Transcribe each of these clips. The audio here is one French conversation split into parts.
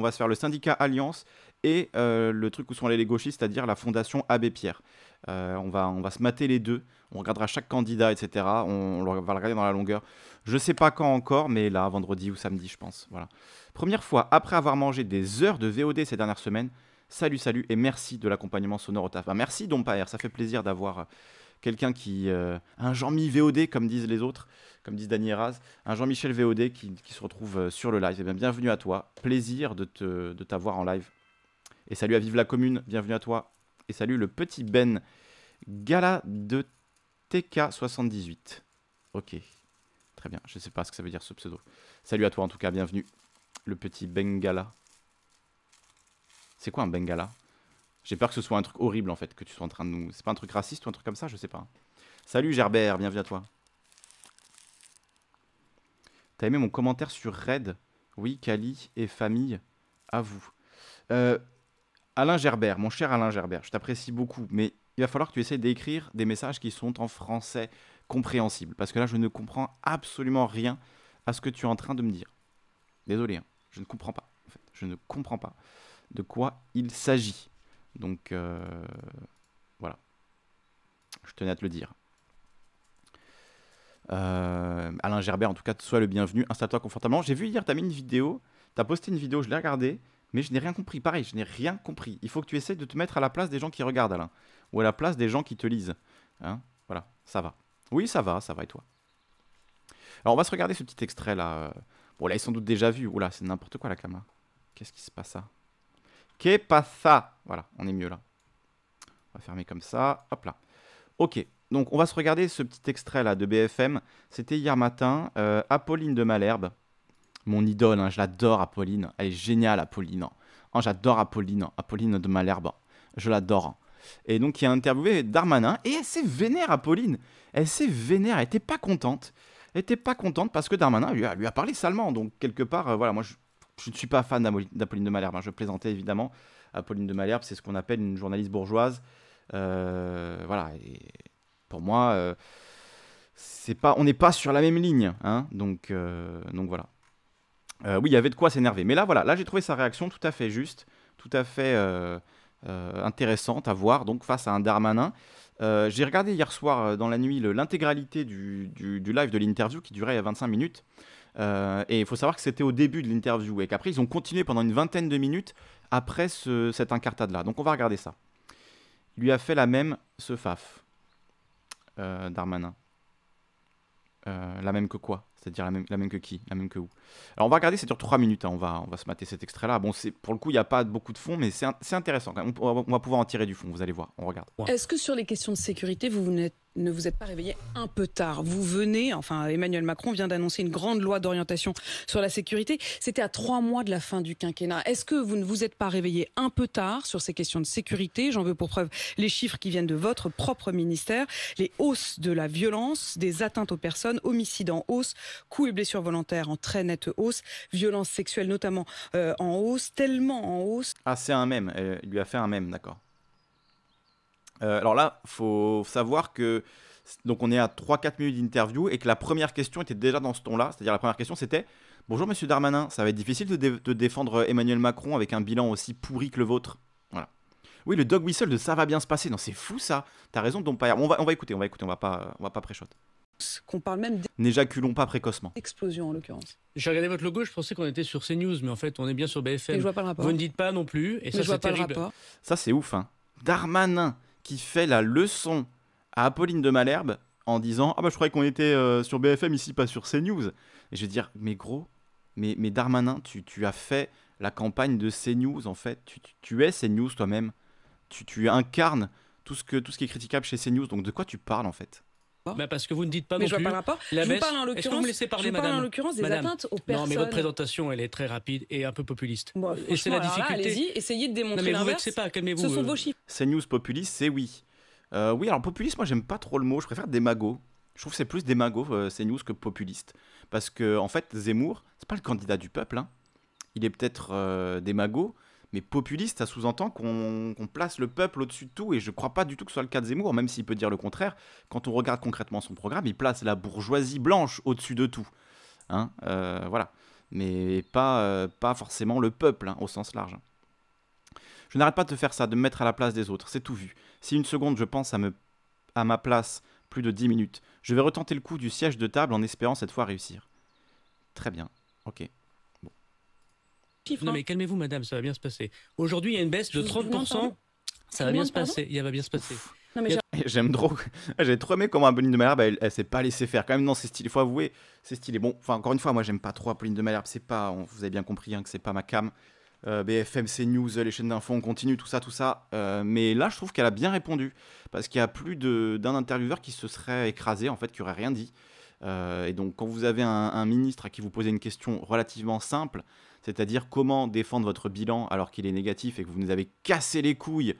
on va se faire le syndicat Alliance et euh, le truc où sont allés les gauchistes, c'est-à-dire la fondation Abbé Pierre. Euh, on, va, on va se mater les deux, on regardera chaque candidat, etc. On, va le regarder dans la longueur. Je sais pas quand encore, mais là, vendredi ou samedi, je pense. Voilà. Première fois, après avoir mangé des heures de VOD ces dernières semaines, salut, salut et merci de l'accompagnement sonore au taf. Bah, merci merci Dompaer, ça fait plaisir d'avoir euh, quelqu'un qui. Euh, un Jean-Mi VOD, comme disent les autres, comme disent Dany Raz, un Jean-Michel VOD qui, se retrouve euh, sur le live. Et eh bien, bienvenue à toi. Plaisir de, te, de t'avoir en live. Et salut à Vive la Commune, bienvenue à toi. Et salut le petit Ben. Gala de TK78. Ok. Très bien. Je ne sais pas ce que ça veut dire ce pseudo. Salut à toi en tout cas, bienvenue. Le petit Bengala. C'est quoi un Bengala j'ai peur que ce soit un truc horrible en fait, que tu sois en train de nous. C'est pas un truc raciste ou un truc comme ça, je sais pas. Salut Gerbert, bienvenue à toi. T'as aimé mon commentaire sur Red Oui, Kali et famille, à vous. Euh, Alain Gerbert, mon cher Alain Gerbert, je t'apprécie beaucoup, mais il va falloir que tu essaies d'écrire des messages qui sont en français compréhensibles, parce que là je ne comprends absolument rien à ce que tu es en train de me dire. Désolé, hein, je ne comprends pas. je ne comprends pas de quoi il s'agit. Donc euh, voilà, je tenais à te le dire. Euh, Alain Gerbert, en tout cas, sois le bienvenu. Installe-toi confortablement. J'ai vu hier, tu as mis une vidéo, tu as posté une vidéo, je l'ai regardée, mais je n'ai rien compris. Pareil, je n'ai rien compris. Il faut que tu essaies de te mettre à la place des gens qui regardent, Alain, ou à la place des gens qui te lisent. Hein, voilà, ça va. Oui, ça va, ça va, et toi Alors, on va se regarder ce petit extrait là. Bon, là, ils sont doute déjà vu. Oula, c'est n'importe quoi la caméra. Qu'est-ce qui se passe ça pas ça Voilà, on est mieux là. On va fermer comme ça. Hop là. Ok. Donc, on va se regarder ce petit extrait là de BFM. C'était hier matin. Euh, Apolline de Malherbe, mon idole, hein, je l'adore, Apolline. Elle est géniale, Apolline. Hein. Hein, j'adore Apolline, Apolline de Malherbe. Je l'adore. Et donc, il a interviewé Darmanin et elle s'est vénère, Apolline. Elle s'est vénère, elle était pas contente. Elle était pas contente parce que Darmanin lui a, parlé salement. Donc, quelque part, euh, voilà, moi, je, je ne suis pas fan d'Apolline de Malherbe, hein. je plaisantais évidemment. Apolline de Malherbe, c'est ce qu'on appelle une journaliste bourgeoise. Euh, voilà, pour moi, euh, pas, on n'est pas sur la même ligne. Hein. donc, euh, donc voilà. oui, il y avait de quoi s'énerver. Mais là, voilà, là j'ai trouvé sa réaction tout à fait juste, tout à fait intéressante à voir donc face à un Darmanin. j'ai regardé hier soir dans la nuit l'intégralité du, live de l'interview qui durait 25 minutes. Euh, et il faut savoir que c'était au début de l'interview et qu'après, ils ont continué pendant une vingtaine de minutes après ce, cette incartade-là. Donc on va regarder ça. Il lui a fait la même, ce faf, euh, Darmanin. Euh, la même que quoi C'est-à-dire la même, la même que qui La même que où alors on va regarder, ça dure 3 minutes, hein. on, va, on va se mater cet extrait-là. Bon, pour le coup, il n'y a pas beaucoup de fond, mais c'est intéressant. On, va pouvoir en tirer du fond, vous allez voir, on regarde. Est-ce que sur les questions de sécurité, vous ne vous êtes pas réveillé un peu tard Vous venez, enfin Emmanuel Macron vient d'annoncer une grande loi d'orientation sur la sécurité, c'était à 3 mois de la fin du quinquennat. Est-ce que vous ne vous êtes pas réveillé un peu tard sur ces questions de sécurité J'en veux pour preuve les chiffres qui viennent de votre propre ministère, les hausses de la violence, des atteintes aux personnes, homicides en hausse, coups et blessures volontaires en très nette hausse, violence sexuelle notamment euh, en hausse, tellement en hausse. Ah, c'est un même, euh, il lui a fait un même, d'accord. Euh, alors là, faut savoir que donc on est à 3-4 minutes d'interview et que la première question était déjà dans ce ton-là, c'est-à-dire la première question c'était Bonjour Monsieur Darmanin, ça va être difficile de, défendre Emmanuel Macron avec un bilan aussi pourri que le vôtre. Voilà. Oui, le dog whistle de ça va bien se passer. Non, c'est fou ça. T'as raison, donc On va, on va écouter, on va écouter, on va pas, on va pas pré qu'on parle même N'éjaculons pas précocement. Explosion en l'occurrence. J'ai regardé votre logo, je pensais qu'on était sur CNews, mais en fait, on est bien sur BFM. je Vous ne dites pas non plus, et ça, pas Le Ça, c'est ouf. Hein. Darmanin qui fait la leçon à Apolline de Malherbe en disant Ah, bah, je croyais qu'on était euh, sur BFM ici, pas sur CNews. Et je vais dire Mais gros, mais, mais Darmanin, tu, as fait la campagne de CNews, en fait. Tu, tu, tu es CNews toi-même. Tu, tu incarnes tout ce, que, tout ce qui est critiquable chez CNews. Donc, de quoi tu parles, en fait bah parce que vous ne dites pas mais non je plus. pas La je baisse. parle en l'occurrence. parle en l'occurrence des madame. atteintes aux personnes. Non, mais votre présentation, elle est très rapide et un peu populiste. et c'est la difficulté. Allez-y, essayez de démontrer l'inverse. mais vous pas, calmez-vous. Ce sont euh. vos chiffres. C'est news populiste, c'est oui. Euh, oui, alors populiste, moi, j'aime pas trop le mot. Je préfère démago. Je trouve que c'est plus démago, euh, c'est news que populiste, parce que en fait, Zemmour, c'est pas le candidat du peuple. Hein. Il est peut-être euh, démago, mais populiste, ça sous-entend qu'on place le peuple au-dessus de tout, et je crois pas du tout que ce soit le cas de Zemmour, même s'il peut dire le contraire. Quand on regarde concrètement son programme, il place la bourgeoisie blanche au-dessus de tout. Hein, euh, voilà. Mais pas, euh, pas forcément le peuple, hein, au sens large. Je n'arrête pas de faire ça, de me mettre à la place des autres, c'est tout vu. Si une seconde je pense à, me... à ma place plus de 10 minutes, je vais retenter le coup du siège de table en espérant cette fois réussir. Très bien, ok. Non, hein. mais calmez-vous, madame, ça va bien se passer. Aujourd'hui, il y a une baisse de 30%. Ça va bien se passer. Il va bien se passer. J'aime trop. J'ai trop aimé comment Apolline de Malherbe, elle, ne s'est pas laissée faire. Quand même, non, c'est stylé. Il faut avouer, c'est stylé. Bon, enfin, encore une fois, moi, j'aime pas trop Apolline de Malherbe. C'est pas, vous avez bien compris hein, que c'est pas ma cam. Euh, BFM, CNews, les chaînes d'infos, on continue, tout ça, tout ça. Euh, mais là, je trouve qu'elle a bien répondu. Parce qu'il y a plus d'un intervieweur qui se serait écrasé, en fait, qui aurait rien dit. Euh, et donc, quand vous avez un, un, ministre à qui vous posez une question relativement simple, c'est-à-dire comment défendre votre bilan alors qu'il est négatif et que vous nous avez cassé les couilles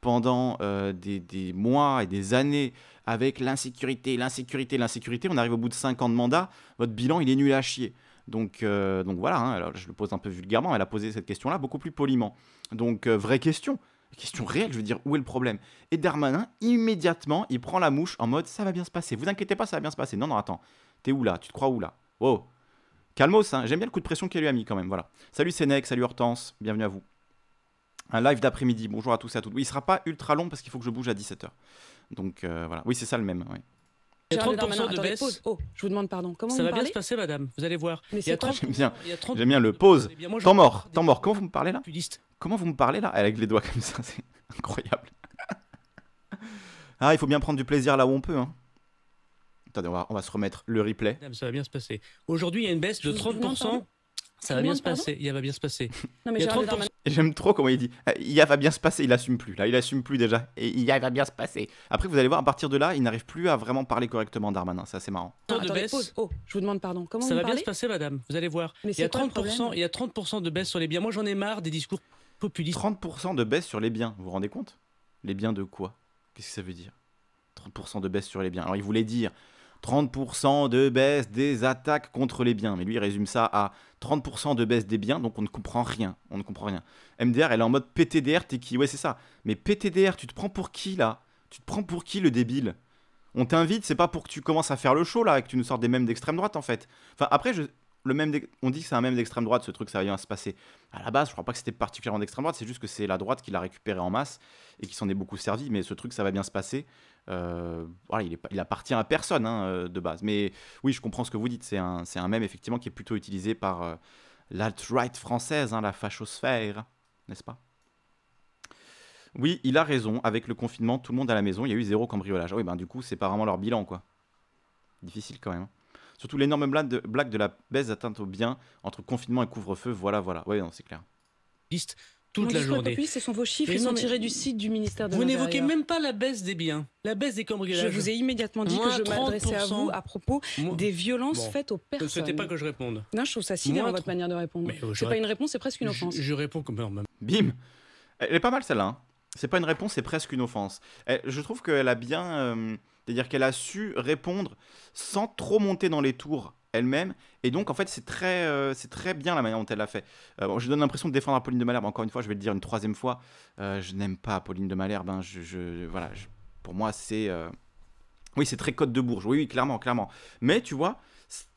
pendant euh, des, mois et des années avec l'insécurité, l'insécurité, l'insécurité. On arrive au bout de 5 ans de mandat, votre bilan, il est nul à chier. Donc, euh, voilà, hein, alors je le pose un peu vulgairement, elle a posé cette question-là beaucoup plus poliment. Donc, euh, vraie question, question réelle, je veux dire, où est le problème Et Darmanin, immédiatement, il prend la mouche en mode ça va bien se passer, vous inquiétez pas, ça va bien se passer. Non, non, attends, t'es où là Tu te crois où là Wow, oh, Calmos, hein. j'aime bien le coup de pression qu'elle lui a mis quand même. Voilà. Salut Sénèque, salut Hortense, bienvenue à vous. Un live d'après-midi, bonjour à tous et à toutes. il ne sera pas ultra long parce qu'il faut que je bouge à 17h. Donc euh, voilà, oui, c'est ça le même. Il y a 30% de baisse. Oh, je vous demande pardon. ça va bien se passer, madame. Vous allez voir. J'aime bien. le pause. temps mort. Temps mort. Comment vous me parlez là Comment vous me parlez là Avec les doigts comme ça, c'est incroyable. ah, il faut bien prendre du plaisir là où on peut. Hein. Attendez, on va, se remettre le replay. Ça va bien se passer. Aujourd'hui, il y a une baisse de 30%. Ça va bien se passer, il va bien se passer. J'aime trop comment il dit. Il va bien se passer, il assume plus. Là, il assume plus déjà. Et il va bien se passer. Après, vous allez voir, à partir de là, il n'arrive plus à vraiment parler correctement Darmanin. C'est marrant. Oh, je vous demande pardon. Comment ça va bien se passer, madame. Vous allez voir. il, y a 30%, il y a 30% de baisse sur les biens. Moi, j'en ai marre des discours populistes. 30% de baisse sur les biens. Vous vous rendez compte Les biens de quoi Qu'est-ce que ça veut dire 30% de baisse sur les biens. Alors, il voulait dire 30% de baisse des attaques contre les biens. Mais lui, il résume ça à 30% de baisse des biens, donc on ne comprend rien. On ne comprend rien. MDR, elle est en mode PTDR, t'es qui Ouais, c'est ça. Mais PTDR, tu te prends pour qui là Tu te prends pour qui le débile On t'invite, c'est pas pour que tu commences à faire le show là et que tu nous sortes des mêmes d'extrême droite en fait. Enfin, après, Le même on dit que c'est un même d'extrême droite, ce truc, ça va bien se passer. À la base, je crois pas que c'était particulièrement d'extrême droite, c'est juste que c'est la droite qui l'a récupéré en masse et qui s'en est beaucoup servi, mais ce truc, ça va bien se passer. Euh, il, appartient à personne hein, euh, de base. Mais oui, je comprends ce que vous dites. C'est un, c'est mème effectivement qui est plutôt utilisé par euh, l'alt-right française, hein, la fachosphère, n'est-ce pas Oui, il a raison. Avec le confinement, tout le monde à la maison, il y a eu zéro cambriolage. Ah oui, ben du coup, c'est pas vraiment leur bilan, quoi. Difficile quand même. Hein. Surtout l'énorme blague de, la baisse atteinte au bien entre confinement et couvre-feu. Voilà, voilà. Oui, non, c'est clair toute la journée. ce sont vos chiffres, ils sont tirés du site du ministère de Vous n'évoquez même pas la baisse des biens, la baisse des cambriolages. Je vous ai immédiatement dit que je m'adressais à vous à propos des violences faites aux personnes. Ne souhaitez pas que je réponde. Non, je trouve ça sidérant votre manière de répondre. Euh, ce n'est pas une réponse, c'est presque une offense. Je, réponds comme même. Bim Elle est pas mal celle-là. Hein. C'est pas une réponse, c'est presque une offense. je trouve qu'elle a bien. Euh, c'est-à-dire qu'elle a su répondre sans trop monter dans les tours elle-même. Et donc, en fait, c'est très, euh, c'est très bien la manière dont elle l'a fait. Euh, bon, je donne l'impression de défendre Apolline de Malherbe. Encore une fois, je vais le dire une troisième fois. Euh, je n'aime pas Apolline de Malherbe. Hein. Je, voilà, pour moi, c'est. Oui, c'est très Côte de Bourges. Oui, oui, clairement, clairement. Mais tu vois,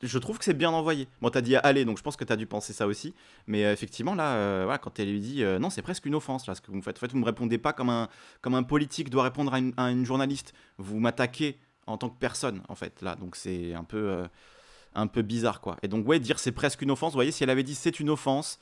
je trouve que c'est bien envoyé. Bon, t'as dit allez », donc je pense que t'as dû penser ça aussi. Mais effectivement, là, quand elle lui dit non, c'est presque une offense, là, ce que vous faites. En fait, vous me répondez pas comme un, comme un politique doit répondre à une, à une journaliste. Vous m'attaquez en tant que personne, en fait, là. Donc c'est un peu un peu bizarre, quoi. Et donc, ouais, dire c'est presque une offense, vous voyez, si elle avait dit c'est une offense,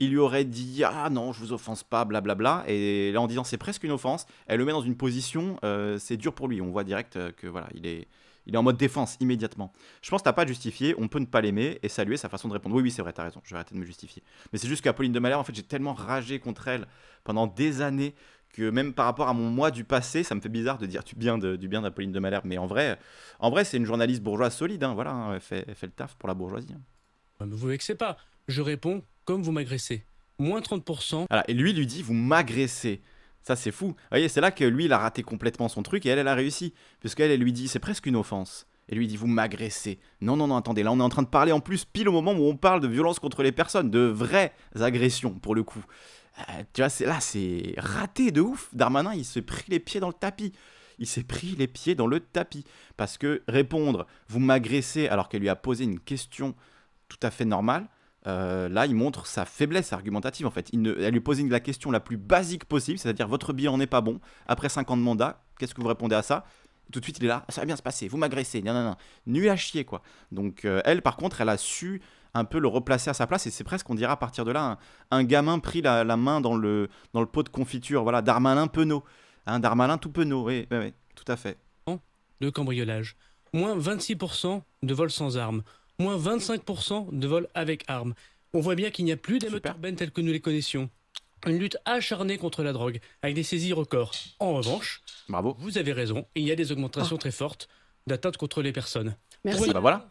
il lui aurait dit ah non, je vous offense pas, blablabla. Et là, en disant c'est presque une offense, elle le met dans une position, euh, c'est dur pour lui. On voit direct euh, que voilà, il est. Il est en mode défense immédiatement. Je pense que t'as pas justifié, on peut ne pas l'aimer et saluer sa façon de répondre. Oui, oui, c'est vrai, t'as raison, je vais arrêter de me justifier. Mais c'est juste qu'Apolline de Malherbe, en fait, j'ai tellement ragé contre elle pendant des années que même par rapport à mon moi du passé, ça me fait bizarre de dire du bien du bien d'Apolline de Malherbe. Mais en vrai, en vrai, c'est une journaliste bourgeoise solide. Hein, voilà, hein, elle, fait, le taf pour la bourgeoisie. ne hein. bah, Vous vexez pas. Je réponds comme vous m'agressez. Moins 30%. et lui lui dit vous m'agressez. Ça c'est fou. voyez, c'est là que lui il a raté complètement son truc et elle elle a réussi puisqu'elle elle lui dit c'est presque une offense. Et lui dit vous m'agressez. Non non non attendez là on est en train de parler en plus pile au moment où on parle de violence contre les personnes, de vraies agressions pour le coup. Euh, tu vois, c'est là, c'est raté de ouf. Darmanin, il s'est pris les pieds dans le tapis. Il s'est pris les pieds dans le tapis. Parce que répondre, vous m'agressez, alors qu'elle lui a posé une question tout à fait normale, euh, là, il montre sa faiblesse argumentative, en fait. Il elle lui pose une, la question la plus basique possible, c'est-à-dire votre bilan n'est pas bon, après 5 ans de mandat, qu'est-ce que vous répondez à ça tout de suite, il est là, ah, ça va bien se passer, vous m'agressez, non, non, nul à chier, quoi. Donc, euh, elle, par contre, elle a su un peu le replacer à sa place. Et c'est presque, on dira à partir de là, un, gamin pris la, main dans le, dans le pot de confiture. Voilà, Darmanin Penaud. Un hein, Darmanin tout Penaud, oui, oui, oui, tout à fait. De cambriolage. Moins 26% de vols sans armes. Moins 25% de vols avec armes. On voit bien qu'il n'y a plus d'émeutes urbaines telles que nous les connaissions. Une lutte acharnée contre la drogue, avec des saisies records. En revanche, Bravo. vous avez raison, il y a des augmentations ah. très fortes d'atteintes contre les personnes. Merci. Ah bah voilà.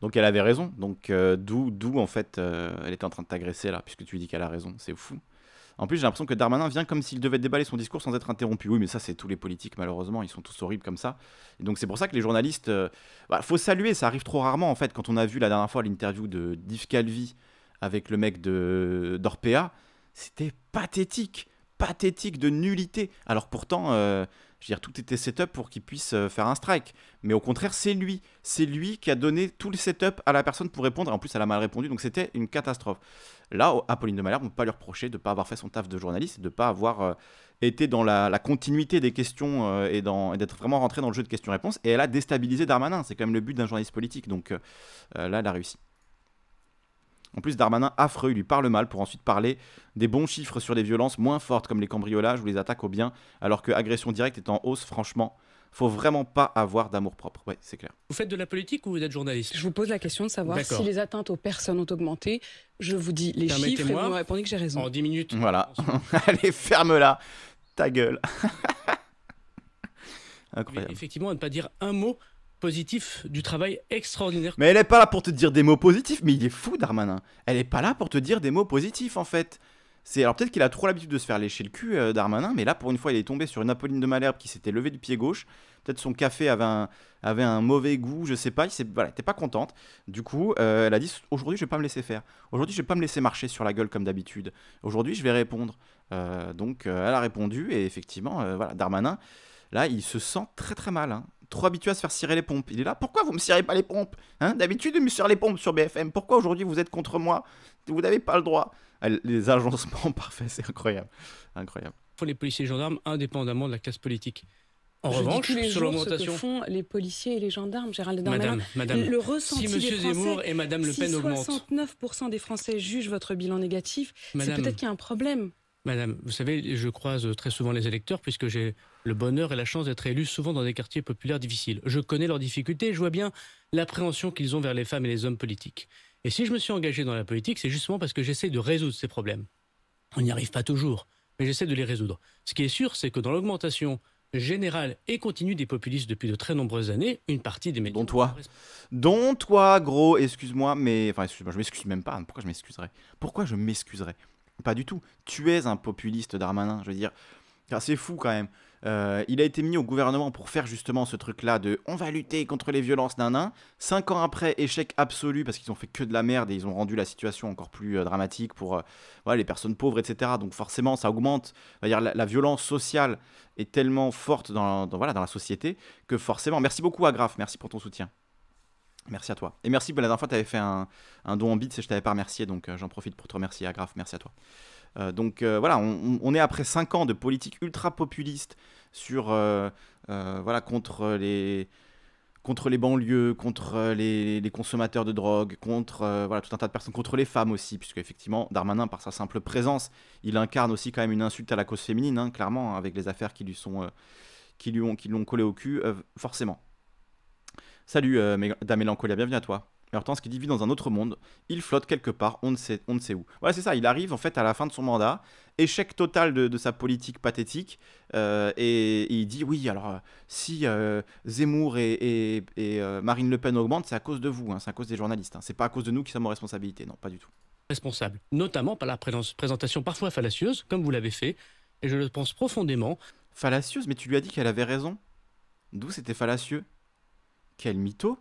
Donc elle avait raison. Donc euh, d'où, en fait euh, elle était en train de t'agresser là, puisque tu lui dis qu'elle a raison. C'est fou. En plus, j'ai l'impression que Darmanin vient comme s'il devait déballer son discours sans être interrompu. Oui, mais ça, c'est tous les politiques, malheureusement, ils sont tous horribles comme ça. Et donc, c'est pour ça que les journalistes. il euh, bah, faut saluer, ça arrive trop rarement, en fait. Quand on a vu la dernière fois l'interview de Div Calvi avec le mec de, d'Orpea, c'était pathétique. Pathétique de nullité. Alors pourtant. Je veux dire, tout était setup pour qu'il puisse euh, faire un strike. Mais au contraire, c'est lui. C'est lui qui a donné tout le setup à la personne pour répondre. en plus, elle a mal répondu. Donc c'était une catastrophe. Là, Apolline de Malherbe, ne peut pas lui reprocher de ne pas avoir fait son taf de journaliste et de ne pas avoir euh, été dans la, continuité des questions euh, et, d'être vraiment rentré dans le jeu de questions-réponses. Et elle a déstabilisé Darmanin. C'est quand même le but d'un journaliste politique. Donc là, elle a réussi. En plus, Darmanin, affreux, il lui parle mal pour ensuite parler des bons chiffres sur les violences moins fortes comme les cambriolages ou les attaques aux biens, alors que agression directe est en hausse, franchement. Faut vraiment pas avoir d'amour propre. Oui, c'est clair. Vous faites de la politique ou vous êtes journaliste Je vous pose la question de savoir si les atteintes aux personnes ont augmenté. Je vous dis les chiffres et vous me répondez que j'ai raison. En 10 minutes. Voilà. Allez, ferme-la. Ta gueule. Incroyable. Effectivement, à ne pas dire un mot positif du travail extraordinaire. Mais elle est pas là pour te dire des mots positifs, mais il est fou Darmanin. Elle est pas là pour te dire des mots positifs en fait. C'est alors peut-être qu'il a trop l'habitude de se faire lécher le cul euh, Darmanin, mais là pour une fois il est tombé sur une Apolline de Malherbe qui s'était levée du pied gauche. Peut-être son café avait un, avait un mauvais goût, je sais pas. Il voilà, pas contente. Du coup, euh, elle a dit aujourd'hui je vais pas me laisser faire. Aujourd'hui je vais pas me laisser marcher sur la gueule comme d'habitude. Aujourd'hui je vais répondre. Euh, donc elle a répondu et effectivement voilà Darmanin là il se sent très très mal. Hein trop habitué à se faire cirer les pompes. Il est là, pourquoi vous me cirez pas les pompes hein D'habitude, vous me cirer les pompes sur BFM. Pourquoi aujourd'hui vous êtes contre moi Vous n'avez pas le droit. Ah, les agencements parfaits, c'est incroyable. Incroyable. Pour les policiers et les gendarmes, indépendamment de la classe politique. En revanche, dis tous les sur que font les policiers et les gendarmes, Gérald Darmanin. Madame, madame, le ressenti si Monsieur Zemmour et Madame Le Pen si 69% des Français jugent votre bilan négatif, c'est peut-être qu'il y a un problème. Madame, vous savez, je croise très souvent les électeurs puisque j'ai le bonheur et la chance d'être élu souvent dans des quartiers populaires difficiles. Je connais leurs difficultés, je vois bien l'appréhension qu'ils ont vers les femmes et les hommes politiques. Et si je me suis engagé dans la politique, c'est justement parce que j'essaie de résoudre ces problèmes. On n'y arrive pas toujours, mais j'essaie de les résoudre. Ce qui est sûr, c'est que dans l'augmentation générale et continue des populistes depuis de très nombreuses années, une partie des médias... Dont toi. Dont toi, gros, excuse-moi, mais... Enfin, je m'excuse même pas. Pourquoi je m'excuserais Pourquoi je m'excuserais Pas du tout. Tu es un populiste, Darmanin, je veux dire. C'est fou quand même. Euh, il a été mis au gouvernement pour faire justement ce truc-là de on va lutter contre les violences d'un nain. Cinq ans après, échec absolu parce qu'ils ont fait que de la merde et ils ont rendu la situation encore plus euh, dramatique pour euh, les personnes pauvres, etc. Donc forcément, ça augmente. la, violence sociale est tellement forte dans, la société que forcément. Merci beaucoup, Agraf. Merci pour ton soutien. Merci à toi. Et merci, la dernière fois, tu avais fait un, un don en bits et je t'avais pas remercié, donc j'en profite pour te remercier, Agraf. Merci à toi. Euh, donc euh, voilà, on, est après 5 ans de politique ultra populiste sur euh, voilà contre les contre les banlieues, contre les, consommateurs de drogue, contre voilà, tout un tas de personnes, contre les femmes aussi, puisque effectivement, Darmanin, par sa simple présence, il incarne aussi quand même une insulte à la cause féminine, hein, clairement, hein, avec les affaires qui lui sont, qui lui ont, qui l'ont collé au cul, forcément. Salut, Dame Mélancolia, bienvenue à toi ce qui dit vit dans un autre monde, il flotte quelque part, on ne sait, on ne sait où. Voilà, c'est ça, il arrive en fait à la fin de son mandat, échec total de, sa politique pathétique, euh, et, il dit oui, alors euh, si euh, Zemmour et, Marine Le Pen augmentent, c'est à cause de vous, hein, c'est à cause des journalistes, hein. c'est pas à cause de nous qui sommes en responsabilité, non, pas du tout. Responsable, notamment par la présentation parfois fallacieuse, comme vous l'avez fait, et je le pense profondément. Fallacieuse, mais tu lui as dit qu'elle avait raison. D'où c'était fallacieux Quel mytho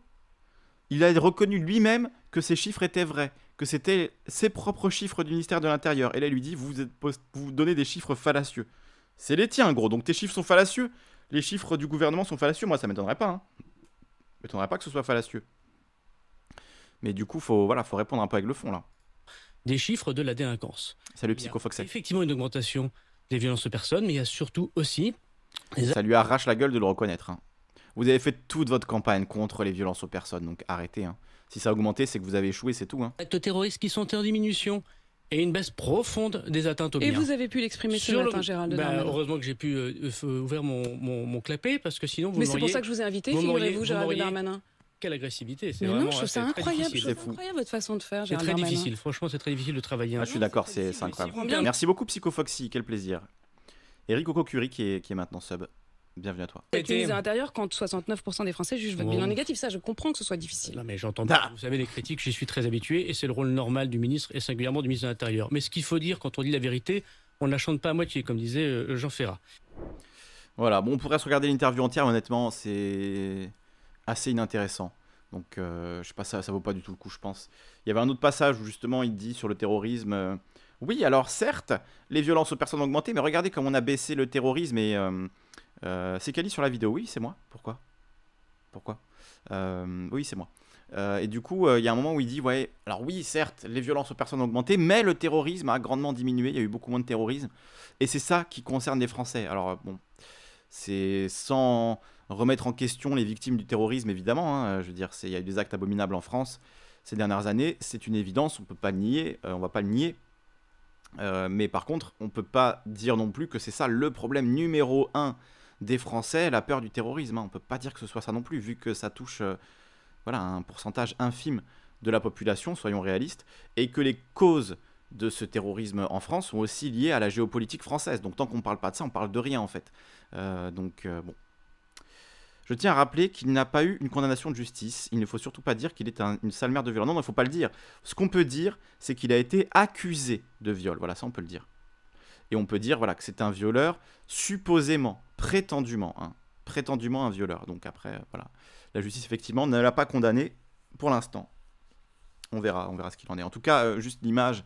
il a reconnu lui-même que ces chiffres étaient vrais, que c'était ses propres chiffres du ministère de l'Intérieur. Et là, il lui dit, vous vous donnez des chiffres fallacieux. C'est les tiens, gros. Donc tes chiffres sont fallacieux. Les chiffres du gouvernement sont fallacieux. Moi, ça m'étonnerait pas. Hein. M'étonnerait pas que ce soit fallacieux. Mais du coup, faut voilà, faut répondre un peu avec le fond là. Des chiffres de la délinquance. Salut Psycho Effectivement, une augmentation des violences aux personnes, mais il y a surtout aussi. Ça lui arrache la gueule de le reconnaître. Hein. Vous avez fait toute votre campagne contre les violences aux personnes, donc arrêtez. Hein. Si ça a augmenté, c'est que vous avez échoué, c'est tout. Hein. Actes terroristes qui sont en diminution et une baisse profonde des atteintes aux biens. Et vous avez pu l'exprimer sur matin, Gérald bah, Heureusement que j'ai pu euh, euh, ouvrir mon, clapet, parce que sinon vous Mais c'est pour ça que je vous ai invité, figurez-vous, Gérald Darmanin. Quelle agressivité C'est vraiment non, je trouve ça incroyable. C'est incroyable votre façon de faire. C'est très difficile. Franchement, c'est très difficile de travailler. Ah, je suis d'accord, c'est incroyable. Merci beaucoup, Psychofoxy. Quel plaisir. Eric Okokuri qui est maintenant sub. Bienvenue à toi. Les l'intérieur quand 69% des Français jugent votre bilan négatif, ça, je comprends que ce soit difficile. Non, mais j'entends pas. Ah. Vous savez, les critiques, j'y suis très habitué, et c'est le rôle normal du ministre, et singulièrement du ministre de l'Intérieur. Mais ce qu'il faut dire quand on dit la vérité, on ne la chante pas à moitié, comme disait euh, Jean Ferrat. Voilà, bon, on pourrait se regarder l'interview entière, honnêtement, c'est assez inintéressant. Donc, euh, je sais pas, ça, ça vaut pas du tout le coup, je pense. Il y avait un autre passage où justement il dit sur le terrorisme. Euh, oui, alors certes, les violences aux personnes ont augmenté, mais regardez comme on a baissé le terrorisme et. Euh, c'est Kali sur la vidéo, oui, c'est moi. Pourquoi Pourquoi euh, Oui, c'est moi. Euh, et du coup, il y a un moment où il dit, ouais, alors oui, certes, les violences aux personnes ont augmenté, mais le terrorisme a grandement diminué, il y a eu beaucoup moins de terrorisme. Et c'est ça qui concerne les Français. Alors bon, c'est sans remettre en question les victimes du terrorisme, évidemment. Hein. je veux dire, il y a eu des actes abominables en France ces dernières années, c'est une évidence, on ne peut pas le nier, on va pas le nier. mais par contre, on ne peut pas dire non plus que c'est ça le problème numéro un des Français la peur du terrorisme. on hein. On peut pas dire que ce soit ça non plus, vu que ça touche euh, voilà, un pourcentage infime de la population, soyons réalistes, et que les causes de ce terrorisme en France sont aussi liées à la géopolitique française. Donc tant qu'on ne parle pas de ça, on parle de rien en fait. Euh, donc euh, bon. Je tiens à rappeler qu'il n'a pas eu une condamnation de justice. Il ne faut surtout pas dire qu'il est une sale mère de viol. Non, il ne faut pas le dire. Ce qu'on peut dire, c'est qu'il a été accusé de viol. Voilà, ça on peut le dire et on peut dire voilà que c'est un violeur supposément, prétendument, hein, prétendument un violeur. Donc après, euh, voilà, la justice effectivement ne l'a pas condamné pour l'instant. On verra, on verra ce qu'il en est. En tout cas, euh, juste l'image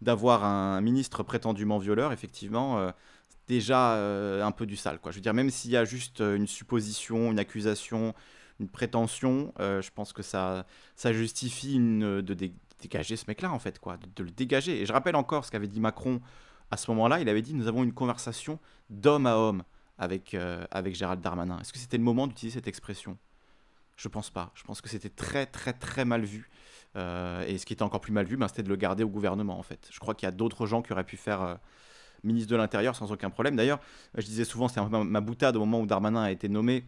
d'avoir un ministre prétendument violeur, effectivement, euh, déjà un peu du sale. Quoi. Je veux dire, même s'il y a juste une supposition, une accusation, une prétention, je pense que ça, ça justifie une, de, dégager ce mec-là, en fait, quoi, de le dégager. Et je rappelle encore ce qu'avait dit Macron à ce moment-là, il avait dit Nous avons une conversation d'homme à homme avec, euh, avec Gérald Darmanin. Est-ce que c'était le moment d'utiliser cette expression Je pense pas. Je pense que c'était très, très, très mal vu. Euh, et ce qui était encore plus mal vu, ben, c'était de le garder au gouvernement, en fait. Je crois qu'il y a d'autres gens qui auraient pu faire euh, ministre de l'Intérieur sans aucun problème. D'ailleurs, je disais souvent, c'est peu ma boutade au moment où Darmanin a été nommé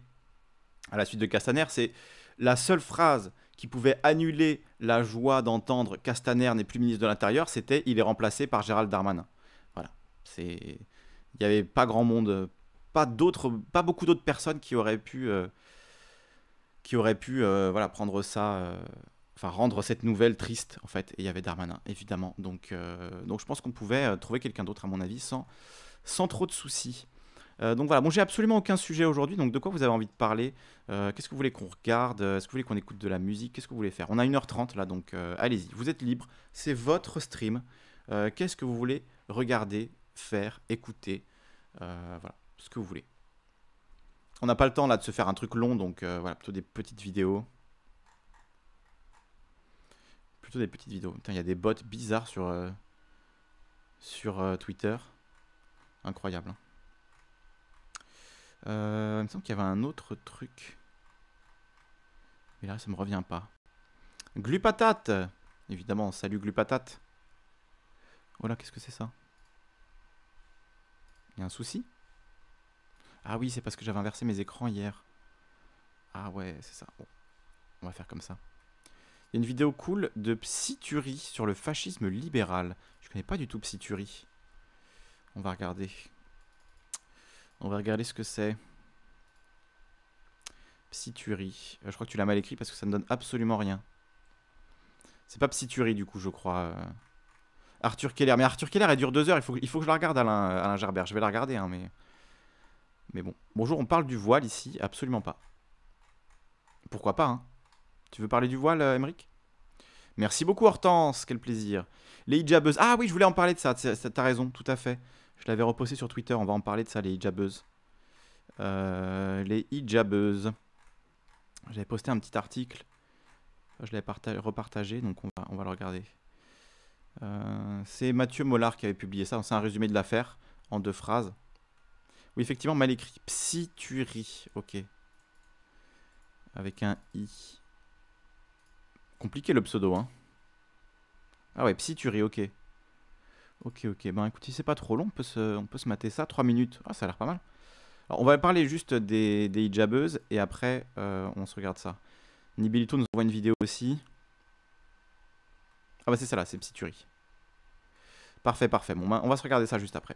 à la suite de Castaner, c'est la seule phrase qui pouvait annuler la joie d'entendre Castaner n'est plus ministre de l'Intérieur, c'était il est remplacé par Gérald Darmanin. C'est, il n'y avait pas grand monde, pas d'autres, pas beaucoup d'autres personnes qui auraient pu, euh, qui auraient pu, euh, voilà, prendre ça, euh, enfin rendre cette nouvelle triste en fait. Et il y avait Darmanin, évidemment. Donc, donc je pense qu'on pouvait trouver quelqu'un d'autre à mon avis sans, sans trop de soucis. donc voilà, bon, j'ai absolument aucun sujet aujourd'hui, donc de quoi vous avez envie de parler Qu'est-ce que vous voulez qu'on regarde Est-ce que vous voulez qu'on écoute de la musique Qu'est-ce que vous voulez faire On a 1h30 là, donc allez-y, vous êtes libre, c'est votre stream. Qu'est-ce que vous voulez regarder faire, écouter, euh, voilà, ce que vous voulez. On n'a pas le temps là de se faire un truc long, donc euh, voilà, plutôt des petites vidéos. Plutôt des petites vidéos. Putain, il y a des bots bizarres sur, euh, sur Twitter. Incroyable. Hein. il me semble qu'il y avait un autre truc. Mais là, ça me revient pas. Glupatate Évidemment, salut Glupatate. Voilà, oh qu'est-ce que c'est ça il y a un souci Ah oui, c'est parce que j'avais inversé mes écrans hier. Ah ouais, c'est ça. on va faire comme ça. Il y a une vidéo cool de Psyturie sur le fascisme libéral. Je connais pas du tout Psyturie. On va regarder. On va regarder ce que c'est. Psyturie. Euh, je crois que tu l'as mal écrit parce que ça ne donne absolument rien. C'est pas Psyturie du coup, je crois. Euh. Arthur Keller. Mais Arthur Keller, elle dure deux heures. Il faut, il faut que je la regarde, Alain, euh, Gerbert. Je vais la regarder, hein, mais... Mais bon. Bonjour, on parle du voile ici Absolument pas. Pourquoi pas, hein Tu veux parler du voile, Emmerich euh, Merci beaucoup, Hortense. Quel plaisir. Les hijabeuses. Ah oui, je voulais en parler de ça. T'as raison, tout à fait. Je l'avais reposté sur Twitter. On va en parler de ça, les hijabeuses. Euh, les hijabeuses. J'avais posté un petit article. Je l'avais repartagé, donc on va, on va le regarder. Euh, c'est Mathieu Mollard qui avait publié ça. C'est un résumé de l'affaire en deux phrases. Oui, effectivement, mal écrit. ris Ok. Avec un i. Compliqué le pseudo, hein. Ah ouais, Psy-Turie, ok. Ok, ok. Ben écoutez, c'est pas trop long, on peut se, mater ça. Trois minutes. Ah, ça a l'air pas mal. Alors, on va parler juste des, des hijabeuses et après, euh, on se regarde ça. Nibilito nous envoie une vidéo aussi. Ah bah c'est ça là c'est Psyturi. Parfait, parfait. Bon, bah, on va se regarder ça juste après.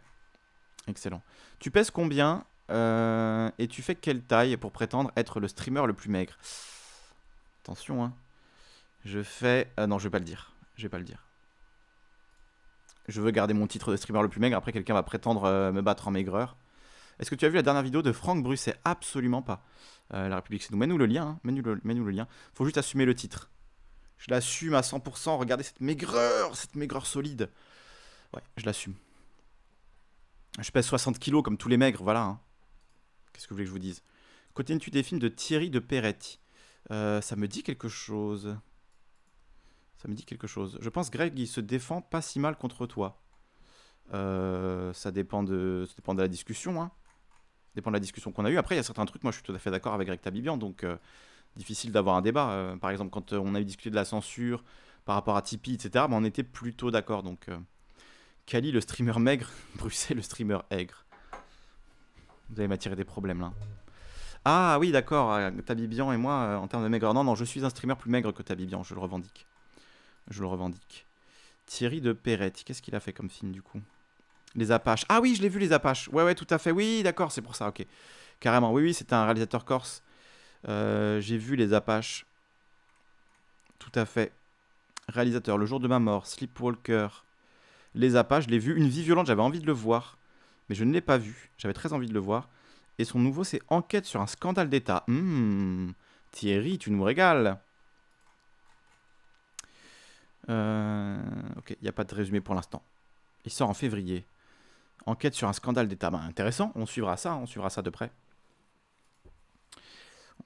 Excellent. Tu pèses combien euh, et tu fais quelle taille pour prétendre être le streamer le plus maigre Attention, hein. Je fais... Euh, non, je vais pas le dire. Je vais pas le dire. Je veux garder mon titre de streamer le plus maigre. Après, quelqu'un va prétendre euh, me battre en maigreur. Est-ce que tu as vu la dernière vidéo de Franck Brusset Absolument pas. la République, c'est nous. Mets-nous le lien. Hein. Mets-nous le, le lien. Faut juste assumer le titre. Je l'assume à 100%. Regardez cette maigreur, cette maigreur solide. Ouais, je l'assume. Je pèse 60 kilos comme tous les maigres, voilà. Hein. Qu'est-ce que vous voulez que je vous dise une tu des films de Thierry de Peretti euh, Ça me dit quelque chose. Ça me dit quelque chose. Je pense, Greg, il se défend pas si mal contre toi. Euh, ça, dépend de, dépend de la discussion. Hein. Ça dépend de la discussion qu'on a eue. Après, il y a certains trucs, moi je suis tout à fait d'accord avec Greg Tabibian, donc euh, difficile d'avoir un débat. Euh, par exemple, quand euh, on avait discuté de la censure par rapport à Tipeee, etc., ben, on était plutôt d'accord. Donc, Cali, euh, le streamer maigre, Bruxelles, le streamer aigre. Vous allez m'attirer des problèmes là. Ah oui, d'accord, Tabibian et moi, en termes de maigre. non, non, je suis un streamer plus maigre que Tabibian, je le revendique. Je le revendique. Thierry de Perrette, qu'est-ce qu'il a fait comme film du coup Les Apaches. Ah oui, je l'ai vu, les Apaches. Ouais, ouais, tout à fait. Oui, d'accord, c'est pour ça, ok. Carrément, oui, oui, c'est un réalisateur corse euh, j'ai vu les Apaches. Tout à fait. Réalisateur, Le jour de ma mort, Sleepwalker, Les Apaches, je l'ai vu. Une vie violente, j'avais envie de le voir, mais je ne l'ai pas vu. J'avais très envie de le voir. Et son nouveau, c'est Enquête sur un scandale d'État. Hmm. Thierry, tu nous régales. Euh, ok, il n'y a pas de résumé pour l'instant. Il sort en février. Enquête sur un scandale d'État. Ben, intéressant, on suivra ça, hein. on suivra ça de près.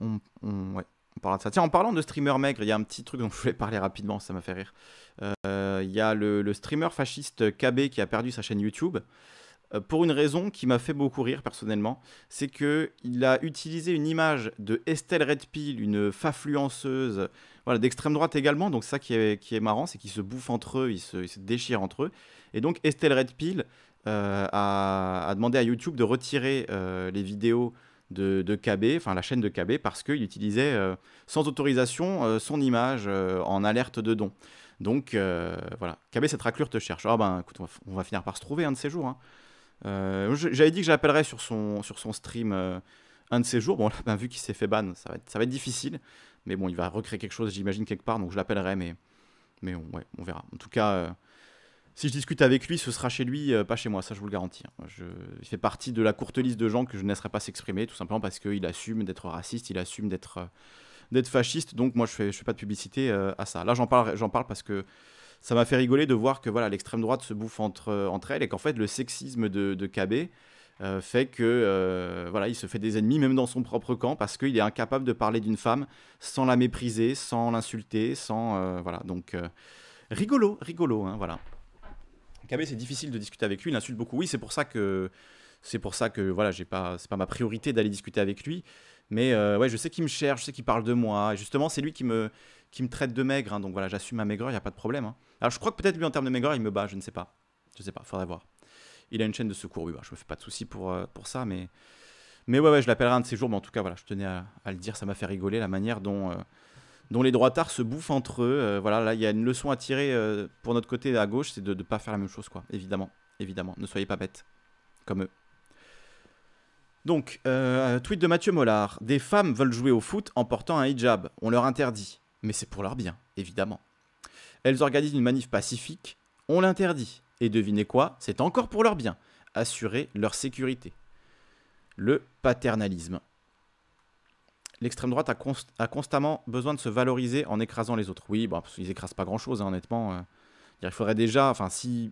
On, parle de ça. Tiens, en parlant de streamer maigre, il y a un petit truc dont je voulais parler rapidement, ça m'a fait rire. Euh, il y a le, streamer fasciste KB qui a perdu sa chaîne YouTube euh, pour une raison qui m'a fait beaucoup rire personnellement, c'est que il a utilisé une image de Estelle Redpill, une fafluenceuse, voilà, d'extrême droite également, donc ça qui est, qui est marrant, c'est qu'ils se bouffent entre eux, ils se, déchirent entre eux, et donc Estelle Redpill euh, a, demandé à YouTube de retirer les vidéos de, KB, enfin la chaîne de KB, parce qu'il utilisait euh, sans autorisation euh, son image euh, en alerte de don. Donc voilà, KB cette raclure te cherche. Ah ben écoute, on va, finir par se trouver un de ces jours. Hein. J'avais dit que j'appellerai sur son, sur son stream un de ces jours. Bon, ben, vu qu'il s'est fait ban, ça va, être, ça va être difficile. Mais bon, il va recréer quelque chose, j'imagine, quelque part, donc je l'appellerai, mais, mais on verra. En tout cas, si je discute avec lui, ce sera chez lui, euh, pas chez moi, ça je vous le garantis. Hein. Je... Il fait partie de la courte liste de gens que je ne laisserai pas s'exprimer, tout simplement parce qu'il assume d'être raciste, il assume d'être euh, d'être fasciste, donc moi je fais, je fais pas de publicité euh, à ça. Là j'en parle, parle parce que ça m'a fait rigoler de voir que voilà l'extrême droite se bouffe entre, entre elles et qu'en fait le sexisme de, de KB fait que voilà il se fait des ennemis même dans son propre camp parce qu'il est incapable de parler d'une femme sans la mépriser, sans l'insulter, sans... voilà, donc rigolo, rigolo, hein, voilà. KB, c'est difficile de discuter avec lui, il insulte beaucoup. Oui, c'est pour ça que c'est pour ça que voilà, j'ai pas c'est pas ma priorité d'aller discuter avec lui, mais euh, ouais, je sais qu'il me cherche, je sais qu'il parle de moi et justement, c'est lui qui me qui me traite de maigre hein. donc voilà, j'assume ma maigreur, il n'y a pas de problème hein. Alors je crois que peut-être lui en termes de maigreur, il me bat, je ne sais pas. Je ne sais pas, faudrait voir. Il a une chaîne de secours, oui, bah, je me fais pas de soucis pour euh, pour ça mais mais ouais, je l'appellerai un de ces jours, mais en tout cas, voilà, je tenais à, le dire, ça m'a fait rigoler la manière dont euh, dont les droitards se bouffent entre eux. Euh, voilà, là, il y a une leçon à tirer euh, pour notre côté à gauche, c'est de ne pas faire la même chose, quoi. Évidemment, évidemment. Ne soyez pas bêtes, comme eux. Donc, euh, tweet de Mathieu Mollard. Des femmes veulent jouer au foot en portant un hijab. On leur interdit. Mais c'est pour leur bien, évidemment. Elles organisent une manif pacifique. On l'interdit. Et devinez quoi C'est encore pour leur bien. Assurer leur sécurité. Le paternalisme l'extrême droite a, constamment besoin de se valoriser en écrasant les autres. Oui, bon, bah, ils écrasent pas grand-chose, hein, honnêtement. Euh. il faudrait déjà, enfin si...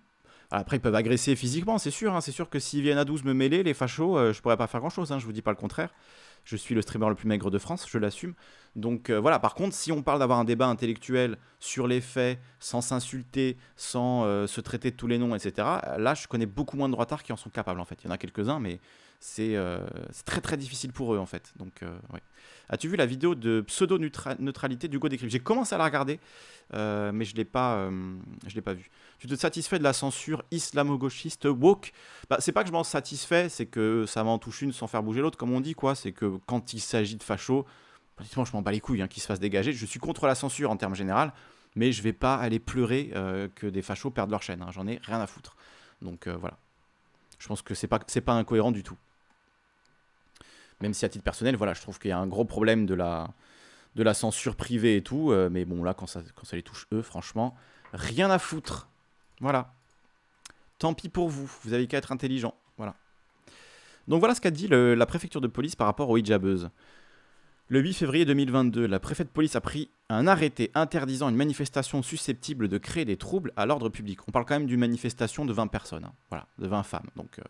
Après, ils peuvent agresser physiquement, c'est sûr. Hein. c'est sûr que si viennent à 12 me mêler, les fachos, je euh, je pourrais pas faire grand-chose, hein, je vous dis pas le contraire. Je suis le streamer le plus maigre de France, je l'assume. Donc euh, voilà, par contre, si on parle d'avoir un débat intellectuel sur les faits, sans s'insulter, sans se traiter de tous les noms, etc., là, je connais beaucoup moins de droitards qui en sont capables, en fait. Il y en a quelques-uns, mais euh, c'est très très difficile pour eux en fait. Donc, euh, As-tu vu la vidéo de pseudo-neutralité du Décrypte J'ai commencé à la regarder, euh, mais je ne l'ai pas, je vue. Tu te satisfais de la censure islamo-gauchiste woke bah, C'est pas que je m'en satisfais, c'est que ça m'en touche une sans faire bouger l'autre, comme on dit quoi. C'est que quand il s'agit de fachos, franchement je m'en bats les couilles hein, qu'ils se fassent dégager. Je suis contre la censure en termes généraux, mais je vais pas aller pleurer que des fachos perdent leur chaîne. Hein. J'en ai rien à foutre. Donc voilà. Je pense que c'est pas c'est pas incohérent du tout. Même si à titre personnel, voilà, je trouve qu'il y a un gros problème de la, de la censure privée et tout. Euh, mais bon, là, quand ça, quand ça les touche, eux, franchement, rien à foutre. Voilà. Tant pis pour vous, vous avez qu'à être intelligent. Voilà. Donc voilà ce qu'a dit la préfecture de police par rapport aux hijabeuses. Le 8 février 2022, la préfète de police a pris un arrêté interdisant une manifestation susceptible de créer des troubles à l'ordre public. On parle quand même d'une manifestation de 20 personnes, hein. voilà, de 20 femmes. Donc, euh,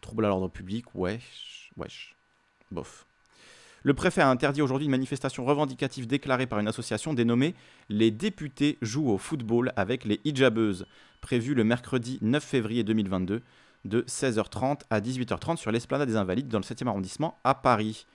troubles à l'ordre public, wesh, wesh. Bof. Le préfet a interdit aujourd'hui une manifestation revendicative déclarée par une association dénommée Les députés jouent au football avec les hijabeuses, prévue le mercredi 9 février 2022 de 16h30 à 18h30 sur l'esplanade des Invalides dans le 7e arrondissement à Paris.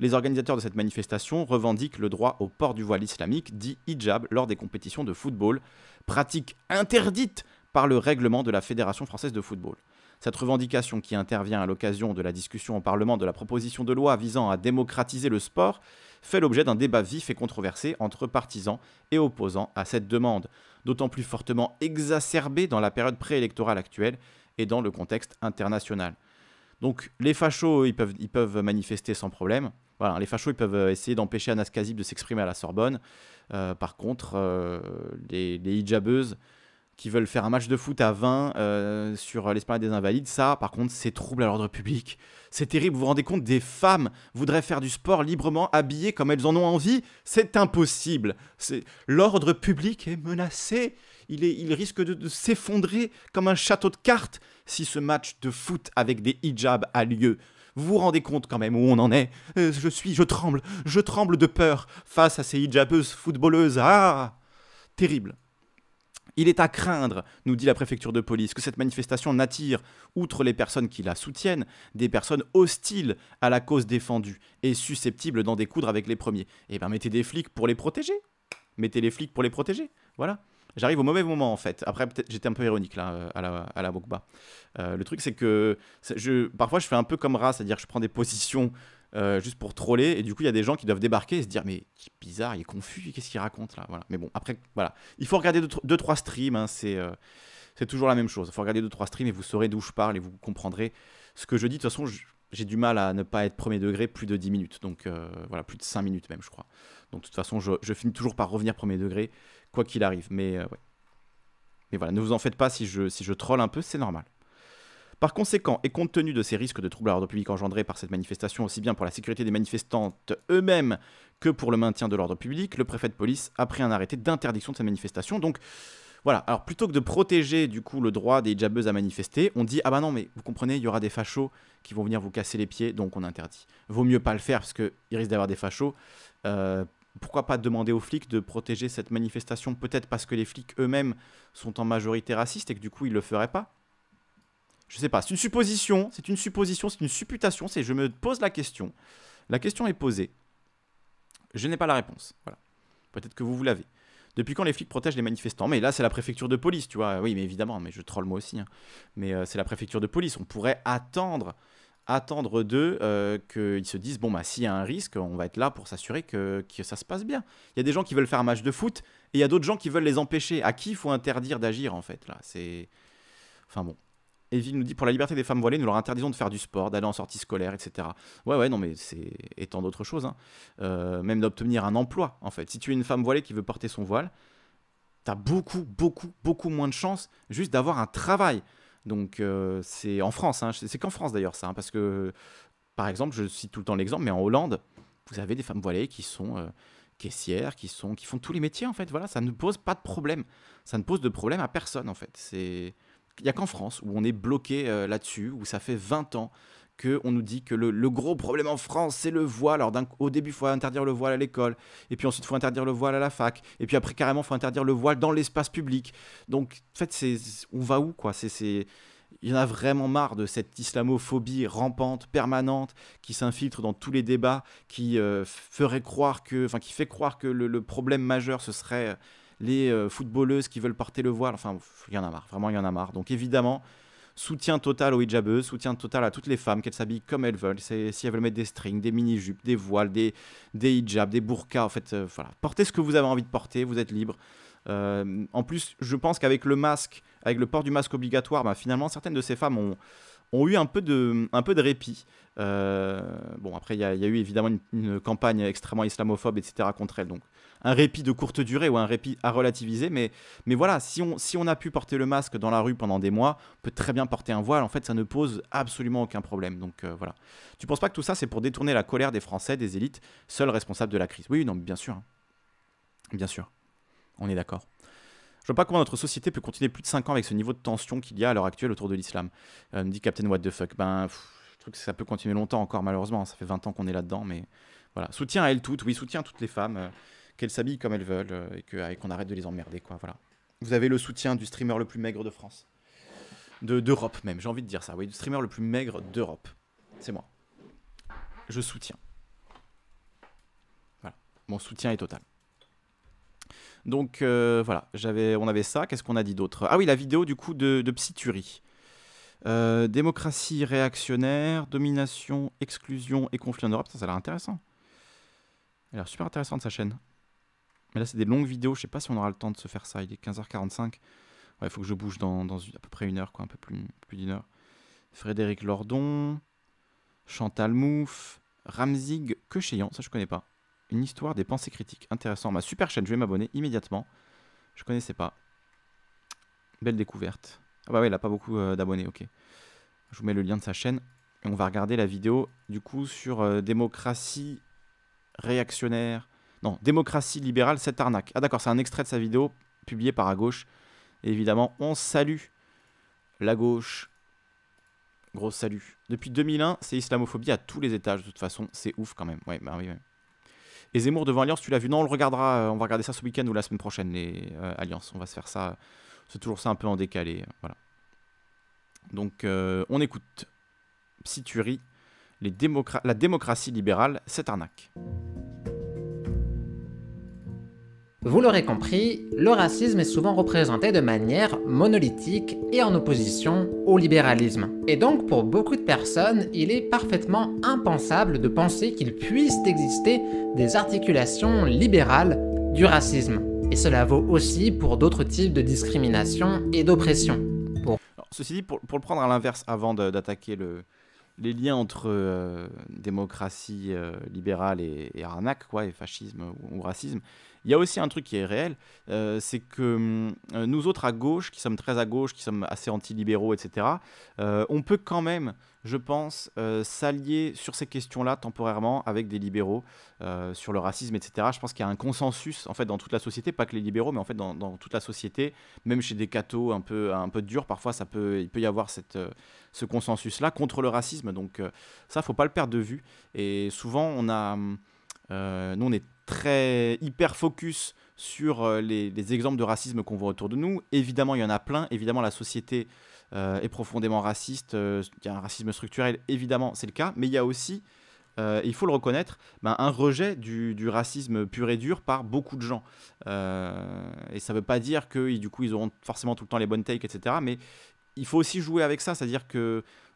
Les organisateurs de cette manifestation revendiquent le droit au port du voile islamique dit hijab lors des compétitions de football, pratique interdite par le règlement de la Fédération française de football. Cette revendication qui intervient à l'occasion de la discussion au Parlement de la proposition de loi visant à démocratiser le sport fait l'objet d'un débat vif et controversé entre partisans et opposants à cette demande, d'autant plus fortement exacerbée dans la période préélectorale actuelle et dans le contexte international. Donc les fachos, ils peuvent, ils peuvent manifester sans problème. les fachos, ils peuvent euh, essayer d'empêcher Anas Kazib de s'exprimer à la Sorbonne. Euh, par contre, euh, les, les hijabeuses, qui veulent faire un match de foot à 20 euh, sur l'Espagne des Invalides, ça, par contre, c'est trouble à l'ordre public. C'est terrible, vous vous rendez compte, des femmes voudraient faire du sport librement habillées comme elles en ont envie C'est impossible. C'est... L'ordre public est menacé. Il, est, il risque de, s'effondrer comme un château de cartes si ce match de foot avec des hijabs a lieu. Vous vous rendez compte quand même où on en est euh, Je suis, je tremble, je tremble de peur face à ces hijabeuses footballeuses. Ah Terrible. Il est à craindre, nous dit la préfecture de police, que cette manifestation n'attire, outre les personnes qui la soutiennent, des personnes hostiles à la cause défendue et susceptibles d'en découdre avec les premiers. Eh ben mettez des flics pour les protéger. Mettez les flics pour les protéger. Voilà. J'arrive au mauvais moment en fait. Après, j'étais un peu ironique là euh, à la, à la euh, le truc, c'est que je, parfois je fais un peu comme Ra, c'est-à-dire je prends des positions euh, juste pour troller. Et du coup, il y a des gens qui doivent débarquer et se dire Mais bizarre, il est confus, qu'est-ce qu'il raconte là voilà. Mais bon, après, voilà. Il faut regarder 2-3 streams, hein, c'est euh, c'est toujours la même chose. Il faut regarder 2-3 streams et vous saurez d'où je parle et vous comprendrez ce que je dis. De toute façon, j'ai du mal à ne pas être premier degré plus de 10 minutes. Donc euh, voilà, plus de 5 minutes même, je crois. Donc de toute façon, je, finis toujours par revenir premier degré, quoi qu'il arrive. Mais Mais voilà, ne vous en faites pas si je, si je troll un peu, c'est normal. Par conséquent, et compte tenu de ces risques de troubles à l'ordre public engendrés par cette manifestation, aussi bien pour la sécurité des manifestantes eux-mêmes que pour le maintien de l'ordre public, le préfet de police a pris un arrêté d'interdiction de cette manifestation. Donc, voilà, alors plutôt que de protéger du coup le droit des jabbeuses à manifester, on dit ah bah non mais vous comprenez, il y aura des fachos qui vont venir vous casser les pieds, donc on interdit. Vaut mieux pas le faire parce qu'il risque d'avoir des fachos. Euh, pourquoi pas demander aux flics de protéger cette manifestation Peut-être parce que les flics eux-mêmes sont en majorité racistes et que du coup ils le feraient pas je sais pas, c'est une supposition, c'est une supposition, c'est une supputation, c'est je me pose la question. La question est posée. Je n'ai pas la réponse. Voilà. Peut-être que vous vous l'avez. Depuis quand les flics protègent les manifestants Mais là, c'est la préfecture de police, tu vois. Oui, mais évidemment, mais je troll moi aussi. Hein. Mais euh, c'est la préfecture de police. On pourrait attendre, attendre d'eux euh, qu'ils se disent bon, bah, s'il y a un risque, on va être là pour s'assurer que, que, ça se passe bien. Il y a des gens qui veulent faire un match de foot et il y a d'autres gens qui veulent les empêcher. À qui il faut interdire d'agir, en fait là C'est. Enfin bon. Evie nous dit pour la liberté des femmes voilées, nous leur interdisons de faire du sport, d'aller en sortie scolaire, etc. Ouais, ouais, non, mais c'est étant d'autres choses. Hein. Euh, même d'obtenir un emploi, en fait. Si tu es une femme voilée qui veut porter son voile, t'as beaucoup, beaucoup, beaucoup moins de chances juste d'avoir un travail. Donc euh, c'est en France, hein. c'est qu'en France d'ailleurs ça, hein, parce que par exemple, je cite tout le temps l'exemple, mais en Hollande, vous avez des femmes voilées qui sont euh, caissières, qui sont, qui font tous les métiers en fait. Voilà, ça ne pose pas de problème, ça ne pose de problème à personne en fait. C'est il n'y a qu'en France où on est bloqué euh, là-dessus, où ça fait 20 ans qu'on nous dit que le, gros problème en France, c'est le voile. Alors au début, il faut interdire le voile à l'école, et puis ensuite, il faut interdire le voile à la fac, et puis après, carrément, il faut interdire le voile dans l'espace public. Donc, en fait, on va où, quoi c'est, Il y en a vraiment marre de cette islamophobie rampante, permanente, qui s'infiltre dans tous les débats, qui euh, ferait croire que, enfin, qui fait croire que le problème majeur, ce serait euh, les euh, footballeuses qui veulent porter le voile. Enfin, il y en a marre, vraiment, il y en a marre. Donc évidemment, soutien total aux hijabeuses, soutien total à toutes les femmes, qu'elles s'habillent comme elles veulent. Si elles veulent mettre des strings, des mini-jupes, des voiles, des, hijabs, des burkas, en fait, euh, voilà. Portez ce que vous avez envie de porter, vous êtes libre. Euh, en plus, je pense qu'avec le masque, avec le port du masque obligatoire, bah, finalement, certaines de ces femmes ont, eu un peu de, répit. bon, après, il y, a eu évidemment une, une, campagne extrêmement islamophobe, etc., contre elles, donc un répit de courte durée ou un répit à relativiser. Mais, mais voilà, si on, si on a pu porter le masque dans la rue pendant des mois, on peut très bien porter un voile. En fait, ça ne pose absolument aucun problème. Donc euh, voilà. Tu penses pas que tout ça, c'est pour détourner la colère des Français, des élites, seules responsables de la crise Oui, non, bien sûr. Hein. Bien sûr. On est d'accord. Je vois pas comment notre société peut continuer plus de 5 ans avec ce niveau de tension qu'il y a à l'heure actuelle autour de l'islam. Euh, me dit Captain What the fuck. Ben, je trouve que ça peut continuer longtemps encore, malheureusement. Ça fait 20 ans qu'on est là-dedans, mais voilà. Soutien à elles toutes, oui, soutien à toutes les femmes. Euh, qu'elles s'habillent comme elles veulent euh, et qu'on arrête de les emmerder, quoi. Voilà. Vous avez le soutien du streamer le plus maigre de France. D'Europe même, j'ai envie de dire ça. Oui, du streamer le plus maigre d'Europe. C'est moi. Je soutiens. Voilà. Mon soutien est total. Donc euh, voilà, j'avais, on avait ça. Qu'est-ce qu'on a dit d'autre Ah oui, la vidéo du coup de, de Psyturi. Euh, démocratie réactionnaire, domination, exclusion et conflit en Europe. Ça, ça a l'air intéressant. Elle a l'air super intéressante sa chaîne. Mais là, c'est des longues vidéos. Je sais pas si on aura le temps de se faire ça. Il est 15h45. Il faut que je bouge dans, à peu près une heure, quoi, un peu plus, d'une heure. Frédéric Lordon, Chantal Mouffe, Ramzig Quechéan, ça je connais pas. Une histoire des pensées critiques. Intéressant. Ma super chaîne, je vais m'abonner immédiatement. Je connaissais pas. Belle découverte. Ah bah ouais, il a pas beaucoup euh, d'abonnés, ok. Je vous mets le lien de sa chaîne. Et on va regarder la vidéo du coup sur euh, démocratie réactionnaire non, démocratie libérale, cette arnaque. Ah d'accord, c'est un extrait de sa vidéo publiée par à gauche. évidemment, on salue la gauche. Gros salut. Depuis 2001, c'est islamophobie à tous les étages, de toute façon. C'est ouf quand même. Ouais, bah oui, Et Zemmour devant Alliance, tu l'as vu Non, on le regardera. Euh, on va regarder ça ce week-end ou la semaine prochaine, les euh, Alliances. On va se faire ça. C'est toujours ça un peu en décalé. Euh, voilà. Donc, on écoute. Si tu la démocratie libérale, cette arnaque. Vous l'aurez compris, le racisme est souvent représenté de manière monolithique et en opposition au libéralisme. Et donc pour beaucoup de personnes, il est parfaitement impensable de penser qu'il puisse exister des articulations libérales du racisme. Et cela vaut aussi pour d'autres types de discrimination et d'oppression. Ceci dit, pour, le prendre à l'inverse, avant d'attaquer les liens entre euh, démocratie euh, libérale et, arnaque, quoi, et fascisme ou racisme, il y a aussi un truc qui est réel, euh, c'est que mm, euh, nous autres à gauche, qui sommes très à gauche, qui sommes assez anti-libéraux, etc., euh, on peut quand même, je pense, s'allier sur ces questions-là temporairement avec des libéraux, sur le racisme, etc. Je pense qu'il y a un consensus, en fait, dans toute la société, pas que les libéraux, mais en fait, dans, toute la société, même chez des cathos un peu, un peu durs, parfois, ça peut, il peut y avoir cette, ce consensus-là contre le racisme. Donc, ça, faut pas le perdre de vue. Et souvent, on a. Mm, nous, on est très hyper focus sur euh, les, exemples de racisme qu'on voit autour de nous. Évidemment, il y en a plein. Évidemment, la société euh, est profondément raciste. Euh, il y a un racisme structurel, évidemment, c'est le cas. Mais il y a aussi, il faut le reconnaître, ben, un rejet du, racisme pur et dur par beaucoup de gens. et ça ne veut pas dire que du coup, ils auront forcément tout le temps les bonnes takes, etc. Mais il faut aussi jouer avec ça. C'est-à-dire qu'il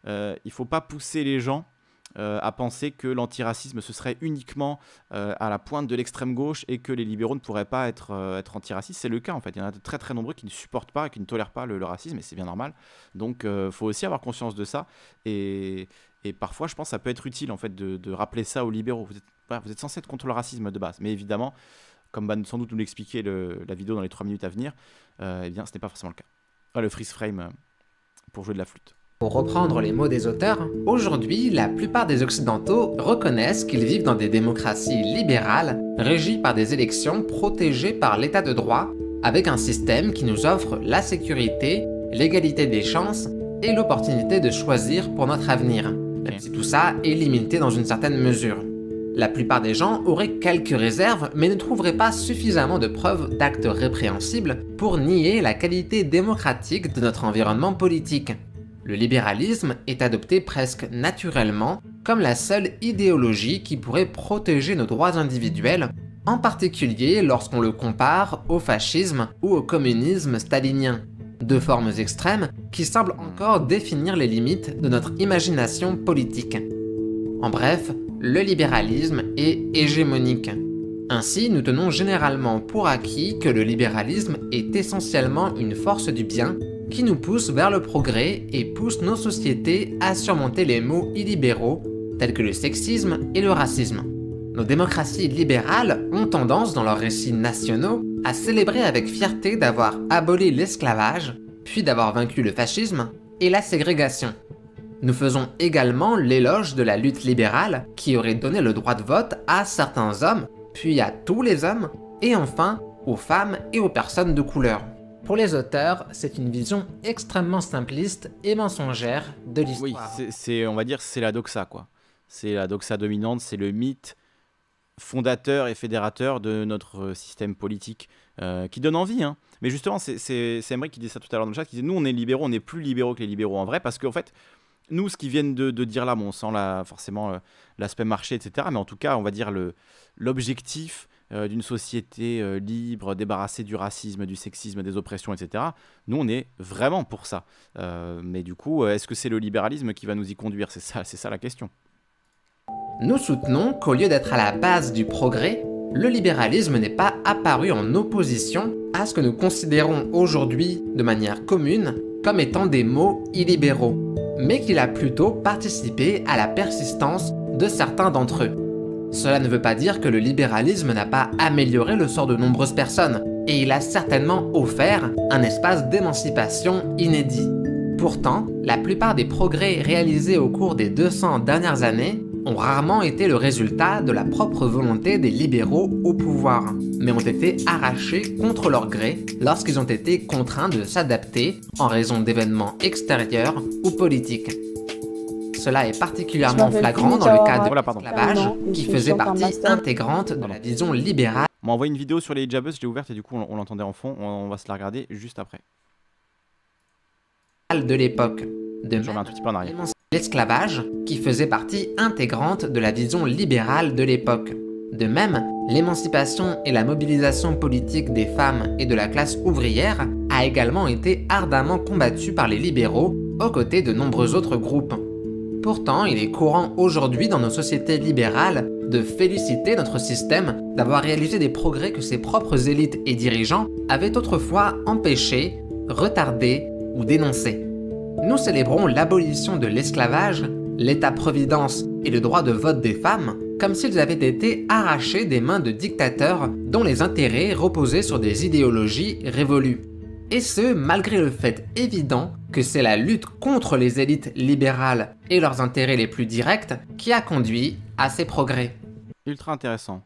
ne faut pas pousser les gens euh, à penser que l'antiracisme ce serait uniquement euh, à la pointe de l'extrême gauche et que les libéraux ne pourraient pas être, euh, être antiracistes. C'est le cas en fait. Il y en a de très très nombreux qui ne supportent pas, et qui ne tolèrent pas le, racisme et c'est bien normal. Donc il faut aussi avoir conscience de ça. Et, parfois je pense que ça peut être utile en fait de, rappeler ça aux libéraux. Vous êtes, censé être contre le racisme de base. Mais évidemment, comme va sans doute nous l'expliquer la vidéo dans les trois minutes à venir, eh bien ce n'est pas forcément le cas. Ah, le freeze frame pour jouer de la flûte. Pour reprendre les mots des auteurs, aujourd'hui, la plupart des Occidentaux reconnaissent qu'ils vivent dans des démocraties libérales, régies par des élections protégées par l'état de droit, avec un système qui nous offre la sécurité, l'égalité des chances et l'opportunité de choisir pour notre avenir, même si tout ça est limité dans une certaine mesure. La plupart des gens auraient quelques réserves mais ne trouveraient pas suffisamment de preuves d'actes répréhensibles pour nier la qualité démocratique de notre environnement politique. Le libéralisme est adopté presque naturellement comme la seule idéologie qui pourrait protéger nos droits individuels, en particulier lorsqu'on le compare au fascisme ou au communisme stalinien. Deux formes extrêmes qui semblent encore définir les limites de notre imagination politique. En bref, le libéralisme est hégémonique. Ainsi, nous tenons généralement pour acquis que le libéralisme est essentiellement une force du bien qui nous pousse vers le progrès et pousse nos sociétés à surmonter les maux illibéraux tels que le sexisme et le racisme. Nos démocraties libérales ont tendance, dans leurs récits nationaux, à célébrer avec fierté d'avoir aboli l'esclavage, puis d'avoir vaincu le fascisme et la ségrégation. Nous faisons également l'éloge de la lutte libérale qui aurait donné le droit de vote à certains hommes, puis à tous les hommes, et enfin aux femmes et aux personnes de couleur. Pour les auteurs, c'est une vision extrêmement simpliste et mensongère de l'histoire. Oui, c'est, on va dire, c'est la doxa, quoi. C'est la doxa dominante, c'est le mythe fondateur et fédérateur de notre euh, système politique euh, qui donne envie. Hein. Mais justement, c'est Emery qui dit ça tout à l'heure dans le chat, qui dit nous on est libéraux, on est plus libéraux que les libéraux en vrai, parce qu'en fait, nous, ce qu'ils viennent de, dire là, bon, on sent là, forcément euh, l'aspect marché, etc., mais en tout cas, on va dire l'objectif euh, d'une société euh, libre, débarrassée du racisme, du sexisme, des oppressions, etc. Nous, on est vraiment pour ça. Euh, mais du coup, est-ce que c'est le libéralisme qui va nous y conduire C'est ça, c'est ça la question. Nous soutenons qu'au lieu d'être à la base du progrès, le libéralisme n'est pas apparu en opposition à ce que nous considérons aujourd'hui de manière commune comme étant des mots illibéraux, mais qu'il a plutôt participé à la persistance de certains d'entre eux. Cela ne veut pas dire que le libéralisme n'a pas amélioré le sort de nombreuses personnes, et il a certainement offert un espace d'émancipation inédit. Pourtant, la plupart des progrès réalisés au cours des 200 dernières années ont rarement été le résultat de la propre volonté des libéraux au pouvoir, mais ont été arrachés contre leur gré lorsqu'ils ont été contraints de s'adapter en raison d'événements extérieurs ou politiques. Cela est particulièrement flagrant dans le cas de l'esclavage, qui faisait partie intégrante de la vision libérale. On m'a une vidéo sur les hijabus, je l'ai ouverte et du coup on, l'entendait en fond, on, va se la regarder juste après. De l'époque. De je un tout petit peu en arrière. L'esclavage, qui faisait partie intégrante de la vision libérale de l'époque. De même, l'émancipation et la mobilisation politique des femmes et de la classe ouvrière a également été ardemment combattue par les libéraux aux côtés de nombreux autres groupes. Pourtant, il est courant aujourd'hui dans nos sociétés libérales de féliciter notre système d'avoir réalisé des progrès que ses propres élites et dirigeants avaient autrefois empêchés, retardés ou dénoncés. Nous célébrons l'abolition de l'esclavage, l'État-providence et le droit de vote des femmes comme s'ils avaient été arrachés des mains de dictateurs dont les intérêts reposaient sur des idéologies révolues. Et ce, malgré le fait évident que c'est la lutte contre les élites libérales et leurs intérêts les plus directs qui a conduit à ces progrès. Ultra intéressant.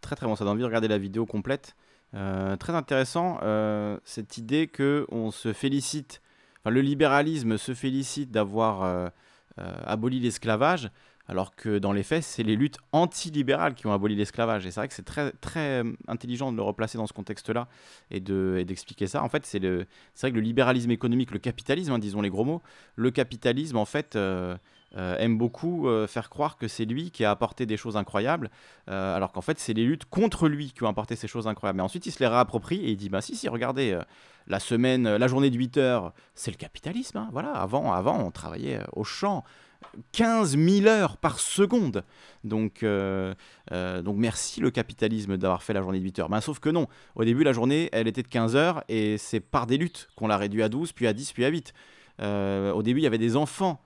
Très très bon, ça donne envie de regarder la vidéo complète. Euh, très intéressant euh, cette idée que se félicite, enfin, le libéralisme se félicite d'avoir euh, aboli l'esclavage, alors que dans les faits, c'est les luttes anti-libérales qui ont aboli l'esclavage. Et c'est vrai que c'est très, très euh, intelligent de le replacer dans ce contexte-là et, d'expliquer ça. En fait, c'est, le, vrai que le libéralisme économique, le capitalisme, hein, disons les gros mots, le capitalisme, en fait... Euh, euh, aime beaucoup faire croire que c'est lui qui a apporté des choses incroyables, alors qu'en fait, c'est les luttes contre lui qui ont apporté ces choses incroyables. Mais ensuite, il se les réapproprie et il dit Bah, si, si, regardez, la semaine, la journée de 8 heures, c'est le capitalisme. Hein. voilà, avant, avant, on travaillait au champ. 15 000 heures par seconde. Donc, euh, euh, donc merci le capitalisme d'avoir fait la journée de 8 heures. Ben, sauf que non, au début la journée elle était de 15 heures et c'est par des luttes qu'on l'a réduit à 12, puis à 10, puis à 8. Euh, au début il y avait des enfants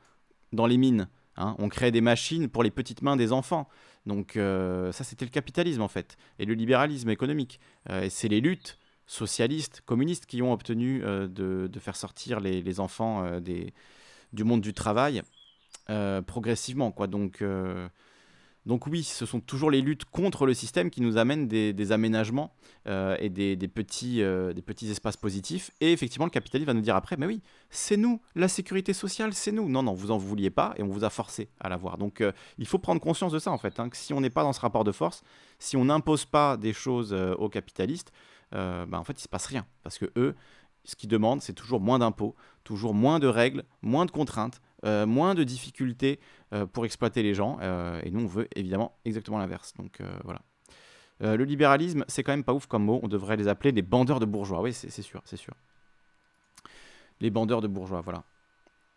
dans les mines. Hein. On créait des machines pour les petites mains des enfants. Donc ça c'était le capitalisme en fait, et le libéralisme économique. et c'est les luttes socialistes, communistes qui ont obtenu de, faire sortir les, enfants des, du monde du travail euh, progressivement. Quoi. Donc, euh, donc oui, ce sont toujours les luttes contre le système qui nous amènent des, aménagements euh, et des, petits, des petits espaces positifs. Et effectivement, le capitalisme va nous dire après, mais oui, c'est nous, la sécurité sociale, c'est nous. Non, non, vous en vouliez pas et on vous a forcé à l'avoir. Donc il faut prendre conscience de ça, en fait, hein, que si on n'est pas dans ce rapport de force, si on n'impose pas des choses aux capitalistes, bah, en fait, il ne se passe rien. Parce que eux, ce qu'ils demandent, c'est toujours moins d'impôts, toujours moins de règles, moins de contraintes, euh, moins de difficultés euh, pour exploiter les gens. Euh, et nous, on veut évidemment exactement l'inverse. Donc voilà. le libéralisme, c'est quand même pas ouf comme mot. On devrait les appeler les bandeurs de bourgeois. Oui, c'est sûr, c'est sûr. Les bandeurs de bourgeois, voilà.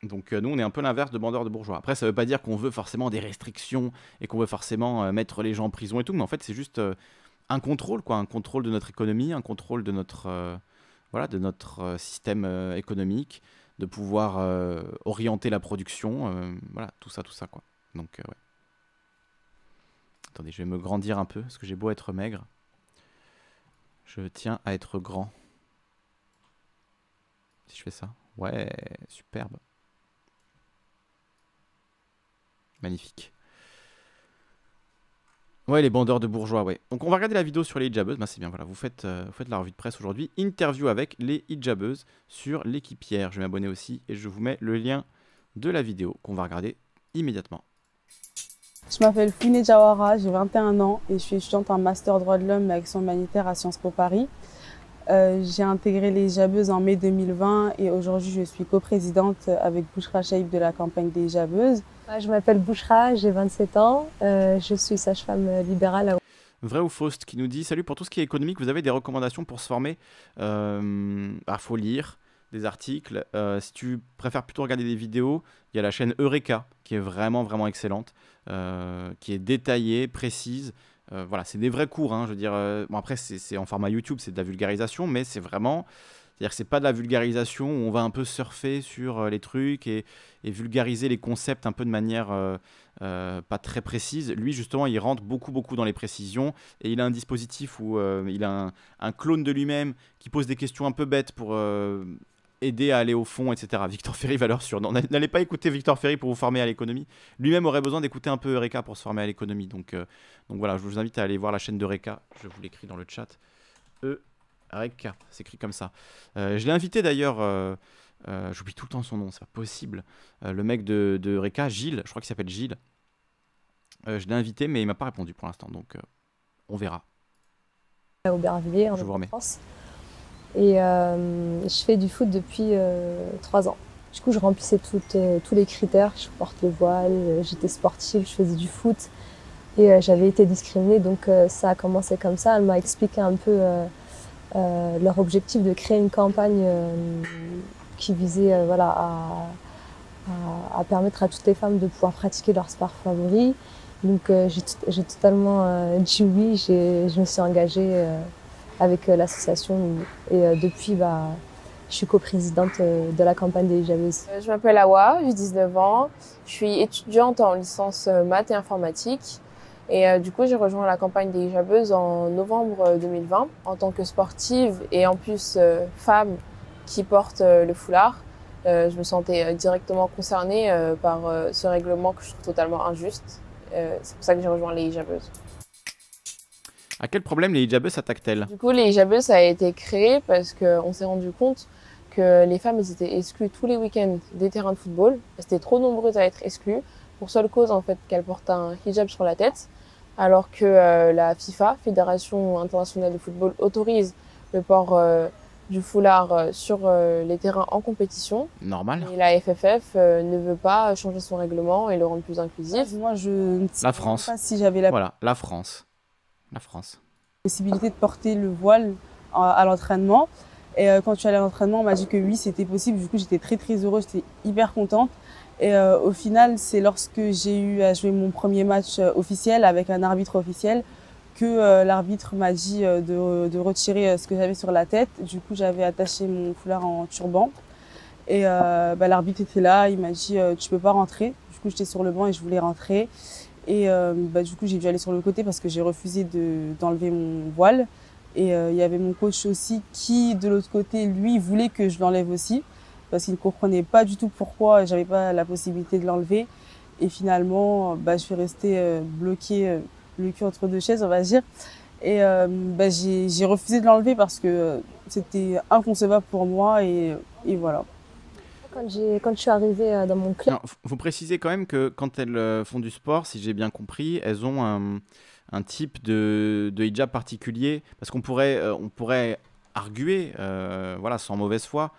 Donc nous, on est un peu l'inverse de bandeurs de bourgeois. Après, ça veut pas dire qu'on veut forcément des restrictions et qu'on veut forcément mettre les gens en prison et tout, mais en fait, c'est juste un contrôle, quoi, un contrôle de notre économie, un contrôle de notre, voilà, de notre système économique, de pouvoir euh, orienter la production, euh, voilà, tout ça, tout ça, quoi. Donc, euh, ouais. Attendez, je vais me grandir un peu, parce que j'ai beau être maigre. Je tiens à être grand. Si je fais ça. Ouais, superbe. Magnifique. Ouais, les bandeurs de bourgeois, ouais. Donc on va regarder la vidéo sur les hijabeuses. c'est bien, voilà, vous faites, euh, faites la revue de presse aujourd'hui. Interview avec les hijabeuses sur l'équipière. Je vais m'abonner aussi et je vous mets le lien de la vidéo qu'on va regarder immédiatement. Je m'appelle Fouine Jawara, j'ai 21 ans et je suis étudiante en master droit de l'homme et action humanitaire à Sciences Po Paris. Euh, j'ai intégré les hijabeuses en mai 2020 et aujourd'hui je suis coprésidente avec Bouchra Shaib de la campagne des hijabeuses. Je m'appelle Bouchra, j'ai 27 ans, euh, je suis sage-femme libérale. Vrai ou fausse qui nous dit Salut, pour tout ce qui est économique, vous avez des recommandations pour se former Il euh, faut lire des articles. Euh, si tu préfères plutôt regarder des vidéos, il y a la chaîne Eureka qui est vraiment, vraiment excellente, qui est détaillée, précise. voilà, c'est des vrais cours. Hein, je veux dire, bon, après, c'est en format YouTube, c'est de la vulgarisation, mais c'est vraiment. C'est-à-dire que c'est pas de la vulgarisation où on va un peu surfer sur euh, les trucs et, vulgariser les concepts un peu de manière euh, euh, pas très précise. Lui, justement, il rentre beaucoup, beaucoup dans les précisions et il a un dispositif où il a un, clone de lui-même qui pose des questions un peu bêtes pour aider à aller au fond, etc. Victor Ferry, valeur sûre. n'allez pas écouter Victor Ferry pour vous former à l'économie. Lui-même aurait besoin d'écouter un peu Eureka pour se former à l'économie. Donc, donc voilà, je vous invite à aller voir la chaîne de d'Eureka. Je vous l'écris dans le chat. E Reka, c'est écrit comme ça. Euh, je l'ai invité d'ailleurs. Euh, euh, j'oublie tout le temps son nom, c'est pas possible. le mec de, de Reka, Gilles, je crois qu'il s'appelle Gilles. je l'ai invité, mais il m'a pas répondu pour l'instant, donc on verra. À Aubervilliers, en je vous remets. France. Et je fais du foot depuis 3 ans. Du coup, je remplissais tous les critères. Je porte le voile, j'étais sportive, je faisais du foot. Et j'avais été discriminée, donc ça a commencé comme ça. Elle m'a expliqué un peu euh, leur objectif de créer une campagne euh, qui visait euh, voilà, à, à, à, permettre à toutes les femmes de pouvoir pratiquer leur sport favori. Donc euh, j'ai totalement dit oui, je me suis engagée avec l'association et depuis bah, je suis coprésidente de la campagne des Hijabeuses. Je m'appelle Awa, j'ai 19 ans, je suis étudiante en licence maths et informatique. Et euh, du coup, j'ai rejoint la campagne des Hijabeuses en novembre 2020 euh, en tant que sportive et en plus euh, femme qui porte le foulard. je me sentais directement concernée par ce règlement que je trouve totalement injuste. C'est pour ça que j'ai rejoint les Hijabeuses. À quel problème les Hijabeuses attaquent elles Du coup, les Hijabeuses, ont a été créé parce qu'on s'est rendu compte que les femmes étaient exclues tous les week-ends des terrains de football. Elles trop nombreuses à être exclues pour seule cause en fait qu'elles portent un hijab sur la tête alors que euh, la FIFA, Fédération internationale de football, autorise le port euh, du foulard euh, sur les terrains en compétition. Normal. Et la FFF ne veut pas changer son règlement et le rendre plus inclusif. Moi, je la France. pas si j'avais la... Voilà, la France. La France. Possibilité de porter le voile à, à l'entraînement. Et quand je suis allée à l'entraînement, on m'a dit que oui, c'était possible. Du coup, j'étais très très heureuse, j'étais hyper contente. Et euh, au final, c'est lorsque j'ai eu à jouer mon premier match euh, officiel avec un arbitre officiel que euh, l'arbitre m'a dit de, retirer ce que j'avais sur la tête. Du coup, j'avais attaché mon foulard en turban. Et bah, l'arbitre était là, il m'a dit tu peux pas rentrer. Du coup, j'étais sur le banc et je voulais rentrer. Et bah, du coup, j'ai dû aller sur le côté parce que j'ai refusé d'enlever mon voile. Et il y avait mon coach aussi qui, de l'autre côté, lui, voulait que je l'enlève aussi parce qu'ils ne comprenaient pas du tout pourquoi j'avais pas la possibilité de l'enlever. Et finalement, bah, je suis restée euh, bloquée euh, le cul entre deux chaises, on va dire. Et euh, bah, j'ai refusé de l'enlever parce que c'était inconcevable pour moi et, et voilà. Quand, quand, je suis arrivée dans mon club... Vous précisez quand même que quand elles font du sport, si j'ai bien compris, elles ont un, un type de, de, hijab particulier parce qu'on pourrait, on pourrait arguer, voilà, sans mauvaise foi,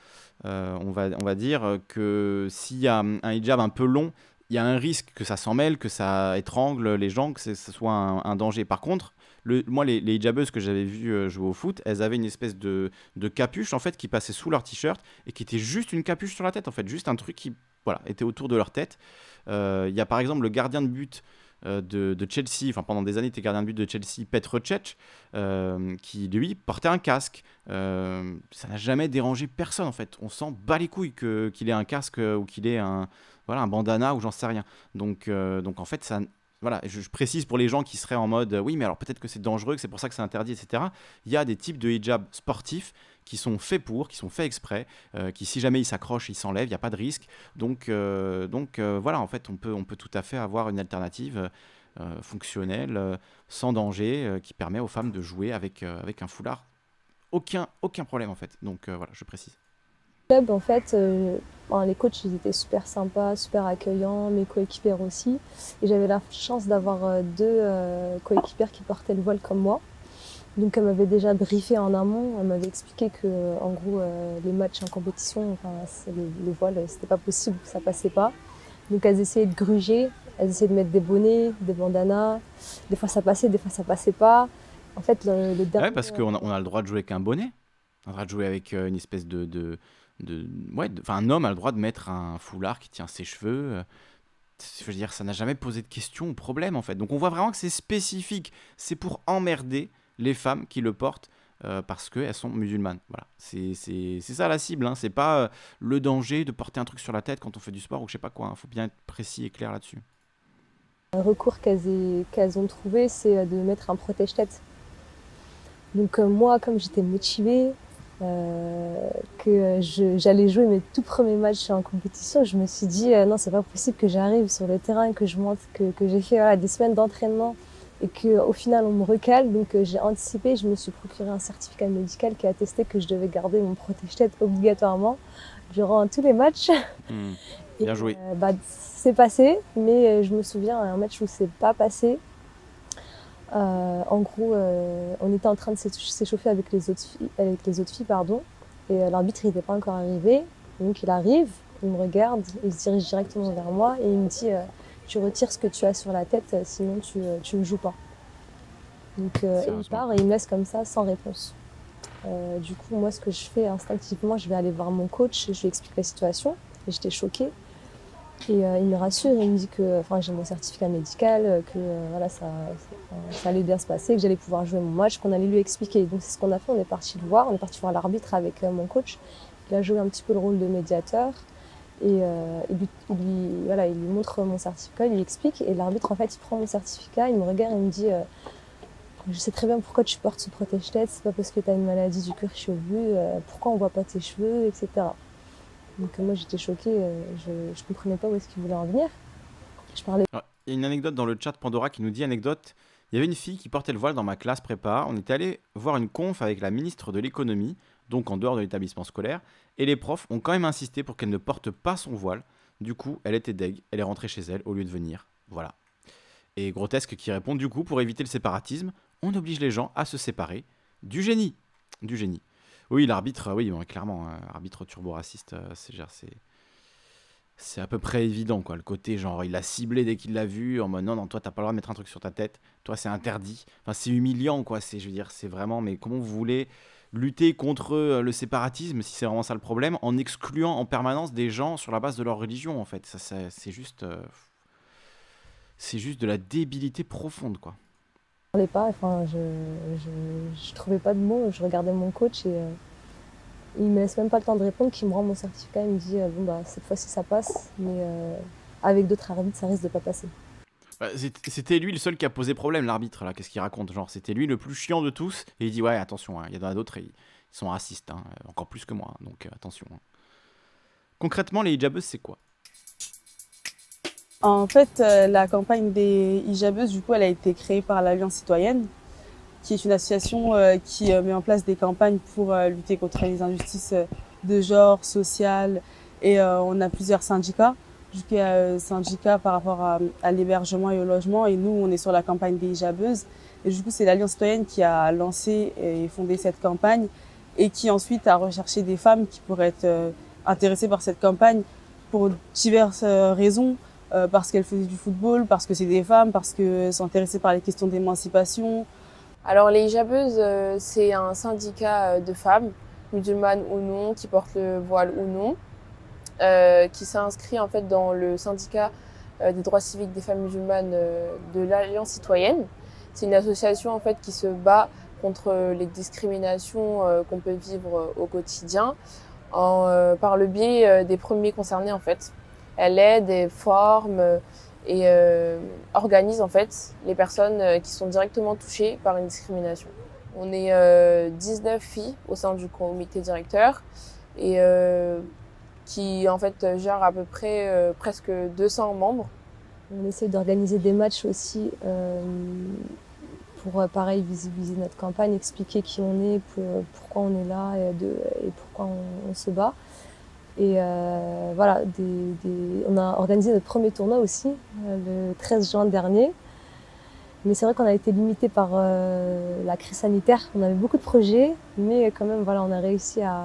euh, on, va, dire que s'il y a un hijab un peu long, il y a un risque que ça s'en mêle, que ça étrangle les gens, que ce soit un, danger. Par contre, moi, les, hijabeuses que j'avais vues euh, jouer au foot, elles avaient une espèce de, capuche en fait qui passait sous leur t-shirt et qui était juste une capuche sur la tête en fait, juste un truc qui était autour de leur tête. Euh, il y a par exemple le gardien de but euh, de, Chelsea, enfin pendant des années, était gardien de but de Chelsea, Petr Cech, euh, qui lui portait un casque. Euh, ça n'a jamais dérangé personne en fait. On s'en bat les couilles qu'il ait un casque ou qu'il ait un, voilà, un bandana ou j'en sais rien. Donc, donc en fait, ça, voilà, je, précise pour les gens qui seraient en mode oui, mais alors peut-être que c'est dangereux, que c'est pour ça que c'est interdit, etc. Il y a des types de hijab sportifs qui sont faits pour, qui sont faits exprès, euh, qui si jamais ils s'accrochent, ils s'enlèvent, il n'y a pas de risque. Donc, euh, donc euh, voilà, en fait, on peut, on peut tout à fait avoir une alternative fonctionnelle, sans danger, qui permet aux femmes de jouer avec, avec un foulard. Aucun, aucun problème en fait. Donc voilà, je précise. Club, en fait, les coachs, ils étaient super sympas, super accueillants, mes coéquipiers aussi. Et j'avais la chance d'avoir deux coéquipères qui portaient le voile comme moi. Donc elle m'avait déjà briefé en amont, elle m'avait expliqué que en gros euh, les matchs en compétition, enfin, le, le, voile c'était pas possible, ça passait pas. Donc elles essayaient de gruger, elles essayaient de mettre des bonnets, des bandanas. Des fois ça passait, des fois ça passait pas. En fait le, ah dernier. Ouais, parce euh, qu'on a, le droit de jouer avec un bonnet, on a le droit de jouer avec euh, une espèce de, enfin un homme a le droit de mettre un foulard qui tient ses cheveux. Je veux dire, ça n'a jamais posé de question ou problème en fait. Donc on voit vraiment que c'est spécifique, c'est pour emmerder les femmes qui le portent euh, parce qu'elles sont musulmanes. Voilà, c'est ça la cible, hein. c'est pas euh, le danger de porter un truc sur la tête quand on fait du sport ou je sais pas quoi, il hein. faut bien être précis et clair là-dessus. Un recours qu'elles ont trouvé, c'est euh, de mettre un protège-tête. Donc moi, comme j'étais motivée, que j'allais jouer mes tout premiers matchs en compétition, je me suis dit non, c'est pas possible que j'arrive sur le terrain, que je monte, que, que j'ai fait des semaines d'entraînement et qu'au final on me recale. Donc euh, j'ai anticipé, je me suis procuré un certificat médical qui attestait que je devais garder mon protège-tête obligatoirement durant tous les matchs. Hmm. Bien joué. Euh, bah, c'est passé, mais euh, je me souviens un match où c'est pas passé. en gros, on était en train de s'échauffer avec les autres filles, pardon, et l'arbitre n'était pas encore arrivé. Donc il arrive, il me regarde, il se dirige directement vers moi et il me dit tu retires ce que tu as sur la tête, euh, sinon euh, tu, ne joues pas. Donc, euh, il part et il me laisse comme ça, sans réponse. du coup, moi, ce que je fais instinctivement, je vais aller voir mon coach, je lui explique la situation, et j'étais choquée. Et il me rassure, il me dit que j'ai mon certificat médical, que voilà, ça, ça, allait bien se passer, que j'allais pouvoir jouer mon match, qu'on allait lui expliquer. Donc c'est ce qu'on a fait, on est parti le voir, on est parti voir l'arbitre avec mon coach. Il a joué un petit peu le rôle de médiateur. Et, euh, il, lui, voilà, il montre mon certificat, il lui explique. Et l'arbitre, en fait, il prend mon certificat, il me regarde et il me dit euh, Je sais très bien pourquoi tu portes ce protège-tête, c'est pas parce que tu as une maladie du cuir chevelu, euh, pourquoi on voit pas tes cheveux, etc. Donc moi, j'étais choquée, je, ne comprenais pas où est-ce qu'il voulait en venir. Je parlais. il y a une anecdote dans le chat Pandora qui nous dit Anecdote, il y avait une fille qui portait le voile dans ma classe prépa. On était allé voir une conf avec la ministre de l'économie donc en dehors de l'établissement scolaire, et les profs ont quand même insisté pour qu'elle ne porte pas son voile. Du coup, elle était deg, elle est rentrée chez elle au lieu de venir. Voilà. Et Grotesque qui répond du coup, pour éviter le séparatisme, on oblige les gens à se séparer. Du génie Du génie. Oui, l'arbitre, oui, clairement, hein, arbitre turbo-raciste, euh, c'est c'est à peu près évident, quoi. Le côté, genre, il l'a ciblé dès qu'il l'a vu, en mode non, non, toi, t'as pas le droit de mettre un truc sur ta tête, toi, c'est interdit. Enfin, c'est humiliant, quoi. C'est, je veux dire, c'est vraiment, mais comment vous voulez lutter contre euh, le séparatisme, si c'est vraiment ça le problème, en excluant en permanence des gens sur la base de leur religion, en fait. Ça, c'est juste. Euh, c'est juste de la débilité profonde, quoi. Je parlais pas, je, trouvais pas de mots, je regardais mon coach et euh, il me laisse même pas le temps de répondre, qu'il me rend mon certificat, il me dit Bon, bah, cette fois-ci ça passe, mais avec d'autres arbitres ça risque de pas passer. Bah, c'était lui le seul qui a posé problème, l'arbitre, là. Qu'est-ce qu'il raconte Genre, c'était lui le plus chiant de tous. Et il dit, ouais, attention, hein, il y en a d'autres, ils sont racistes, hein, euh, encore plus que moi, hein, donc euh, attention. Concrètement, les hijabeuses, c'est quoi En fait, euh, la campagne des hijabeuses, du coup, elle a été créée par l'Alliance citoyenne, qui est une association qui met en place des campagnes pour lutter contre les injustices de genre, sociales, et on a plusieurs syndicats jusqu'à euh, syndicat par rapport à, l'hébergement et au logement. Et nous, on est sur la campagne des hijabeuses. Et du coup, c'est l'Alliance citoyenne qui a lancé et fondé cette campagne et qui ensuite a recherché des femmes qui pourraient être euh, intéressées par cette campagne pour diverses euh, raisons, parce qu'elles faisaient du football, parce que c'est des femmes, parce qu'elles sont intéressées par les questions d'émancipation. Alors les hijabeuses, c'est un syndicat de femmes, musulmanes ou non, qui portent le voile ou non. Euh, qui s'est inscrit en fait dans le syndicat euh, des droits civiques des femmes musulmanes euh, de l'Alliance citoyenne. C'est une association en fait qui se bat contre les discriminations qu'on peut vivre au quotidien en, par le biais des premiers concernés en fait. Elle aide et forme et organise en fait les personnes qui sont directement touchées par une discrimination. On est 19 filles au sein du comité directeur et qui en fait euh, gère à peu près euh, presque 200 membres. On essaie d'organiser des matchs aussi euh, pour pareil visibiliser notre campagne, expliquer qui on est, pourquoi on est là et, pourquoi on, se bat. Et voilà, on a organisé notre premier tournoi aussi le 13 juin dernier. Mais c'est vrai qu'on a été limité par la crise sanitaire. On avait beaucoup de projets, mais quand même, voilà, on a réussi à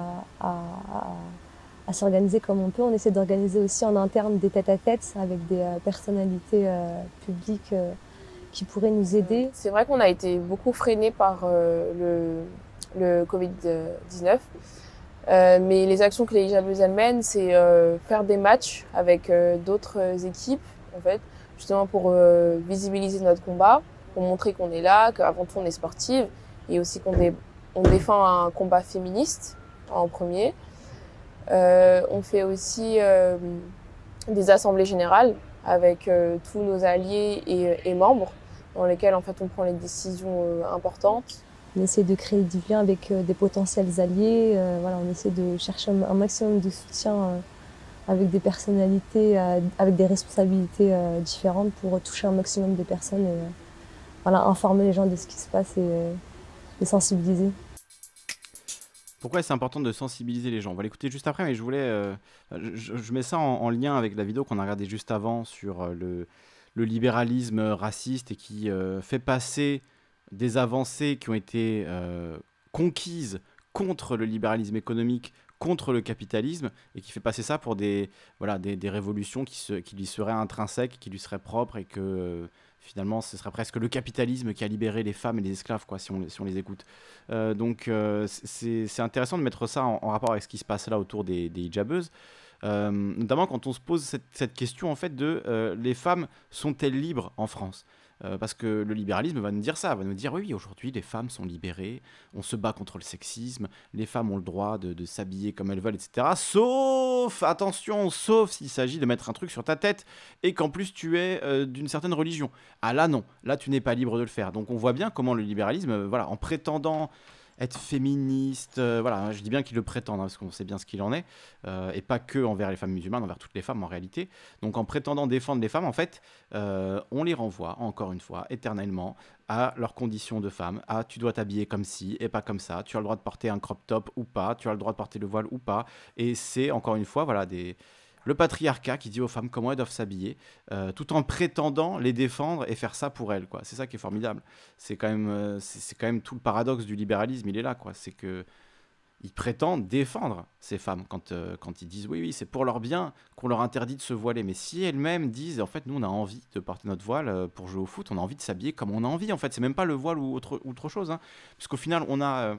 à s'organiser comme on peut. On essaie d'organiser aussi en interne des tête-à-tête avec des euh, personnalités euh, publiques euh, qui pourraient nous aider. C'est vrai qu'on a été beaucoup freiné par le, le Covid-19. mais les actions que les elles mènent, c'est faire des matchs avec d'autres équipes, en fait, justement pour visibiliser notre combat, pour montrer qu'on est là, qu'avant tout on est sportive, et aussi qu'on défend un combat féministe en premier, euh, on fait aussi euh, des assemblées générales avec euh, tous nos alliés et, membres, dans lesquels en fait on prend les décisions importantes. On essaie de créer du lien avec des potentiels alliés. voilà, on essaie de chercher un, maximum de soutien avec des personnalités, avec des responsabilités différentes pour toucher un maximum de personnes et voilà, informer les gens de ce qui se passe et les sensibiliser. Pourquoi c'est important de sensibiliser les gens On va l'écouter juste après, mais je voulais. Euh, je, mets ça en, lien avec la vidéo qu'on a regardée juste avant sur euh, le, libéralisme raciste et qui euh, fait passer des avancées qui ont été conquises contre le libéralisme économique, contre le capitalisme, et qui fait passer ça pour des, voilà, des, révolutions qui, qui lui seraient intrinsèques, qui lui seraient propres et que finalement, ce sera presque le capitalisme qui a libéré les femmes et les esclaves, quoi, si on, si les écoute. Euh, donc, euh, c'est intéressant de mettre ça en, rapport avec ce qui se passe là autour des, des hijabeuses. Euh, notamment quand on se pose cette, cette question en fait de les femmes sont-elles libres en France euh, parce que le libéralisme va nous dire ça, va nous dire oui, aujourd'hui les femmes sont libérées, on se bat contre le sexisme, les femmes ont le droit de, s'habiller comme elles veulent, etc. Sauf, attention, sauf s'il s'agit de mettre un truc sur ta tête et qu'en plus tu es euh, d'une certaine religion. Ah là non, là tu n'es pas libre de le faire. Donc on voit bien comment le libéralisme, euh, voilà, en prétendant être féministe, euh, voilà, hein, je dis bien qu'ils le prétendent, hein, parce qu'on sait bien ce qu'il en est, euh, et pas que envers les femmes musulmanes, envers toutes les femmes en réalité. Donc en prétendant défendre les femmes, en fait, euh, on les renvoie, encore une fois, éternellement, à leurs conditions de femme, à tu dois t'habiller comme ci et pas comme ça, tu as le droit de porter un crop top ou pas, tu as le droit de porter le voile ou pas, et c'est encore une fois, voilà, des le patriarcat qui dit aux femmes comment elles doivent s'habiller, euh, tout en prétendant les défendre et faire ça pour elles. C'est ça qui est formidable. C'est quand, même, euh, c'est, quand même tout le paradoxe du libéralisme, il est là. C'est que ils prétendent défendre ces femmes quand, euh, quand ils disent oui, oui, c'est pour leur bien qu'on leur interdit de se voiler. Mais si elles-mêmes disent, en fait, nous, on a envie de porter notre voile pour jouer au foot, on a envie de s'habiller comme on a envie, en fait, c'est même pas le voile ou autre, chose. Hein. Puisqu'au final, on a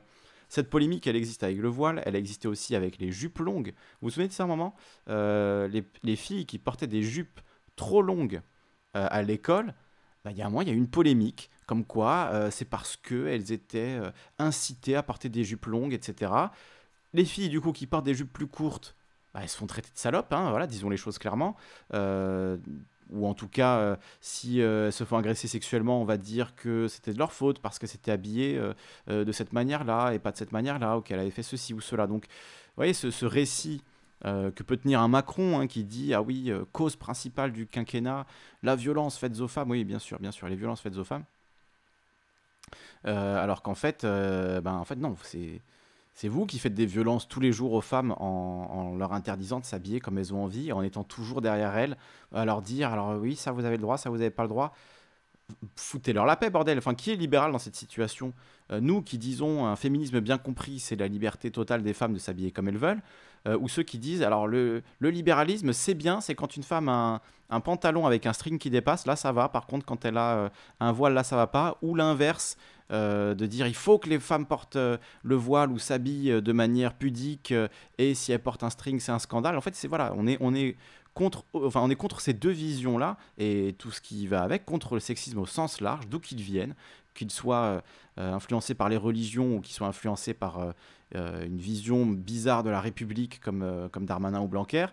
cette polémique, elle existe avec le voile, elle existait aussi avec les jupes longues. Vous vous souvenez de ça, maman euh, les, filles qui portaient des jupes trop longues euh, à l'école, bah, il y a un moment, il y a eu une polémique, comme quoi euh, c'est parce qu'elles étaient incitées à porter des jupes longues, etc. Les filles, du coup, qui portent des jupes plus courtes, bah, elles se font traiter de salopes, hein, voilà, disons les choses clairement ou en tout cas, euh, si euh, elles se font agresser sexuellement, on va dire que c'était de leur faute parce que c'était habillé euh, de cette manière-là et pas de cette manière-là, ou qu'elle avait fait ceci ou cela. Donc, vous voyez, ce, récit que peut tenir un Macron hein, qui dit Ah oui, cause principale du quinquennat, la violence faite aux femmes. Oui, bien sûr, bien sûr, les violences faites aux femmes. alors qu'en fait, ben, en fait, non, c'est c'est vous qui faites des violences tous les jours aux femmes en, leur interdisant de s'habiller comme elles ont envie, en étant toujours derrière elles, à leur dire alors oui, ça vous avez le droit, ça vous n'avez pas le droit. Foutez-leur la paix, bordel. Enfin, qui est libéral dans cette situation euh, Nous qui disons un féminisme bien compris, c'est la liberté totale des femmes de s'habiller comme elles veulent, euh, ou ceux qui disent alors le, libéralisme, c'est bien, c'est quand une femme a un, pantalon avec un string qui dépasse, là ça va, par contre quand elle a euh, un voile, là ça va pas, ou l'inverse, euh, de dire il faut que les femmes portent euh, le voile ou s'habillent euh, de manière pudique et si elles portent un string c'est un scandale. En fait c'est voilà on est on est contre enfin on est contre ces deux visions là et tout ce qui va avec contre le sexisme au sens large d'où qu'il vienne qu'il soit influencé par les religions ou qu'il soit influencé par une vision bizarre de la République comme, comme Darmanin ou Blanquer,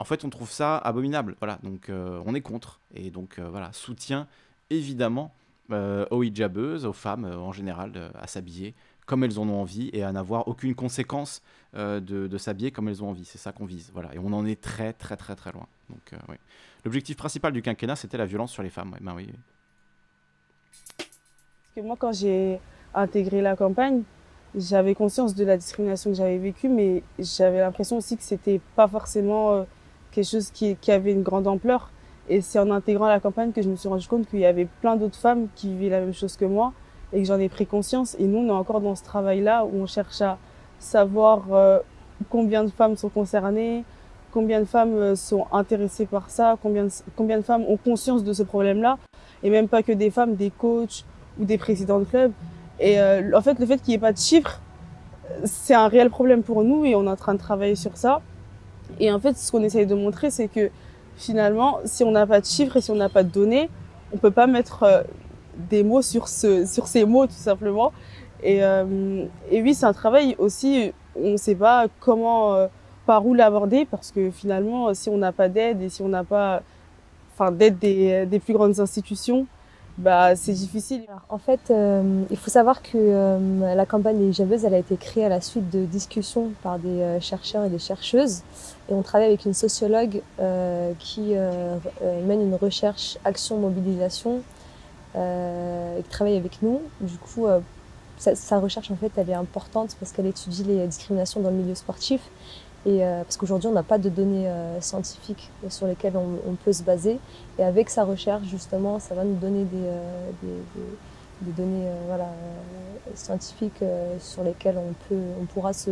en fait, on trouve ça abominable. Voilà, donc on est contre. Et donc, voilà, soutien évidemment euh, aux hijabeuses, aux femmes euh, en général, euh, à s'habiller comme elles en ont envie et à n'avoir aucune conséquence de, s'habiller comme elles ont envie. C'est ça qu'on vise. Et on en est très, très, très, très loin. Donc, L'objectif principal du quinquennat, c'était la violence sur les femmes. Ben oui, que moi, quand j'ai intégré la campagne, j'avais conscience de la discrimination que j'avais vécue, mais j'avais l'impression aussi que ce c'était pas forcément quelque chose qui, avait une grande ampleur. Et c'est en intégrant la campagne que je me suis rendu compte qu'il y avait plein d'autres femmes qui vivaient la même chose que moi et que j'en ai pris conscience. Et nous, on est encore dans ce travail-là où on cherche à savoir euh, combien de femmes sont concernées, combien de femmes euh, sont intéressées par ça, combien de, combien de femmes ont conscience de ce problème-là, et même pas que des femmes, des coachs ou des présidents de clubs. Et euh, en fait, le fait qu'il n'y ait pas de chiffres, c'est un réel problème pour nous et on est en train de travailler sur ça. Et en fait, ce qu'on essaye de montrer, c'est que finalement, si on n'a pas de chiffres et si on n'a pas de données, on peut pas mettre euh, des mots sur, ces mots tout simplement. Euh, et, oui, c'est un travail aussi, on ne sait pas comment, euh, par où l'aborder, parce que finalement, si on n'a pas d'aide et si on n'a pas d'aide des, plus grandes institutions, bah, c'est difficile. en fait, il faut savoir que la campagne des jabeuses, elle a été créée à la suite de discussions par des chercheurs et des chercheuses on travaille avec une sociologue euh, qui euh, euh, mène une recherche action-mobilisation et qui travaille avec nous. Du coup, sa, recherche, en fait, elle est importante parce qu'elle étudie les discriminations dans le milieu sportif. Et, parce qu'aujourd'hui, on n'a pas de données scientifiques sur lesquelles on, peut se baser. Et avec sa recherche, justement, ça va nous donner des, données scientifiques sur lesquelles on, peut, on pourra se,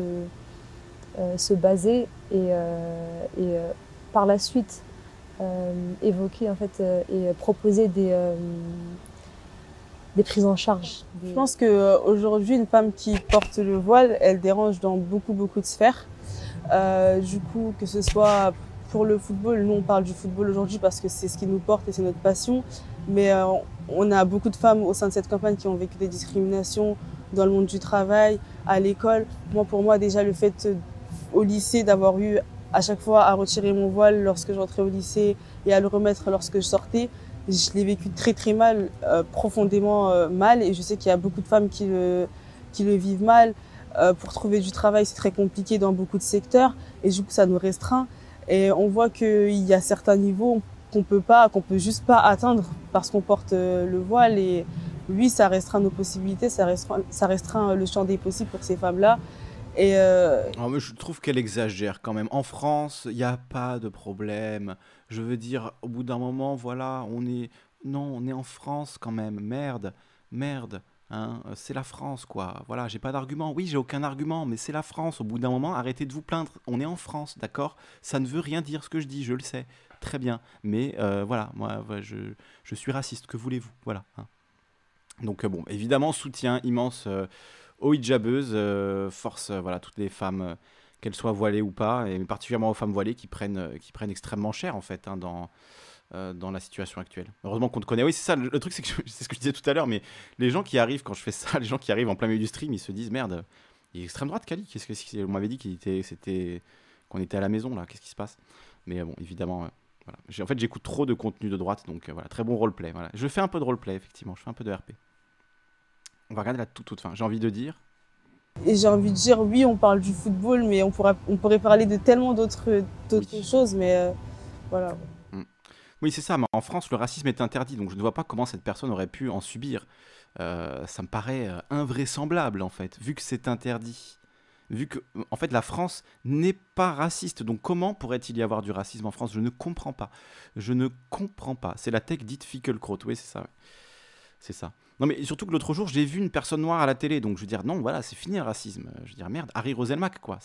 euh, se baser et, euh, euh, par la suite évoquer en fait et proposer des des prises en charge. Je pense que aujourd'hui, une femme qui porte le voile, elle dérange dans beaucoup beaucoup de sphères. du coup, que ce soit pour le football, nous on parle du football aujourd'hui parce que c'est ce qui nous porte et c'est notre passion. Mais on a beaucoup de femmes au sein de cette campagne qui ont vécu des discriminations dans le monde du travail, à l'école. Moi, pour moi, déjà le fait de au lycée d'avoir eu à chaque fois à retirer mon voile lorsque j'entrais au lycée et à le remettre lorsque je sortais. Je l'ai vécu très très mal, euh, profondément euh, mal, et je sais qu'il y a beaucoup de femmes qui le, vivent mal. Euh, pour trouver du travail, c'est très compliqué dans beaucoup de secteurs, et du coup, ça nous restreint. Et on voit qu'il y a certains niveaux qu'on peut pas, qu'on peut juste pas atteindre parce qu'on porte le voile, et oui, ça restreint nos possibilités, ça restreint le champ des possibles pour ces femmes-là. Et euh, ah, je trouve qu'elle exagère quand même. En France, il n'y a pas de problème. Je veux dire, au bout d'un moment, voilà, on est. Non, on est en France quand même. Merde, merde. Hein, c'est la France, quoi. Voilà, j'ai pas d'argument. Oui, j'ai aucun argument, mais c'est la France. Au bout d'un moment, arrêtez de vous plaindre. On est en France, d'accord Ça ne veut rien dire ce que je dis, je le sais. Très bien. Mais euh, voilà, moi, je, je, suis raciste, que voulez-vous Voilà. Hein. Donc, euh, bon, évidemment, soutien immense aux hijabuses, euh, force euh, voilà, toutes les femmes, euh, qu'elles soient voilées ou pas, et particulièrement aux femmes voilées qui prennent, qui prennent extrêmement cher en fait hein, dans, dans la situation actuelle. Heureusement qu'on te connaît. Oui, c'est ça. Le, truc, c'est que ce que je disais tout à l'heure, mais les gens qui arrivent quand je fais ça, les gens qui arrivent en plein milieu du stream, ils se disent merde, il est extrême droite, Kali. Qu'est-ce que m'avait dit qu'il était, c'était, qu'on était à la maison là Qu'est-ce qui se passe Mais bon, évidemment, En fait, j'écoute trop de contenu de droite, donc voilà, très bon roleplay. Voilà, je fais un peu de roleplay effectivement. Je fais un peu de RP. On va regarder la toute, fin. J'ai envie de dire. Et j'ai envie de dire, oui, on parle du football, mais on, pourra, on pourrait parler de tellement d'autres d'autres choses, mais euh, voilà. Mm. Oui, c'est ça. Mais en France, le racisme est interdit, donc je ne vois pas comment cette personne aurait pu en subir. Euh, ça me paraît euh, invraisemblable, en fait, vu que c'est interdit. Vu que, en fait, la France n'est pas raciste. Donc, comment pourrait-il y avoir du racisme en France Je ne comprends pas. Je ne comprends pas. C'est la tech dite Fickelkraut. Oui, c'est ça. C'est ça. Non, mais surtout que l'autre jour, j'ai vu une personne noire à la télé. Donc, je veux dire, non, voilà, c'est fini le racisme. Euh, je veux dire, merde, Harry Roselmack, quoi.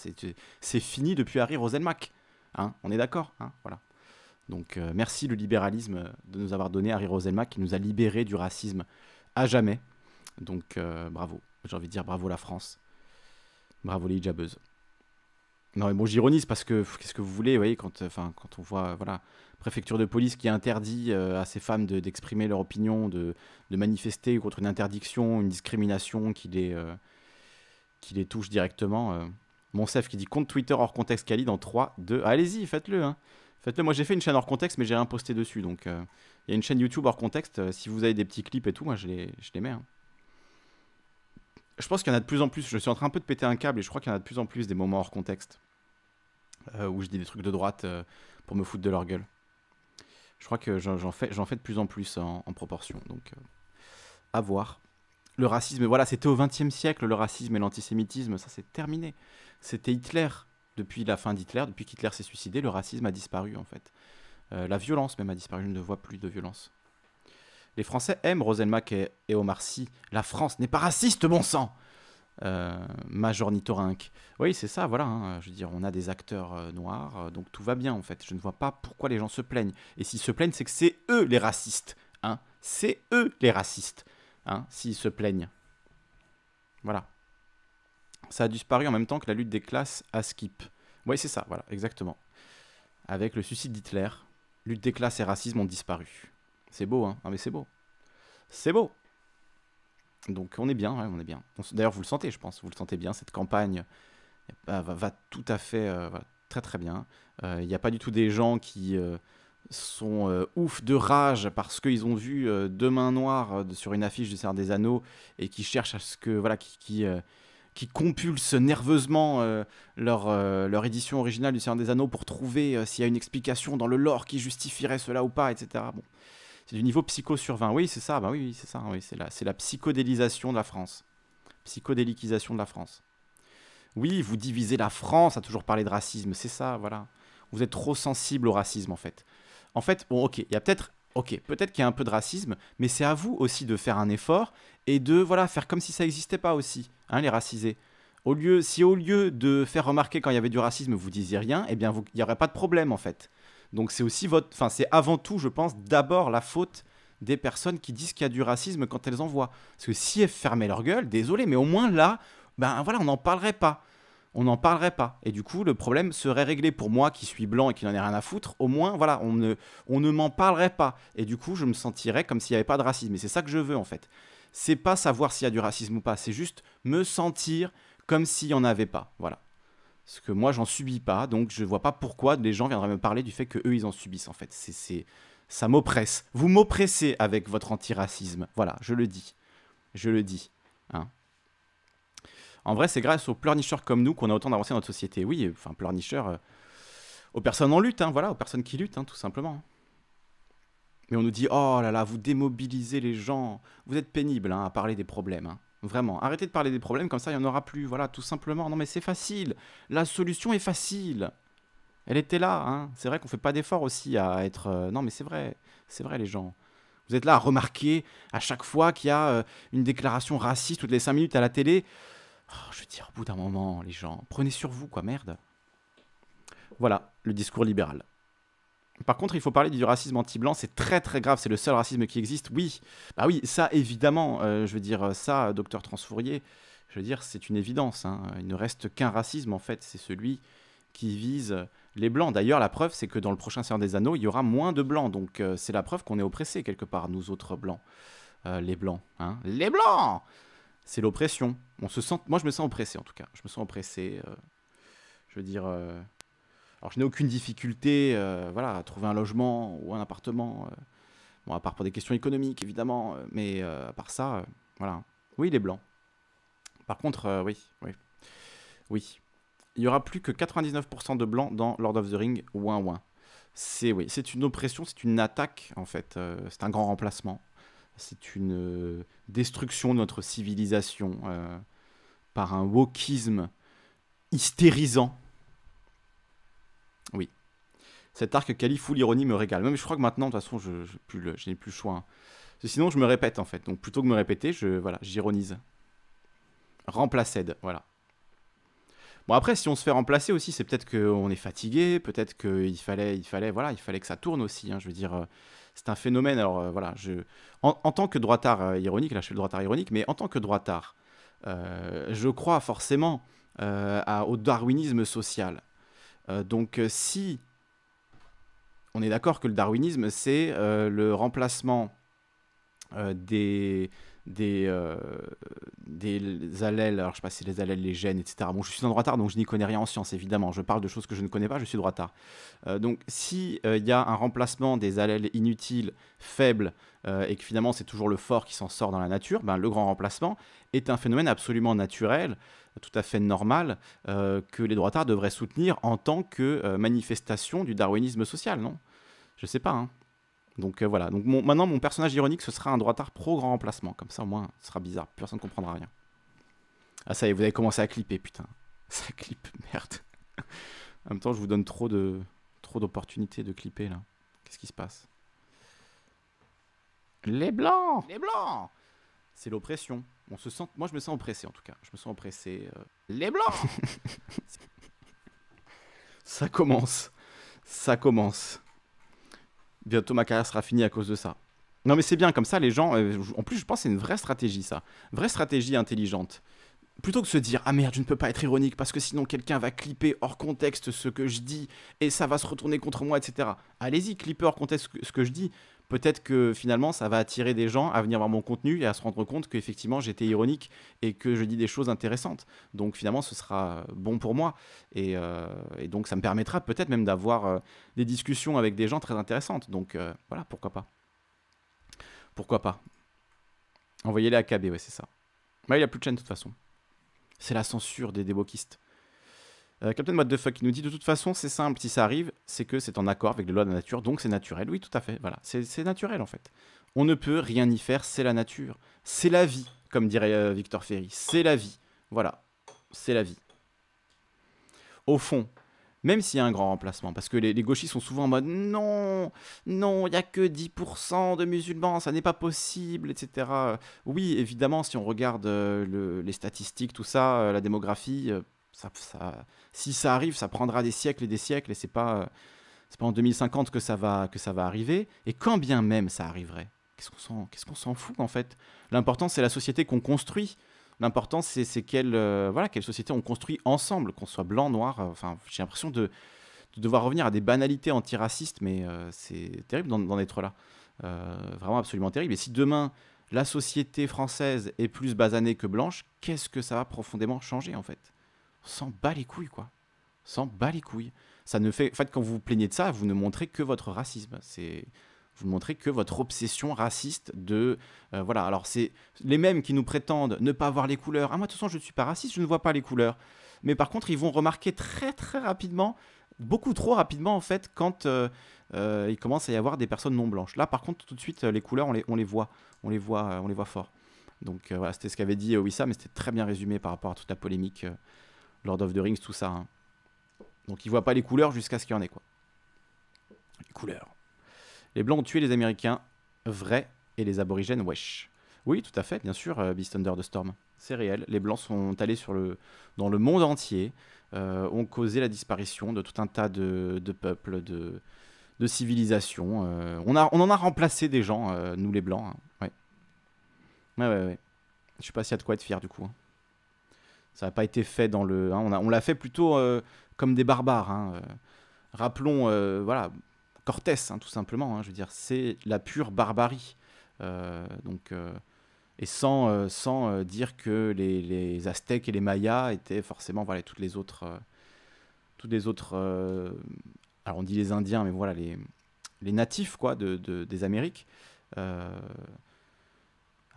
C'est fini depuis Harry Roselmack. Hein, on est d'accord, hein, voilà. Donc, euh, merci le libéralisme euh, de nous avoir donné Harry Roselmack qui nous a libérés du racisme à jamais. Donc, bravo. J'ai envie de dire bravo la France. Bravo les hijabeuses. Non, mais bon, j'ironise parce que qu'est-ce que vous voulez, vous voyez, quand, quand on voit, voilà, préfecture de police qui interdit euh, à ces femmes d'exprimer leur opinion, de, de, manifester contre une interdiction, une discrimination qui les, euh, qui les touche directement. Euh. Mon chef qui dit compte Twitter hors contexte Khalid dans 3, 2. Allez-y, faites-le. Hein. Faites-le. Moi, j'ai fait une chaîne hors contexte, mais j'ai rien posté dessus. Donc, il y a une chaîne YouTube hors contexte. si vous avez des petits clips et tout, moi, je les, mets. Hein. Je pense qu'il y en a de plus en plus. Je suis en train un peu de péter un câble et je crois qu'il y en a de plus en plus des moments hors contexte où je dis des trucs de droite pour me foutre de leur gueule je crois que j'en fais, de plus en plus en, proportion. Donc, euh, à voir. Le racisme, voilà, c'était au XXe siècle, le racisme et l'antisémitisme, ça c'est terminé. C'était Hitler. Depuis la fin d'Hitler, depuis qu'Hitler s'est suicidé, le racisme a disparu en fait. Euh, la violence même a disparu, je ne vois plus de violence. Les Français aiment Rosenmack et, et Omar La France n'est pas raciste, bon sang euh, major majornithorynque. Oui, c'est ça, voilà. Hein, je veux dire, on a des acteurs euh, noirs, euh, donc tout va bien en fait. Je ne vois pas pourquoi les gens se plaignent. Et s'ils se plaignent, c'est que c'est eux les racistes. Hein. C'est eux les racistes, hein, s'ils se plaignent. Voilà. Ça a disparu en même temps que la lutte des classes à Skip. Oui, c'est ça, voilà, exactement. Avec le suicide d'Hitler, lutte des classes et racisme ont disparu. C'est beau, hein ah, mais c'est beau. C'est beau donc on est bien, on est bien. D'ailleurs, vous le sentez, je pense, vous le sentez bien. Cette campagne eh, bah, va, tout à fait, euh, très très bien. Euh, il n'y a pas du tout des gens qui euh, sont ouf de rage parce qu'ils ont vu deux mains noires sur une affiche du Seigneur des Anneaux et qui cherchent à ce que voilà, qui, qui, compulsent nerveusement leur, leur édition originale du Seigneur des Anneaux pour trouver s'il y a une explication dans le lore qui justifierait cela ou pas, etc. Bon. C'est du niveau psycho sur 20. Oui, c'est ça. Bah oui, c'est ça. Oui, c'est la, c'est la psychodélisation de la France. Psychodéliquisation de la France. Oui, vous divisez la France à toujours parler de racisme. C'est ça, voilà. Vous êtes trop sensible au racisme, en fait. En fait, bon, ok, il y a peut-être Ok, peut-être qu'il y a un peu de racisme, mais c'est à vous aussi de faire un effort et de voilà faire comme si ça n'existait pas aussi, hein, les racisés. Au lieu, si au lieu de faire remarquer quand il y avait du racisme, vous disiez rien, eh bien, il n'y aurait pas de problème en fait. Donc c'est aussi votre, enfin c'est avant tout, je pense, d'abord la faute des personnes qui disent qu'il y a du racisme quand elles en voient. Parce que si elles fermaient leur gueule, désolé, mais au moins là, ben voilà, on n'en parlerait pas. On n'en parlerait pas. Et du coup, le problème serait réglé pour moi qui suis blanc et qui n'en ai rien à foutre. Au moins, voilà, on ne, on ne m'en parlerait pas. Et du coup, je me sentirais comme s'il n'y avait pas de racisme. Et c'est ça que je veux en fait. C'est pas savoir s'il y a du racisme ou pas. C'est juste me sentir comme s'il n'y en avait pas. Voilà. Parce que moi, j'en subis pas, donc je vois pas pourquoi les gens viendraient me parler du fait que eux, ils en subissent en fait. C'est, ça m'oppresse. Vous m'oppressez avec votre antiracisme. Voilà, je le dis, je le dis. Hein. En vrai, c'est grâce aux pleurnicheurs comme nous qu'on a autant d'avancées dans notre société. Oui, enfin, pleurnicheurs, euh, aux personnes en lutte, hein, voilà, aux personnes qui luttent, hein, tout simplement. Mais on nous dit, oh là là, vous démobilisez les gens, vous êtes pénible à parler des problèmes. Vraiment, arrêtez de parler des problèmes, comme ça il n'y en aura plus. Voilà, tout simplement. Non mais c'est facile. La solution est facile. Elle était là, hein. C'est vrai qu'on fait pas d'effort aussi à être... Euh, non mais c'est vrai, c'est vrai les gens. Vous êtes là à remarquer à chaque fois qu'il y a euh, une déclaration raciste toutes les 5 minutes à la télé. Oh, je veux dire, au bout d'un moment, les gens, prenez sur vous, quoi, merde. Voilà, le discours libéral. Par contre, il faut parler du racisme anti-blanc, c'est très très grave, c'est le seul racisme qui existe, oui. Bah oui, ça évidemment, euh, je veux dire, ça, docteur Transfourier, je veux dire, c'est une évidence. Hein. Il ne reste qu'un racisme en fait, c'est celui qui vise les blancs. D'ailleurs, la preuve, c'est que dans le prochain Seigneur des Anneaux, il y aura moins de blancs, donc euh, c'est la preuve qu'on est oppressé quelque part, nous autres blancs. Euh, les blancs, hein. Les blancs C'est l'oppression. On se Moi, je me sens oppressé en tout cas. Je me sens oppressé. Je veux dire alors je n'ai aucune difficulté euh, voilà, à trouver un logement ou un appartement. Euh, à part pour des questions économiques, évidemment, euh, mais à part ça, voilà. Oui, il est blanc. Par contre, oui, oui. Oui. Il n'y aura plus que 99% de blancs dans Lord of the Ring, 1-1. C'est oui, c'est une oppression, c'est une attaque en fait, c'est un grand remplacement. C'est une destruction de notre civilisation par un wokisme hystérisant cet arc Califou, l'ironie me régale. Même je crois que maintenant, de toute façon, je, n'ai plus le choix. Hein. Sinon, je me répète en fait. Donc plutôt que de me répéter, je voilà, j'ironise. Remplaced, voilà. Bon après, si on se fait remplacer aussi, c'est peut-être qu'on est fatigué, peut-être qu'il fallait, il fallait, voilà, il fallait que ça tourne aussi. Hein. je veux dire, euh, c'est un phénomène. Alors euh, voilà, je, en, tant que droitard euh, ironique, là je suis le droitard ironique, mais en tant que droitard, euh, je crois forcément au darwinisme social. donc si on est d'accord que le darwinisme, c'est euh, le remplacement euh, des, des, euh, des allèles, alors je sais pas si les allèles, les gènes, etc. Bon, je suis un droitard, donc je n'y connais rien en science, évidemment. Je parle de choses que je ne connais pas, je suis droitard. donc, s'il y a un remplacement des allèles inutiles, faibles, euh, et que finalement c'est toujours le fort qui s'en sort dans la nature, ben, le grand remplacement est un phénomène absolument naturel, tout à fait normal, euh, que les droitards devraient soutenir en tant que euh, manifestation du darwinisme social, non Je sais pas. Hein. Donc voilà, Donc, maintenant mon personnage ironique ce sera un droitard pro-grand remplacement, comme ça au moins ce sera bizarre, personne ne comprendra rien. Ah ça y est, vous avez commencé à clipper, putain. Ça clip, merde. en même temps, je vous donne trop de trop d'opportunités de clipper là. Qu'est-ce qui se passe les blancs Les blancs C'est l'oppression. On se sent... Moi, je me sens oppressé, en tout cas. Je me sens oppressé. Euh. Les blancs Ça commence. Ça commence. Bientôt, ma carrière sera finie à cause de ça. Non, mais c'est bien, comme ça, les gens... Euh, en plus, je pense c'est une vraie stratégie, ça. Vraie stratégie intelligente plutôt que de se dire ah merde je ne peux pas être ironique parce que sinon quelqu'un va clipper hors contexte ce que je dis et ça va se retourner contre moi etc allez-y clipper hors contexte ce que je dis peut-être que finalement ça va attirer des gens à venir voir mon contenu et à se rendre compte qu'effectivement j'étais ironique et que je dis des choses intéressantes. Donc finalement ce sera bon pour moi et, euh, donc ça me permettra peut-être même d'avoir euh, des discussions avec des gens très intéressantes. Donc euh, voilà, pourquoi pas. Pourquoi pas. Envoyez-les à KB, ouais c'est ça. Bah, il a plus de chaîne de toute façon. C'est la censure des débokistes. Euh, Captain What the Fuck qui nous dit de toute façon c'est simple si ça arrive c'est que c'est en accord avec les lois de la nature donc c'est naturel oui tout à fait voilà c'est naturel en fait on ne peut rien y faire c'est la nature c'est la vie comme dirait euh, Victor Ferry c'est la vie voilà c'est la vie au fond même s'il y a un grand remplacement, parce que les, les, gauchistes sont souvent en mode non, non, il n'y a que 10% de musulmans, ça n'est pas possible, etc. Oui, évidemment, si on regarde euh, les statistiques, tout ça, la démographie, ça, ça, si ça arrive, ça prendra des siècles et des siècles, et c'est pas, euh, c'est pas en 2050 que ça, va, que ça va arriver. Et quand bien même ça arriverait, qu'est-ce qu'on s'en, qu'est-ce fout en fait L'important, c'est la société qu'on construit. L'important, c'est, quelle, euh, voilà, quelle société on construit ensemble, qu'on soit blanc, noir. Euh, enfin, j'ai l'impression de, devoir revenir à des banalités antiracistes, mais c'est terrible d'en, d'en être là. vraiment absolument terrible. Et si demain, la société française est plus basanée que blanche, qu'est-ce que ça va profondément changer en fait s'en bat les couilles, quoi. s'en les couilles. Ça ne fait... En fait, quand vous vous plaignez de ça, vous ne montrez que votre racisme. C'est vous montrez que votre obsession raciste de euh, voilà alors c'est les mêmes qui nous prétendent ne pas voir les couleurs ah moi de toute façon je ne suis pas raciste je ne vois pas les couleurs mais par contre ils vont remarquer très très rapidement beaucoup trop rapidement en fait quand euh, euh, il commence à y avoir des personnes non blanches là par contre tout de suite les couleurs on les, on les voit on les voit on les voit fort donc voilà c'était ce qu'avait dit Wissam mais c'était très bien résumé par rapport à toute la polémique Lord of the Rings, tout ça. Hein. Donc ils voient pas les couleurs jusqu'à ce qu'il y en ait quoi. Les couleurs. Les blancs ont tué les Américains, vrais et les aborigènes, wesh. Oui, tout à fait, bien sûr, euh, Beast Under the Storm. C'est réel. Les blancs sont allés sur le, dans le monde entier, euh, ont causé la disparition de tout un tas de, peuples, de, de civilisations. Euh. on, a, on en a remplacé des gens, nous les blancs. Hein. Ouais. ouais, ouais, ouais. Je sais pas s'il y a de quoi être fier du coup. Hein. Ça n'a pas été fait dans le. Hein, on, on l'a fait plutôt euh, comme des barbares. Hein, euh. Rappelons, euh, voilà, Cortés, hein, tout simplement. je veux dire, c'est la pure barbarie. donc, et sans, sans dire que les, Aztèques et les Mayas étaient forcément, voilà, toutes les autres, toutes les autres. alors on dit les Indiens, mais voilà les, les natifs quoi de, des Amériques.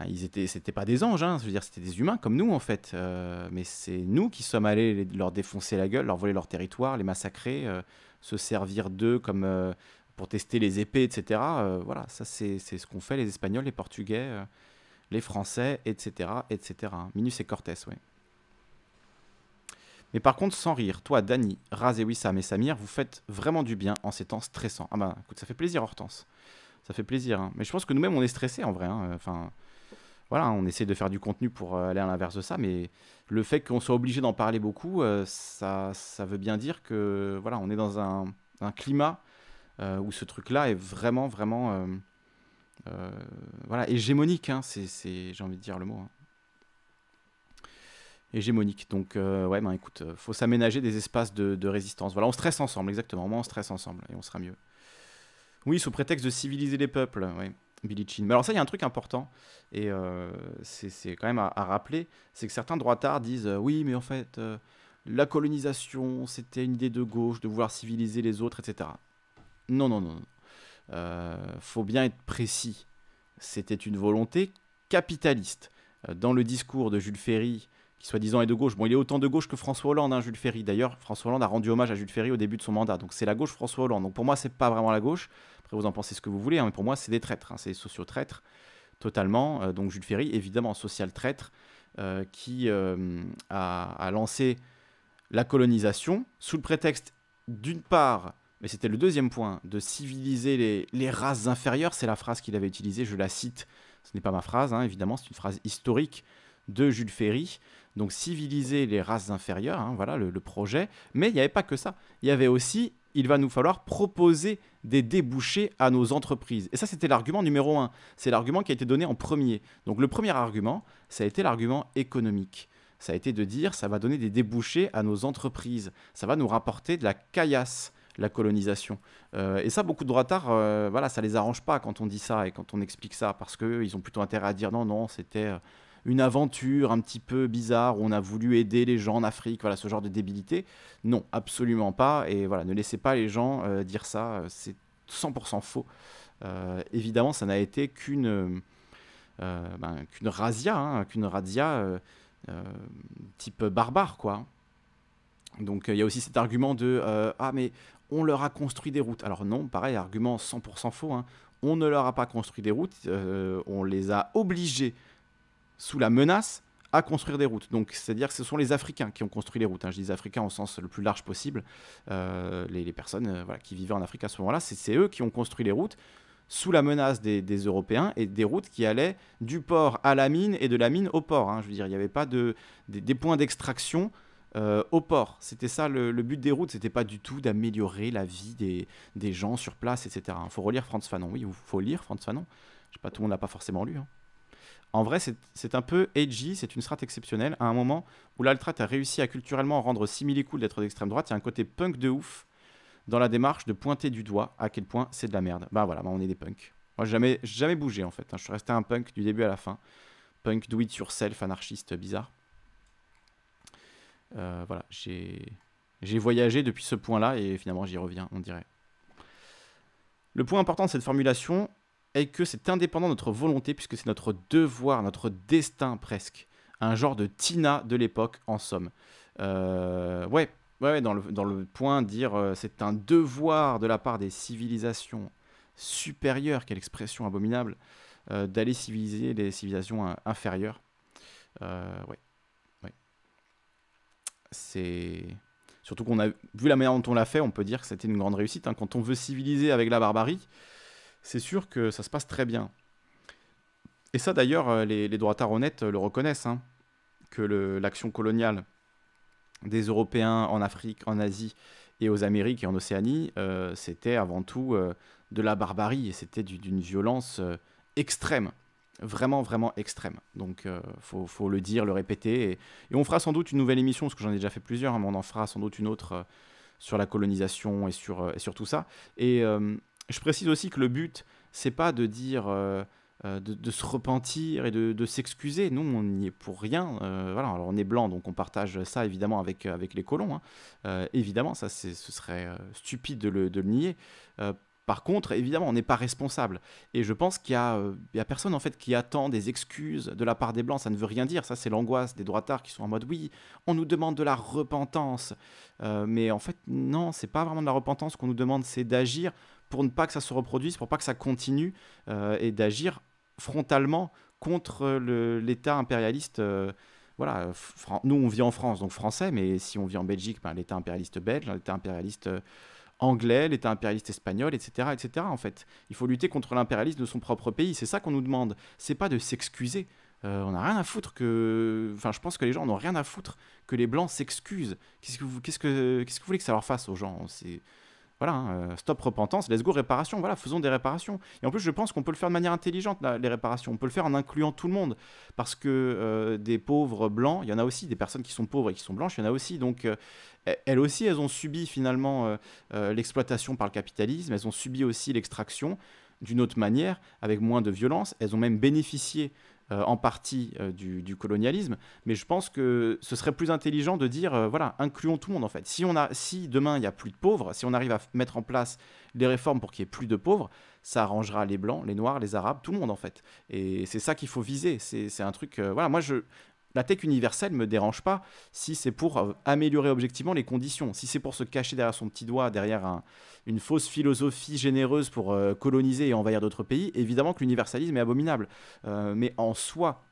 Ils étaient, c'était pas des anges, hein, je veux dire, c'était des humains comme nous en fait. Euh, mais c'est nous qui sommes allés leur défoncer la gueule, leur voler leur territoire, les massacrer, euh, se servir d'eux comme euh, pour tester les épées, etc. voilà, ça c'est, ce qu'on fait les Espagnols, les Portugais, les Français, etc., etc. Hein. Minus et Cortés, oui. Mais par contre, sans rire, toi, Dani, Raz et Wissam et Samir, vous faites vraiment du bien en ces temps stressants. Ah bah, écoute, ça fait plaisir, Hortense. Ça fait plaisir. Hein. Mais je pense que nous-mêmes, on est stressés en vrai. Enfin voilà, on essaie de faire du contenu pour euh, aller à l'inverse de ça, mais le fait qu'on soit obligé d'en parler beaucoup, euh, ça, ça, veut bien dire que voilà, on est dans un, climat euh, où ce truc-là est vraiment, vraiment voilà, hégémonique, hein, c'est, j'ai envie de dire le mot. Hein. Hégémonique. Donc, ouais, ben écoute, faut s'aménager des espaces de, résistance. Voilà, on stresse ensemble, exactement. moins, on stresse ensemble et on sera mieux. Oui, sous prétexte de civiliser les peuples, oui. Mais alors ça, il y a un truc important, et euh, c'est quand même à, rappeler, c'est que certains droitards disent euh, oui, mais en fait, euh, la colonisation, c'était une idée de gauche, de vouloir civiliser les autres, etc. Non, non, non. faut bien être précis. C'était une volonté capitaliste. Dans le discours de Jules Ferry, qui soi-disant est de gauche, bon, il est autant de gauche que François Hollande, hein, Jules Ferry. D'ailleurs, François Hollande a rendu hommage à Jules Ferry au début de son mandat, donc c'est la gauche François Hollande. Donc pour moi, c'est pas vraiment la gauche, après, vous en pensez ce que vous voulez, hein, mais pour moi, c'est des traîtres, hein, c'est des sociaux traîtres, totalement. Euh, donc Jules Ferry, évidemment, social traître, euh, qui euh, a, lancé la colonisation sous le prétexte, d'une part, mais c'était le deuxième point, de civiliser les, races inférieures. C'est la phrase qu'il avait utilisée, je la cite. Ce n'est pas ma phrase, hein, évidemment, c'est une phrase historique de Jules Ferry. Donc civiliser les races inférieures, voilà le, le, projet. Mais il n'y avait pas que ça. Il y avait aussi il va nous falloir proposer des débouchés à nos entreprises. Et ça, c'était l'argument numéro un. C'est l'argument qui a été donné en premier. Donc le premier argument, ça a été l'argument économique. Ça a été de dire, ça va donner des débouchés à nos entreprises. Ça va nous rapporter de la caillasse la colonisation. Euh, et ça, beaucoup de droitards, euh, voilà, ça les arrange pas quand on dit ça et quand on explique ça, parce qu'ils ont plutôt intérêt à dire non, non, c'était euh, une aventure un petit peu bizarre où on a voulu aider les gens en Afrique, voilà, ce genre de débilité. Non, absolument pas. Et voilà, ne laissez pas les gens euh, dire ça, euh, c'est 100% faux. Euh, évidemment, ça n'a été qu'une ben, qu'une razzia, hein, qu'une razzia type barbare, quoi. Donc il y a aussi cet argument de ah mais on leur a construit des routes. Alors non, pareil, argument 100% faux. Hein. On ne leur a pas construit des routes, on les a obligés sous la menace à construire des routes. Donc, c'est-à-dire que ce sont les Africains qui ont construit les routes. Hein. Je dis Africains au sens le plus large possible. Euh, les, personnes euh, qui vivaient en Afrique à ce moment-là, c'est eux qui ont construit les routes sous la menace des, Européens et des routes qui allaient du port à la mine et de la mine au port. Hein. Je veux dire, il n'y avait pas de, des, points d'extraction euh, au port. C'était ça le, but des routes, c'était pas du tout d'améliorer la vie des, gens sur place, etc. Il faut relire Franz Fanon. Oui, faut lire Franz Fanon. Je sais pas, tout le monde l'a pas forcément lu. Hein. En vrai, c'est un peu edgy, c'est une strat exceptionnelle. À un moment où l'Altrat a réussi à culturellement rendre simili cool d'être d'extrême droite, il y a un côté punk de ouf dans la démarche de pointer du doigt à quel point c'est de la merde. Bah voilà, bah, on est des punks. Moi, j'ai jamais, jamais bougé en fait. Hein. Je suis resté un punk du début à la fin. Punk do it self, anarchiste bizarre. Euh, voilà, j'ai voyagé depuis ce point-là et finalement j'y reviens, on dirait. Le point important de cette formulation, et que c'est indépendant de notre volonté puisque c'est notre devoir, notre destin presque. Un genre de Tina de l'époque, en somme. Euh, ouais, ouais, dans le, dans le point dire euh, c'est un devoir de la part des civilisations supérieures, quelle expression abominable, euh, d'aller civiliser les civilisations inférieures. ouais, C'est. Surtout qu'on a vu la manière dont on l'a fait, on peut dire que c'était une grande réussite. Hein. Quand on veut civiliser avec la barbarie, c'est sûr que ça se passe très bien. Et ça, d'ailleurs, euh, les, droits honnêtes euh, le reconnaissent, hein, que l'action coloniale des Européens en Afrique, en Asie et aux Amériques et en Océanie, euh, c'était avant tout de la barbarie et c'était d'une violence extrême, vraiment, vraiment extrême. Donc, faut, faut, le dire, le répéter. Et, on fera sans doute une nouvelle émission, parce que j'en ai déjà fait plusieurs, hein, mais on en fera sans doute une autre sur la colonisation et sur, et sur tout ça. Et je précise aussi que le but, c'est pas de dire. Euh, euh, de, se repentir et de, s'excuser. Nous, on n'y est pour rien. Euh, voilà, alors on est blanc, donc on partage ça évidemment avec, avec les colons. Hein. évidemment, ça, ce serait stupide de le, nier. Par contre, évidemment, on n'est pas responsable. Et je pense qu'il n'y a, personne en fait qui attend des excuses de la part des Blancs. Ça ne veut rien dire. Ça, c'est l'angoisse des droitards qui sont en mode oui, on nous demande de la repentance. mais en fait, non, c'est pas vraiment de la repentance qu'on nous demande, c'est d'agir pour ne pas que ça se reproduise, pour pas que ça continue, euh, et d'agir frontalement contre l'État impérialiste. Euh, voilà, nous on vit en France, donc français, mais si on vit en Belgique, ben, l'État impérialiste belge, l'État impérialiste euh, anglais, l'État impérialiste espagnol, etc., etc. En fait, il faut lutter contre l'impérialisme de son propre pays. C'est ça qu'on nous demande. C'est pas de s'excuser. on n'a rien à foutre que. Enfin, je pense que les gens n'ont rien à foutre que les blancs s'excusent. Qu'est-ce que vous, que, que vous voulez que ça leur fasse aux gens C'est voilà, hein, euh, stop repentance, let's go réparation, voilà, faisons des réparations. Et en plus, je pense qu'on peut le faire de manière intelligente, les réparations. On peut le faire en incluant tout le monde. Parce que euh, des pauvres blancs, il y en a aussi, des personnes qui sont pauvres et qui sont blanches, il y en a aussi. Donc, euh, e-, elles aussi, elles ont subi finalement l'exploitation par le capitalisme, elles ont subi aussi l'extraction d'une autre manière, avec moins de violence. Elles ont même bénéficié euh, en partie euh, du, colonialisme, mais je pense que ce serait plus intelligent de dire, euh, voilà, incluons tout le monde en fait. Si, on a, si demain il n'y a plus de pauvres, si on arrive à mettre en place les réformes pour qu'il n'y ait plus de pauvres, ça arrangera les blancs, les noirs, les arabes, tout le monde en fait. Et c'est ça qu'il faut viser. C'est un truc, voilà, moi je, la tech universelle ne me dérange pas si c'est pour euh, améliorer objectivement les conditions, si c'est pour se cacher derrière son petit doigt, derrière une fausse philosophie généreuse pour euh, coloniser et envahir d'autres pays, évidemment que l'universalisme est abominable. Euh, mais en soi,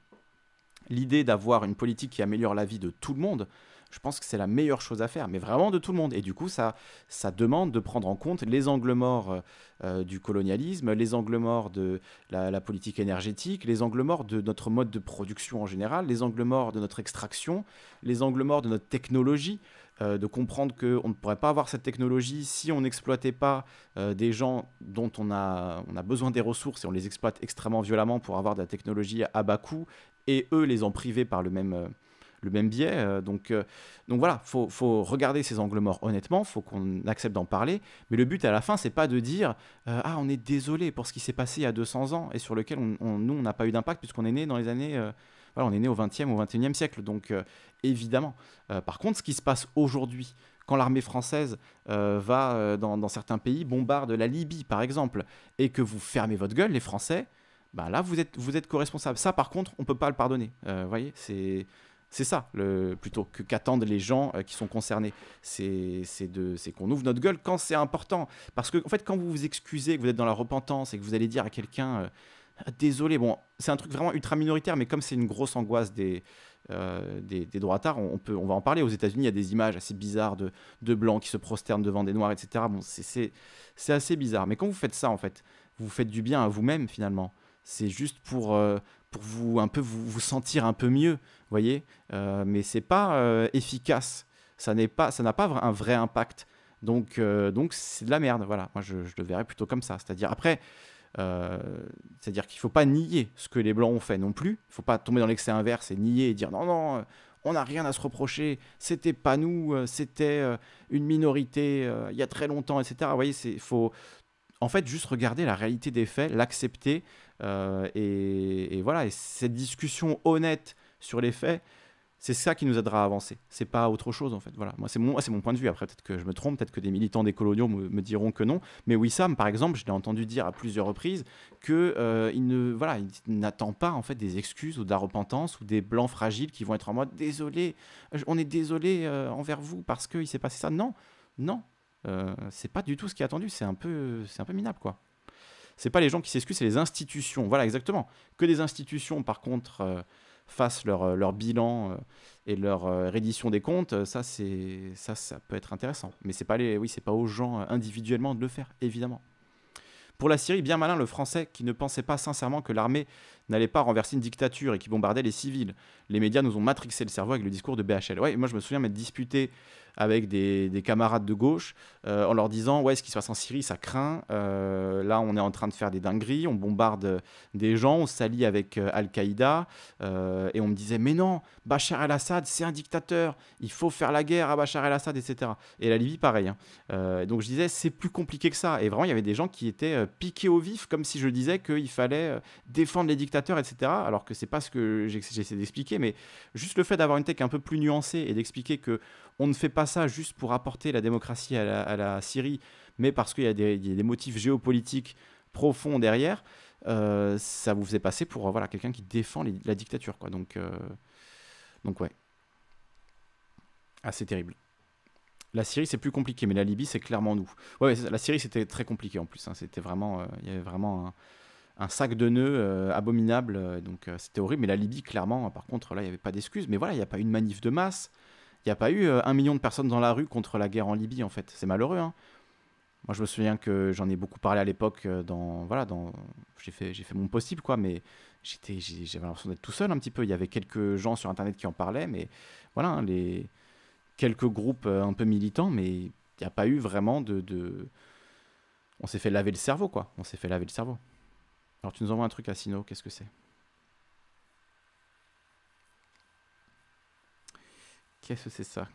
l'idée d'avoir une politique qui améliore la vie de tout le monde, je pense que c'est la meilleure chose à faire, mais vraiment de tout le monde. Et du coup, ça, ça demande de prendre en compte les angles morts euh, euh, du colonialisme, les angles morts de la, politique énergétique, les angles morts de notre mode de production en général, les angles morts de notre extraction, les angles morts de notre technologie. Euh, de comprendre qu'on ne pourrait pas avoir cette technologie si on n'exploitait pas des gens dont on a, on a besoin des ressources et on les exploite extrêmement violemment pour avoir de la technologie à bas coût et eux les en priver par le même, le même biais. Euh, donc, euh, donc voilà, faut, faut regarder ces angles morts honnêtement, faut qu'on accepte d'en parler. Mais le but à la fin, c'est pas de dire euh, ah on est désolé pour ce qui s'est passé il y a 200 ans et sur lequel on, nous on n'a pas eu d'impact puisqu'on est né dans les années voilà, on est né au 20e au 21e siècle, donc évidemment. par contre, ce qui se passe aujourd'hui, quand l'armée française va dans, certains pays, bombarde la Libye par exemple, et que vous fermez votre gueule, les Français, bah là vous êtes, vous êtes co-responsable. Ça par contre, on ne peut pas le pardonner. Vous voyez, c'est c'est ça, le, plutôt que qu'attendent les gens euh, qui sont concernés. C'est qu'on ouvre notre gueule quand c'est important. Parce que, en fait, quand vous vous excusez, que vous êtes dans la repentance et que vous allez dire à quelqu'un euh, Désolé, bon, c'est un truc vraiment ultra minoritaire, mais comme c'est une grosse angoisse des, euh, droits à on, on, va en parler. Aux États-Unis, il y a des images assez bizarres de, de blancs qui se prosternent devant des noirs, etc. Bon, c'est assez bizarre. Mais quand vous faites ça, en fait, vous faites du bien à vous-même, finalement. C'est juste pour, vous, un peu, vous sentir un peu mieux voyez euh, Mais c'est pas euh, efficace. Ça n'est pas, ça n'a pas un vrai impact. Donc, euh, donc c'est de la merde. Voilà, moi je, le verrais plutôt comme ça. C'est-à-dire après. c'est-à-dire qu'il ne faut pas nier ce que les Blancs ont fait non plus. Il ne faut pas tomber dans l'excès inverse et nier et dire non, non, on n'a rien à se reprocher, c'était pas nous, c'était une minorité il y a très longtemps, etc. Vous voyez, il faut en fait juste regarder la réalité des faits, l'accepter. et, et, voilà, et cette discussion honnête sur les faits, c'est ça qui nous aidera à avancer. C'est pas autre chose en fait. Voilà, moi c'est mon, point de vue. Après peut-être que je me trompe, peut-être que des militants des coloniaux me, diront que non. Mais Wissam, par exemple, je l'ai entendu dire à plusieurs reprises que euh, il ne voilà, il n'attend pas en fait des excuses ou de la repentance ou des blancs fragiles qui vont être en mode désolé, on est désolé euh, envers vous parce qu'il s'est passé ça. Non, non, euh, c'est pas du tout ce qui est attendu. C'est un peu, c'est un peu minable quoi. C'est pas les gens qui s'excusent, c'est les institutions. Voilà exactement. Que des institutions par contre fassent leur, euh, leur bilan euh, et leur euh, reddition des comptes, ça, ça, ça peut être intéressant. Mais c'est pas les, oui, c'est pas aux gens individuellement de le faire, évidemment. Pour la Syrie, bien malin le français qui ne pensait pas sincèrement que l'armée n'allait pas renverser une dictature et qui bombardait les civils. Les médias nous ont matrixé le cerveau avec le discours de BHL. Ouais, moi je me souviens m'être disputé avec des, camarades de gauche euh, en leur disant ouais ce qui se passe en Syrie ça craint euh, là on est en train de faire des dingueries on bombarde des gens on s'allie avec euh, Al-Qaïda et on me disait mais non Bachar el-Assad c'est un dictateur il faut faire la guerre à Bachar el-Assad etc et la Libye pareil hein. donc je disais c'est plus compliqué que ça et vraiment il y avait des gens qui étaient piqués au vif comme si je disais qu'il fallait défendre les dictateurs etc alors que c'est pas ce que j'essaie d'expliquer mais juste le fait d'avoir une tech un peu plus nuancée et d'expliquer que on ne fait pas ça juste pour apporter la démocratie à la, Syrie, mais parce qu'il y, a des motifs géopolitiques profonds derrière, euh, ça vous faisait passer pour euh, voilà, quelqu'un qui défend la dictature. Quoi. Donc, euh, donc ouais. Assez ah, terrible. La Syrie, c'est plus compliqué, mais la Libye, c'est clairement nous. Ouais, la Syrie, c'était très compliqué en plus. Hein. C'était vraiment, il y avait vraiment un, sac de nœuds abominable, donc c'était horrible. Mais la Libye, clairement, par contre, là, il n'y avait pas d'excuses Mais voilà, il n'y a pas une manif de masse. Il n'y a pas eu euh, un million de personnes dans la rue contre la guerre en Libye, en fait. C'est malheureux. Hein. Moi, je me souviens que j'en ai beaucoup parlé à l'époque. Euh, dans voilà, dans j'ai fait j'ai fait mon possible quoi, mais j'étais j'avais l'impression d'être tout seul un petit peu. Il y avait quelques gens sur internet qui en parlaient, mais voilà, hein, les quelques groupes euh, un peu militants, mais il n'y a pas eu vraiment de, de... on s'est fait laver le cerveau quoi. On s'est fait laver le cerveau. Alors tu nous envoies un truc à Sino, qu'est-ce que c'est Qu'est-ce que c'est ça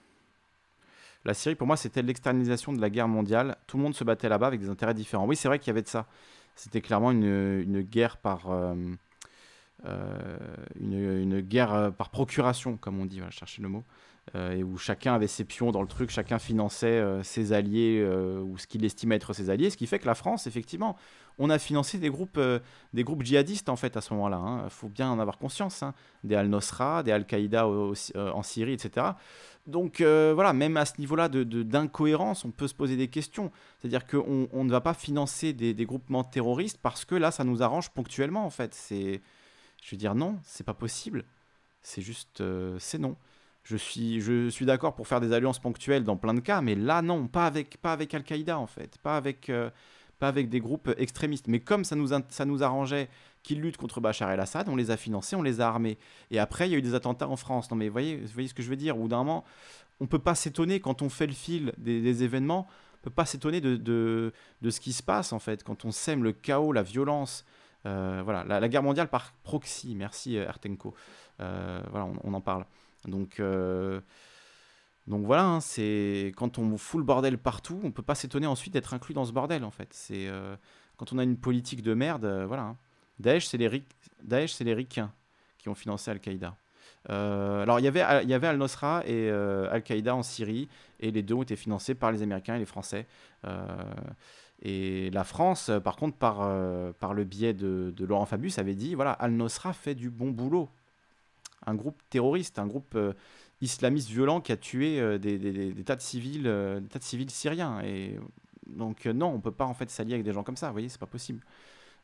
La Syrie, pour moi, c'était l'externalisation de la guerre mondiale. Tout le monde se battait là-bas avec des intérêts différents. Oui, c'est vrai qu'il y avait de ça. C'était clairement une, guerre par. Euh, euh, une, guerre euh, par procuration, comme on dit, voilà, je le mot, et où chacun avait ses pions dans le truc, chacun finançait ses alliés ou ce qu'il estimait être ses alliés, ce qui fait que la France, effectivement, on a financé des groupes, euh, des groupes djihadistes en fait à ce moment-là. Il hein. faut bien en avoir conscience. Hein. Des Al-Nosra, des Al-Qaïda euh, en Syrie, etc. Donc euh, voilà, même à ce niveau-là d'incohérence, de, on peut se poser des questions. C'est-à-dire qu'on on ne va pas financer des, groupements terroristes parce que là, ça nous arrange ponctuellement en fait. C'est, je veux dire, non, c'est pas possible. C'est juste, c'est non. Je suis, je suis d'accord pour faire des alliances ponctuelles dans plein de cas, mais là non, pas avec, pas avec Al-Qaïda en fait, pas avec, pas avec des groupes extrémistes. Mais comme ça nous, ça nous arrangeait qu'ils luttent contre Bachar el-Assad, on les a financés, on les a armés. Et après, il y a eu des attentats en France. Non, mais vous voyez, vous voyez ce que je veux dire Au d'un moment, on ne peut pas s'étonner quand on fait le fil des, événements, on ne peut pas s'étonner de, de, ce qui se passe, en fait, quand on sème le chaos, la violence. Euh, voilà, la, guerre mondiale par proxy, merci euh, Ertenko. Euh, voilà, on, en parle. Donc. Donc voilà, hein, c'est quand on fout le bordel partout, on peut pas s'étonner ensuite d'être inclus dans ce bordel en fait. C'est euh, quand on a une politique de merde, euh, voilà. Hein. Daesh, c'est les qui ont financé Al-Qaïda. Euh, alors il y avait il y avait Al-Nosra et Al-Qaïda en Syrie et les deux ont été financés par les Américains et les Français. et la France, par contre, par, par le biais de, de Laurent Fabius, avait dit voilà, Al-Nosra fait du bon boulot. Un groupe terroriste, un groupe islamiste violent qui a tué euh, des, tas de civils, euh, des tas de civils syriens. Et donc euh, non, on peut pas en fait s'allier avec des gens comme ça. Vous voyez, c'est pas possible.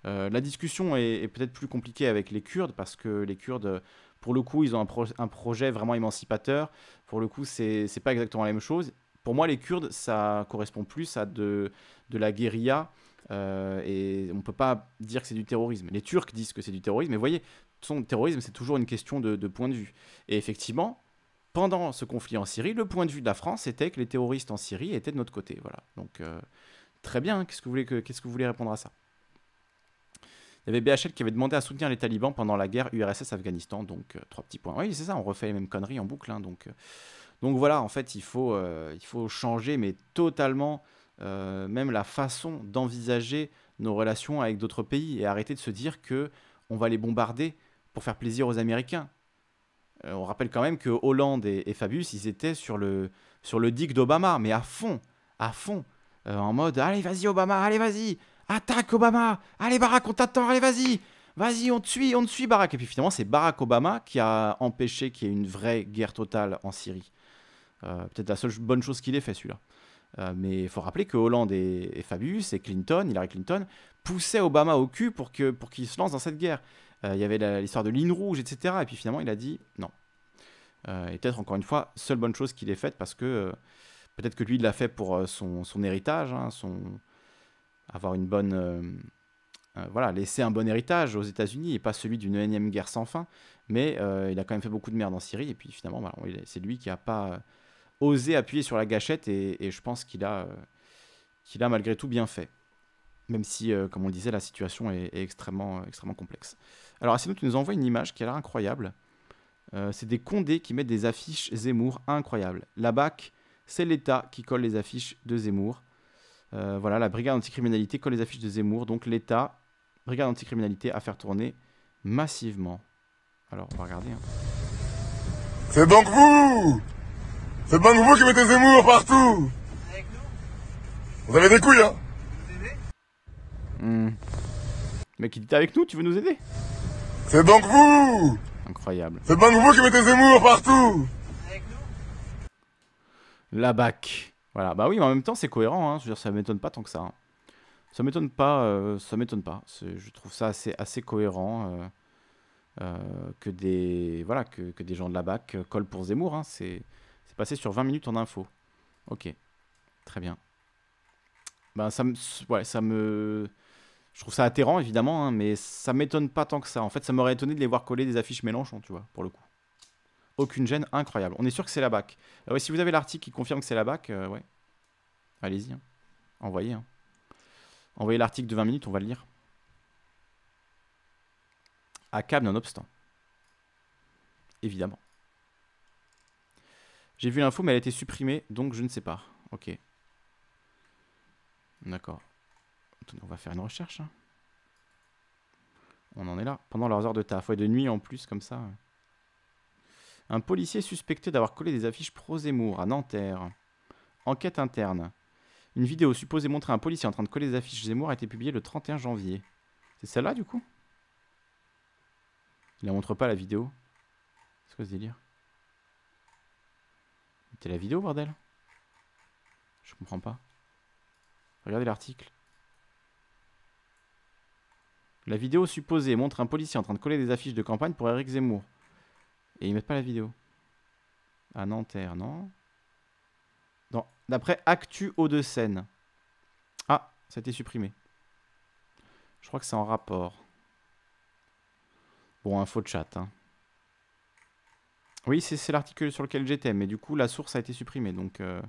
la discussion est, peut-être plus compliquée avec les Kurdes parce que les Kurdes, pour le coup, ils ont un, un projet vraiment émancipateur. Pour le coup, c'est pas exactement la même chose. Pour moi, les Kurdes, ça correspond plus à de, de la guérilla. et on peut pas dire que c'est du terrorisme. Les Turcs disent que c'est du terrorisme, mais vous voyez, son terrorisme, c'est toujours une question de, de, point de vue. Et effectivement, pendant ce conflit en Syrie, le point de vue de la France était que les terroristes en Syrie étaient de notre côté. Voilà. Donc, euh, très bien. Qu'est-ce que, vous voulez que, qu'est-ce que vous voulez répondre à ça Il y avait BHL qui avait demandé à soutenir les talibans pendant la guerre URSS-Afghanistan. Donc, euh, trois petits points. Oui, c'est ça. On refait les mêmes conneries en boucle. Hein, donc, euh, donc, voilà. En fait, il faut, il faut changer, mais totalement, même la façon d'envisager nos relations avec d'autres pays et arrêter de se dire que on va les bombarder pour faire plaisir aux Américains. Euh, on rappelle quand même que Hollande et, Fabius, ils étaient sur le, sur le d'Obama, mais à fond, à fond, euh, en mode Allez, vas-y, Obama, allez, vas-y, attaque Obama, allez, Barack, on t'attend, allez, vas-y, vas-y, on te suit, on te suit, Barack. Et puis finalement, c'est Barack Obama qui a empêché qu'il y ait une vraie guerre totale en Syrie. Euh, peut-être la seule bonne chose qu'il ait fait, celui-là. mais il faut rappeler que Hollande et, Fabius et Clinton, Hillary Clinton, poussaient Obama au cul pour qu'il pour qu'il se lance dans cette guerre. Euh, il y avait l'histoire de ligne rouge, etc. Et puis finalement, il a dit non. Euh, et peut-être encore une fois, seule bonne chose qu'il ait faite, parce que euh, peut-être que lui, il l'a fait pour son, héritage, hein, son... avoir une bonne. voilà, laisser un bon héritage aux États-Unis et pas celui d'une énième guerre sans fin. Mais il a quand même fait beaucoup de merde en Syrie, et puis finalement, c'est lui qui n'a pas osé appuyer sur la gâchette, et, je pense qu'il a, qu'il a malgré tout bien fait. Même si, comme on le disait, la situation est, est extrêmement, extrêmement complexe. Alors, sinon, tu nous envoies une image qui a l'air incroyable. Euh, c'est des Condés qui mettent des affiches Zemmour incroyables. La BAC, c'est l'État qui colle les affiches de Zemmour. Euh, voilà, la brigade anticriminalité colle les affiches de Zemmour. Donc l'État, brigade anticriminalité, à faire tourner massivement. Alors, on va regarder. Hein. C'est donc vous C'est donc vous qui mettez Zemmour partout Avec nous Vous avez des couilles, hein Vous hmm. était avec nous, tu veux nous aider c'est donc vous Incroyable. C'est donc vous qui mettez Zemmour partout La BAC. Voilà, bah oui, mais en même temps, c'est cohérent, hein. je veux dire, ça m'étonne pas tant que ça. Hein. Ça m'étonne pas, euh, ça m'étonne pas. Je trouve ça assez, cohérent euh, euh, que, des, voilà, que, des gens de la BAC collent pour Zemmour. Hein. C'est passé sur 20 minutes en info. Ok, très bien. Bah, ça me... Ouais, ça me je trouve ça atterrant, évidemment, hein, mais ça m'étonne pas tant que ça. En fait, ça m'aurait étonné de les voir coller des affiches Mélenchon, tu vois, pour le coup. Aucune gêne, incroyable. On est sûr que c'est la BAC. Euh, si vous avez l'article qui confirme que c'est la BAC, euh, ouais, allez-y. Hein. Envoyez. Hein. Envoyez l'article de 20 minutes, on va le lire. À câble nonobstant. Évidemment. J'ai vu l'info, mais elle a été supprimée, donc je ne sais pas. Ok. D'accord on va faire une recherche. Hein. On en est là. Pendant leurs heures de taf. et de nuit en plus, comme ça. Un policier suspecté d'avoir collé des affiches pro-Zemmour à Nanterre. Enquête interne. Une vidéo supposée montrer un policier en train de coller des affiches Zemmour a été publiée le 31 janvier. C'est celle-là, du coup Il la montre pas, la vidéo C'est quoi ce délire C'était la vidéo, bordel Je comprends pas. Regardez l'article. La vidéo supposée montre un policier en train de coller des affiches de campagne pour Eric Zemmour. Et ils mettent pas la vidéo. À Nanterre, non D'après Actu Haut de seine Ah, ça a été supprimé. Je crois que c'est en rapport. Bon, info de chat. Hein. Oui, c'est l'article sur lequel j'étais, mais du coup, la source a été supprimée, donc... Euh,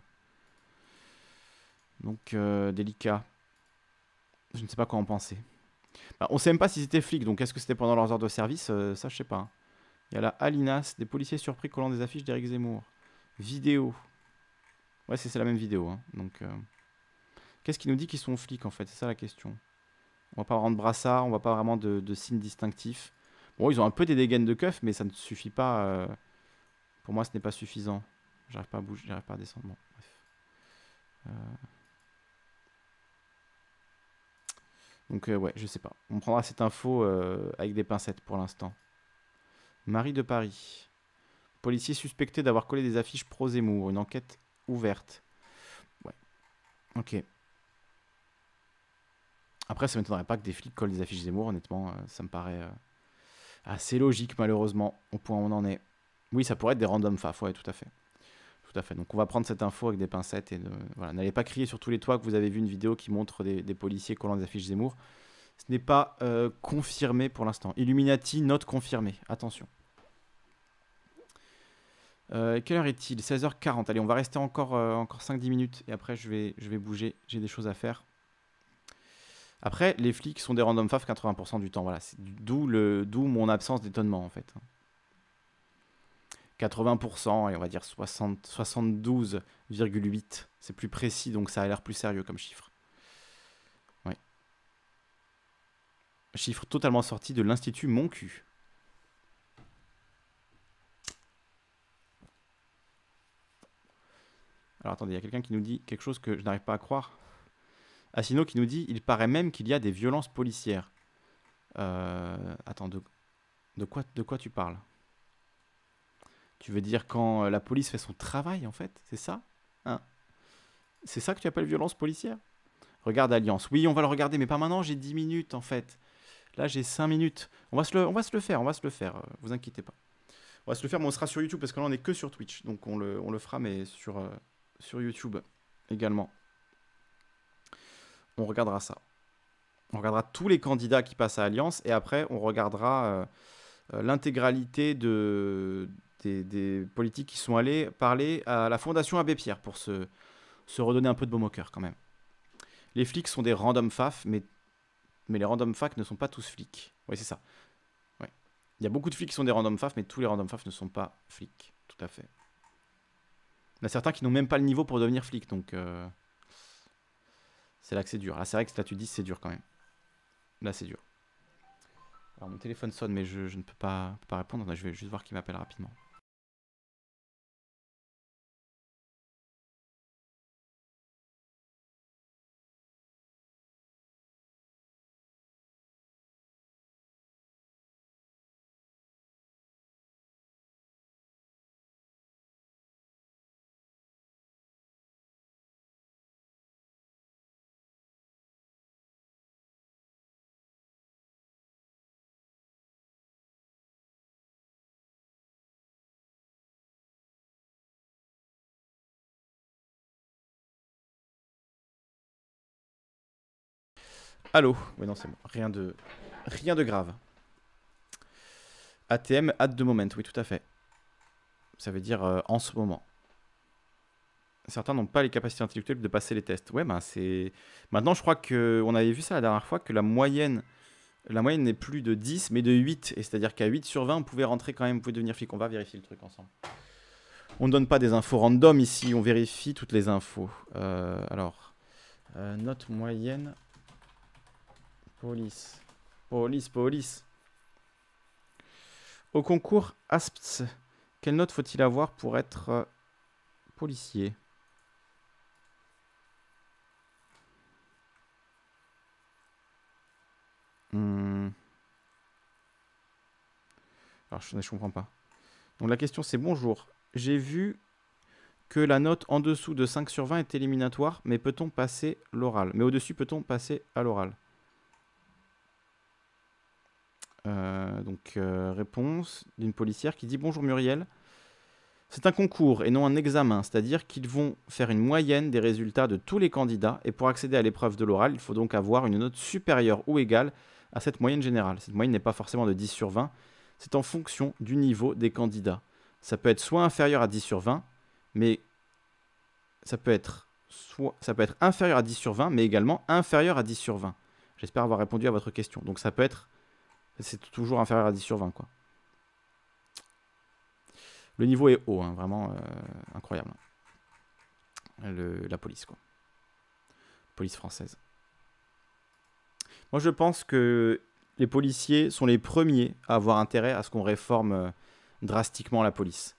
donc, euh, délicat. Je ne sais pas quoi en penser. Bah, on sait même pas si c'était flics, donc est-ce que c'était pendant leurs heures de service euh, Ça, je sais pas. Il y a la Alinas, des policiers surpris collant des affiches d'Éric Zemmour. Vidéo. Ouais, c'est la même vidéo. Hein. Donc, euh, Qu'est-ce qui nous dit qu'ils sont flics, en fait C'est ça la question. On va pas vraiment de brassard, on va pas vraiment de, de signes distinctifs. Bon, ils ont un peu des dégaines de keuf, mais ça ne suffit pas. Euh, pour moi, ce n'est pas suffisant. J'arrive pas à bouger, j'arrive pas à descendre. bref. Donc euh, ouais, je sais pas. On prendra cette info euh, avec des pincettes pour l'instant. Marie de Paris. Policier suspecté d'avoir collé des affiches pro-Zemmour. Une enquête ouverte. Ouais. Ok. Après, ça m'étonnerait pas que des flics collent des affiches Zemmour, honnêtement. Euh, ça me paraît assez logique, malheureusement, au point où on en est. Oui, ça pourrait être des random faf, ouais, tout à fait. Donc on va prendre cette info avec des pincettes et euh, voilà, n'allez pas crier sur tous les toits que vous avez vu une vidéo qui montre des, policiers collant des affiches Zemmour. Ce n'est pas euh, confirmé pour l'instant. Illuminati, note confirmée. Attention. Euh, quelle heure est-il 16h40. Allez, on va rester encore, encore 5-10 minutes et après je vais, je vais bouger. J'ai des choses à faire. Après, les flics sont des random faf 80% du temps. Voilà, d'où mon absence d'étonnement en fait. 80% et on va dire 72,8. C'est plus précis, donc ça a l'air plus sérieux comme chiffre. Oui. Chiffre totalement sorti de l'Institut Moncu. Alors attendez, il y a quelqu'un qui nous dit quelque chose que je n'arrive pas à croire. Asino qui nous dit il paraît même qu'il y a des violences policières. Euh, attends, de, quoi, de quoi tu parles tu veux dire quand euh, la police fait son travail, en fait C'est ça hein C'est ça que tu appelles violence policière Regarde Alliance. Oui, on va le regarder, mais pas maintenant, j'ai 10 minutes, en fait. Là, j'ai 5 minutes. On va, se le, on va se le faire, on va se le faire, euh, vous inquiétez pas. On va se le faire, mais on sera sur YouTube, parce que là, on n'est que sur Twitch. Donc, on le, fera, mais sur, euh, sur YouTube également. On regardera ça. On regardera tous les candidats qui passent à Alliance, et après, on regardera... l'intégralité de, des, politiques qui sont allés parler à la Fondation Abbé Pierre pour se, redonner un peu de baume au cœur quand même. Les flics sont des random faf, mais, mais les random fac ne sont pas tous flics. Oui, c'est ça. Ouais. Il y a beaucoup de flics qui sont des random faf, mais tous les random faf ne sont pas flics. Tout à fait. Il y en a certains qui n'ont même pas le niveau pour devenir flic, donc. Euh, c'est là que c'est dur. Là, ah, c'est vrai que tu dis c'est dur quand même. Là, c'est dur. Alors, mon téléphone sonne, mais je, ne peux pas, pas répondre. je vais juste voir qui m'appelle rapidement. Allô Oui, non, c'est bon. Rien de, rien de grave. ATM at the moment, oui, tout à fait. Ça veut dire euh, en ce moment. Certains n'ont pas les capacités intellectuelles de passer les tests. Ouais, ben c'est. Maintenant, je crois que on avait vu ça la dernière fois, que la moyenne la moyenne n'est plus de 10, mais de 8. Et c'est-à-dire qu'à 8 sur 20, on pouvait rentrer quand même, on pouvait devenir flic. On va vérifier le truc ensemble. On ne donne pas des infos random ici, on vérifie toutes les infos. Euh, alors, euh, note moyenne Police. Police, police. Au concours ASPS, quelle note faut-il avoir pour être euh, policier hmm. Alors, je ne comprends pas. Donc, la question, c'est bonjour. J'ai vu que la note en dessous de 5 sur 20 est éliminatoire, mais peut-on passer l'oral Mais au-dessus, peut-on passer à l'oral euh, donc, euh, réponse d'une policière qui dit Bonjour Muriel. C'est un concours et non un examen, c'est-à-dire qu'ils vont faire une moyenne des résultats de tous les candidats, et pour accéder à l'épreuve de l'oral, il faut donc avoir une note supérieure ou égale à cette moyenne générale. Cette moyenne n'est pas forcément de 10 sur 20, c'est en fonction du niveau des candidats. Ça peut être soit inférieur à 10 sur 20, mais ça peut être, soit... ça peut être inférieur à 10 sur 20, mais également inférieur à 10 sur 20. J'espère avoir répondu à votre question. Donc ça peut être c'est toujours inférieur à 10 sur 20. Quoi. Le niveau est haut, hein, vraiment euh, incroyable. la police, quoi. Police française. Moi, je pense que les policiers sont les premiers à avoir intérêt à ce qu'on réforme euh, drastiquement la police.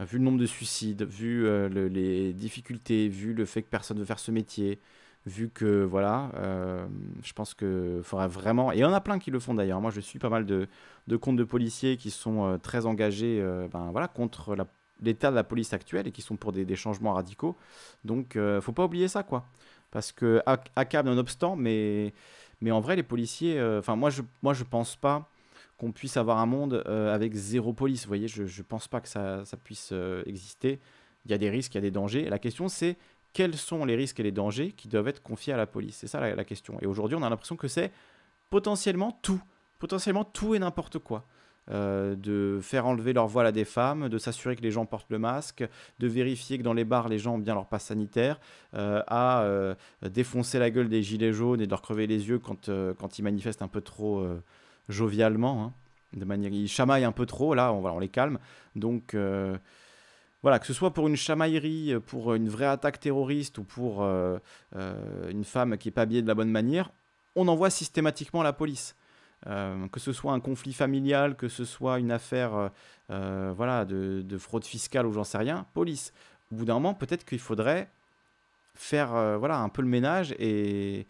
Vu le nombre de suicides, vu euh, les difficultés, vu le fait que personne ne veut faire ce métier, vu que voilà, euh, je pense qu'il faudrait vraiment. Et il y en a plein qui le font d'ailleurs. Hein. Moi, je suis pas mal de, comptes de policiers qui sont euh, très engagés euh, ben, voilà, contre l'état de la police actuelle et qui sont pour des, des changements radicaux. Donc, faut pas oublier ça, quoi. Parce que, accable nonobstant, mais, mais en vrai, les policiers. Enfin, moi, je, moi, je pense pas qu'on puisse avoir un monde avec zéro police. Vous voyez, je, je pense pas que ça, ça puisse exister. Il y a des risques, il y a des dangers. La question, c'est quels sont les risques et les dangers qui doivent être confiés à la police C'est ça la, question. Et aujourd'hui, on a l'impression que c'est potentiellement tout, potentiellement tout et n'importe quoi. Euh, de faire enlever leur voile à des femmes, de s'assurer que les gens portent le masque, de vérifier que dans les bars les gens ont bien leur passe sanitaire, euh, à euh, défoncer la gueule des gilets jaunes et de leur crever les yeux quand, quand ils manifestent un peu trop jovialement, hein, de manière ils chamaillent un peu trop, là on, on les calme. Donc voilà, que ce soit pour une chamaillerie, euh, pour euh, une vraie attaque terroriste ou pour euh, une femme qui n'est pas habillée de la bonne manière, on envoie systématiquement la police. que ce soit un conflit familial, que ce soit une affaire voilà, de, fraude fiscale ou j'en sais rien, police. Au bout d'un moment, peut-être qu'il faudrait faire voilà, un peu le ménage et,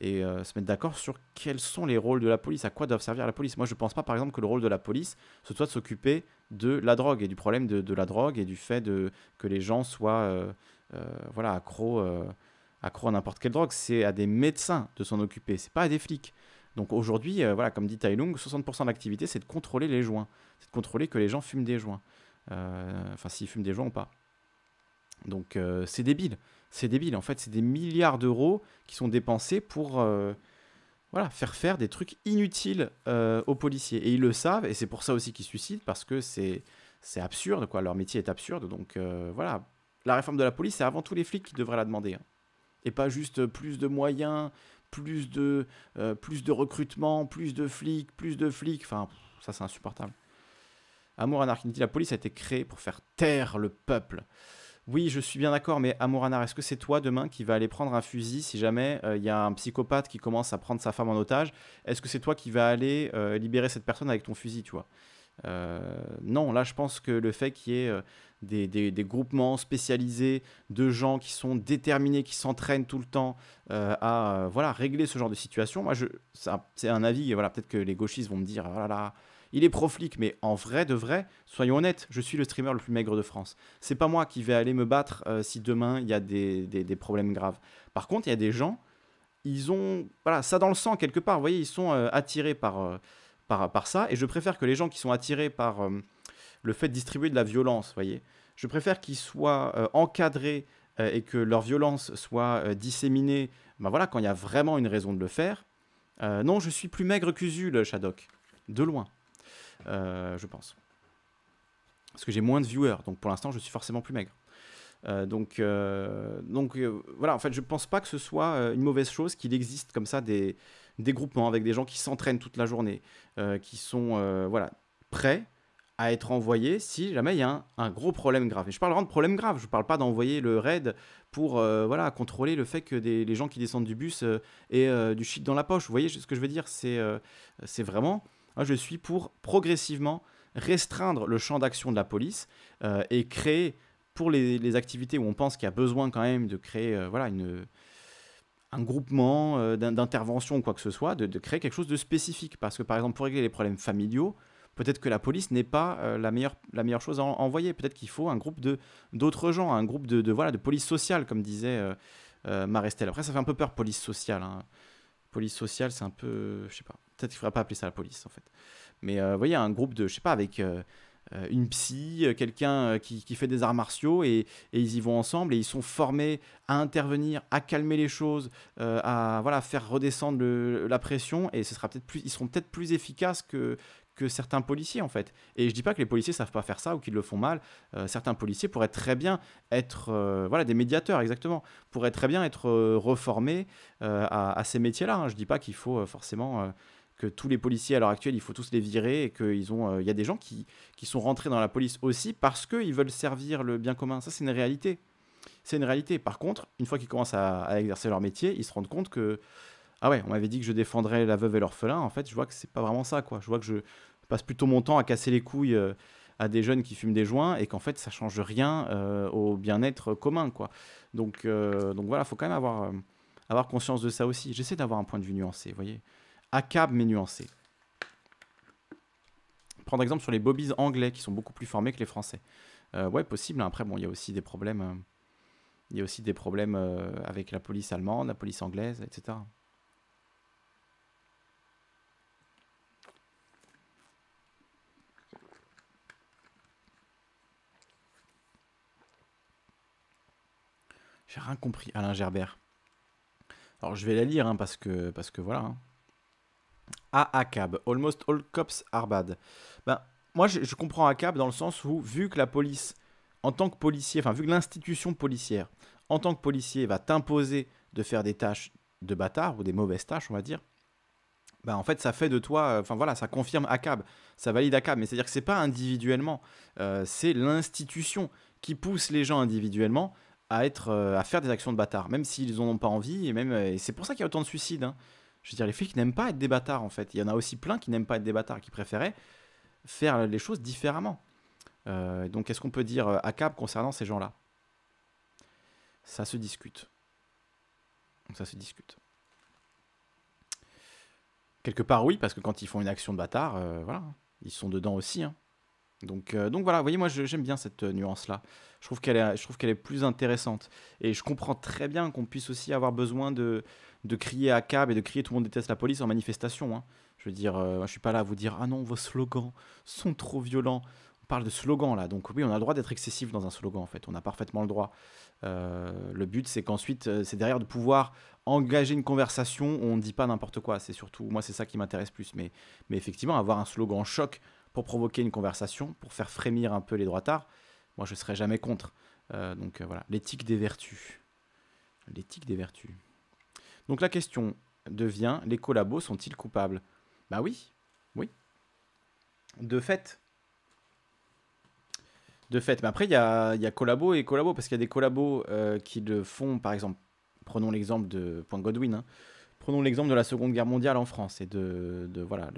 et euh, se mettre d'accord sur quels sont les rôles de la police, à quoi doit servir la police. Moi, je ne pense pas, par exemple, que le rôle de la police, ce soit de s'occuper de la drogue et du problème de, la drogue et du fait que les gens soient euh, euh, voilà, accros, accros à n'importe quelle drogue. C'est à des médecins de s'en occuper, c'est pas à des flics. Donc aujourd'hui, voilà, comme dit Tai 60% de l'activité, c'est de contrôler les joints, c'est de contrôler que les gens fument des joints. Enfin, s'ils fument des joints ou pas. Donc c'est débile c'est débile. En fait, c'est des milliards d'euros qui sont dépensés pour euh, voilà, faire faire des trucs inutiles euh, aux policiers. Et ils le savent, et c'est pour ça aussi qu'ils suicident, parce que c'est, absurde, quoi. Leur métier est absurde. Donc euh, voilà, la réforme de la police, c'est avant tout les flics qui devraient la demander. Hein. Et pas juste plus de moyens, plus de, plus de recrutement, plus de flics, plus de flics. Enfin, ça, c'est insupportable. Amour anarchiste, la police a été créée pour faire taire le peuple oui, je suis bien d'accord, mais Amouranar, est-ce que c'est toi demain qui va aller prendre un fusil si jamais euh, il y a un psychopathe qui commence à prendre sa femme en otage Est-ce que c'est toi qui vas aller euh, libérer cette personne avec ton fusil, tu euh, non, là je pense que le fait qu'il y ait des, groupements spécialisés de gens qui sont déterminés, qui s'entraînent tout le temps à voilà, régler ce genre de situation, moi c'est un avis, voilà, peut-être que les gauchistes vont me dire, oh là, il est proflique, mais en vrai de vrai, soyons honnêtes, je suis le streamer le plus maigre de France. C'est pas moi qui vais aller me battre euh, si demain il y a des, problèmes graves. Par contre, il y a des gens, ils ont voilà, ça dans le sang quelque part. Vous voyez, ils sont euh, attirés par, euh, par, par, ça. Et je préfère que les gens qui sont attirés par le fait de distribuer de la violence, vous voyez, je préfère qu'ils soient encadrés et que leur violence soit disséminée. Ben voilà, quand il y a vraiment une raison de le faire. non, je suis plus maigre qu'Usul, Shadok. De loin. Euh, je pense. Parce que j'ai moins de viewers, donc pour l'instant, je suis forcément plus maigre. Euh, donc, euh, donc voilà, en fait, je pense pas que ce soit une mauvaise chose qu'il existe comme ça des, des groupements avec des gens qui s'entraînent toute la journée, qui sont voilà, prêts à être envoyés si jamais il y a un, gros problème grave. Et je parle vraiment de problème grave, je parle pas d'envoyer le raid pour voilà, contrôler le fait que des, les gens qui descendent du bus aient du shit dans la poche. Vous voyez ce que je veux dire C'est c'est vraiment Hein, je suis pour progressivement restreindre le champ d'action de la police euh, et créer pour les, activités où on pense qu'il y a besoin quand même de créer euh, voilà, une, un groupement euh, d'intervention ou quoi que ce soit, de, créer quelque chose de spécifique. Parce que par exemple, pour régler les problèmes familiaux, peut-être que la police n'est pas la, meilleure, la meilleure chose à envoyer. Peut-être qu'il faut un groupe d'autres gens, un groupe de, voilà, de police sociale, comme disait Marestel. Après, ça fait un peu peur, police sociale. Hein. Police sociale, c'est un peu... Je sais pas. Peut-être qu'il faudra pas appeler ça la police, en fait. Mais euh, vous voyez, un groupe de, je sais pas, avec euh, euh, une psy, quelqu'un qui, fait des arts martiaux, et, ils y vont ensemble, et ils sont formés à intervenir, à calmer les choses, à voilà, faire redescendre la pression, et ce sera peut-être plus, ils seront peut-être plus efficaces que, que certains policiers en fait. Et je dis pas que les policiers savent pas faire ça ou qu'ils le font mal. certains policiers pourraient très bien être voilà des médiateurs exactement, pourraient très bien être reformés à, ces métiers-là. Je hein. Je dis pas qu'il faut forcément que tous les policiers à l'heure actuelle, il faut tous les virer et qu'il euh, y a des gens qui, qui sont rentrés dans la police aussi parce qu'ils veulent servir le bien commun. Ça, c'est une réalité. C'est une réalité. Par contre, une fois qu'ils commencent à, exercer leur métier, ils se rendent compte que ah ouais, on m'avait dit que je défendrais la veuve et l'orphelin. En fait, je vois que c'est pas vraiment ça, quoi. Je vois que je passe plutôt mon temps à casser les couilles euh, à des jeunes qui fument des joints et qu'en fait, ça change rien euh, au bien-être commun, quoi. Donc, donc voilà, faut quand même avoir avoir conscience de ça aussi. J'essaie d'avoir un point de vue nuancé, vous voyez accable mais nuancé. Prendre exemple sur les bobbies anglais qui sont beaucoup plus formés que les français. Euh, ouais, possible. Hein. Après, bon, il y a aussi des problèmes. Euh, il y a aussi des problèmes euh, avec la police allemande, la police anglaise, etc. J'ai rien compris, Alain Gerbert. Alors je vais la lire hein, parce que parce que voilà. Hein à ACAB, Almost All Cops Are Bad. Ben, moi, je, comprends ACAB dans le sens où, vu que la police, en tant que policier, enfin, vu que l'institution policière, en tant que policier, va t'imposer de faire des tâches de bâtard ou des mauvaises tâches, on va dire, bah en fait ça fait de toi, euh, enfin voilà, ça confirme ACAB, ça valide ACAB, mais c'est-à-dire que c'est pas individuellement, euh, c'est l'institution qui pousse les gens individuellement à être, euh, à faire des actions de bâtard, même s'ils n'en ont pas envie, et même, c'est pour ça qu'il y a autant de suicides. Hein. Je veux dire, les flics n'aiment pas être des bâtards, en fait. Il y en a aussi plein qui n'aiment pas être des bâtards, qui préféraient faire les choses différemment. Euh, donc, quest ce qu'on peut dire euh, à cap concernant ces gens-là Ça se discute. Ça se discute. Quelque part, oui, parce que quand ils font une action de bâtard, euh, voilà, ils sont dedans aussi. Hein. Euh, donc, voilà, vous voyez, moi j'aime bien cette euh, nuance-là. Je trouve qu'elle est, je est plus intéressante. Et je comprends très bien qu'on puisse aussi avoir besoin de, crier à cab et de crier tout le monde déteste la police en manifestation. Hein. Je veux dire, euh, je suis pas là à vous dire ah non, vos slogans sont trop violents. On parle de slogans là, donc oui, on a le droit d'être excessif dans un slogan en fait. On a parfaitement le droit. le but, c'est qu'ensuite, c'est derrière de pouvoir engager une conversation on ne dit pas n'importe quoi. C'est surtout, moi, c'est ça qui m'intéresse plus. Mais, mais effectivement, avoir un slogan choc pour provoquer une conversation, pour faire frémir un peu les droitards, moi je serais jamais contre. Euh, donc euh, voilà, l'éthique des vertus. L'éthique des vertus. Donc la question devient, les collabos sont-ils coupables Bah oui, oui. De fait. De fait, mais après il y a, collabos et collabos, parce qu'il y a des collabos euh, qui le font, par exemple, prenons l'exemple de Point Godwin, hein. prenons l'exemple de la Seconde Guerre mondiale en France et de, voilà,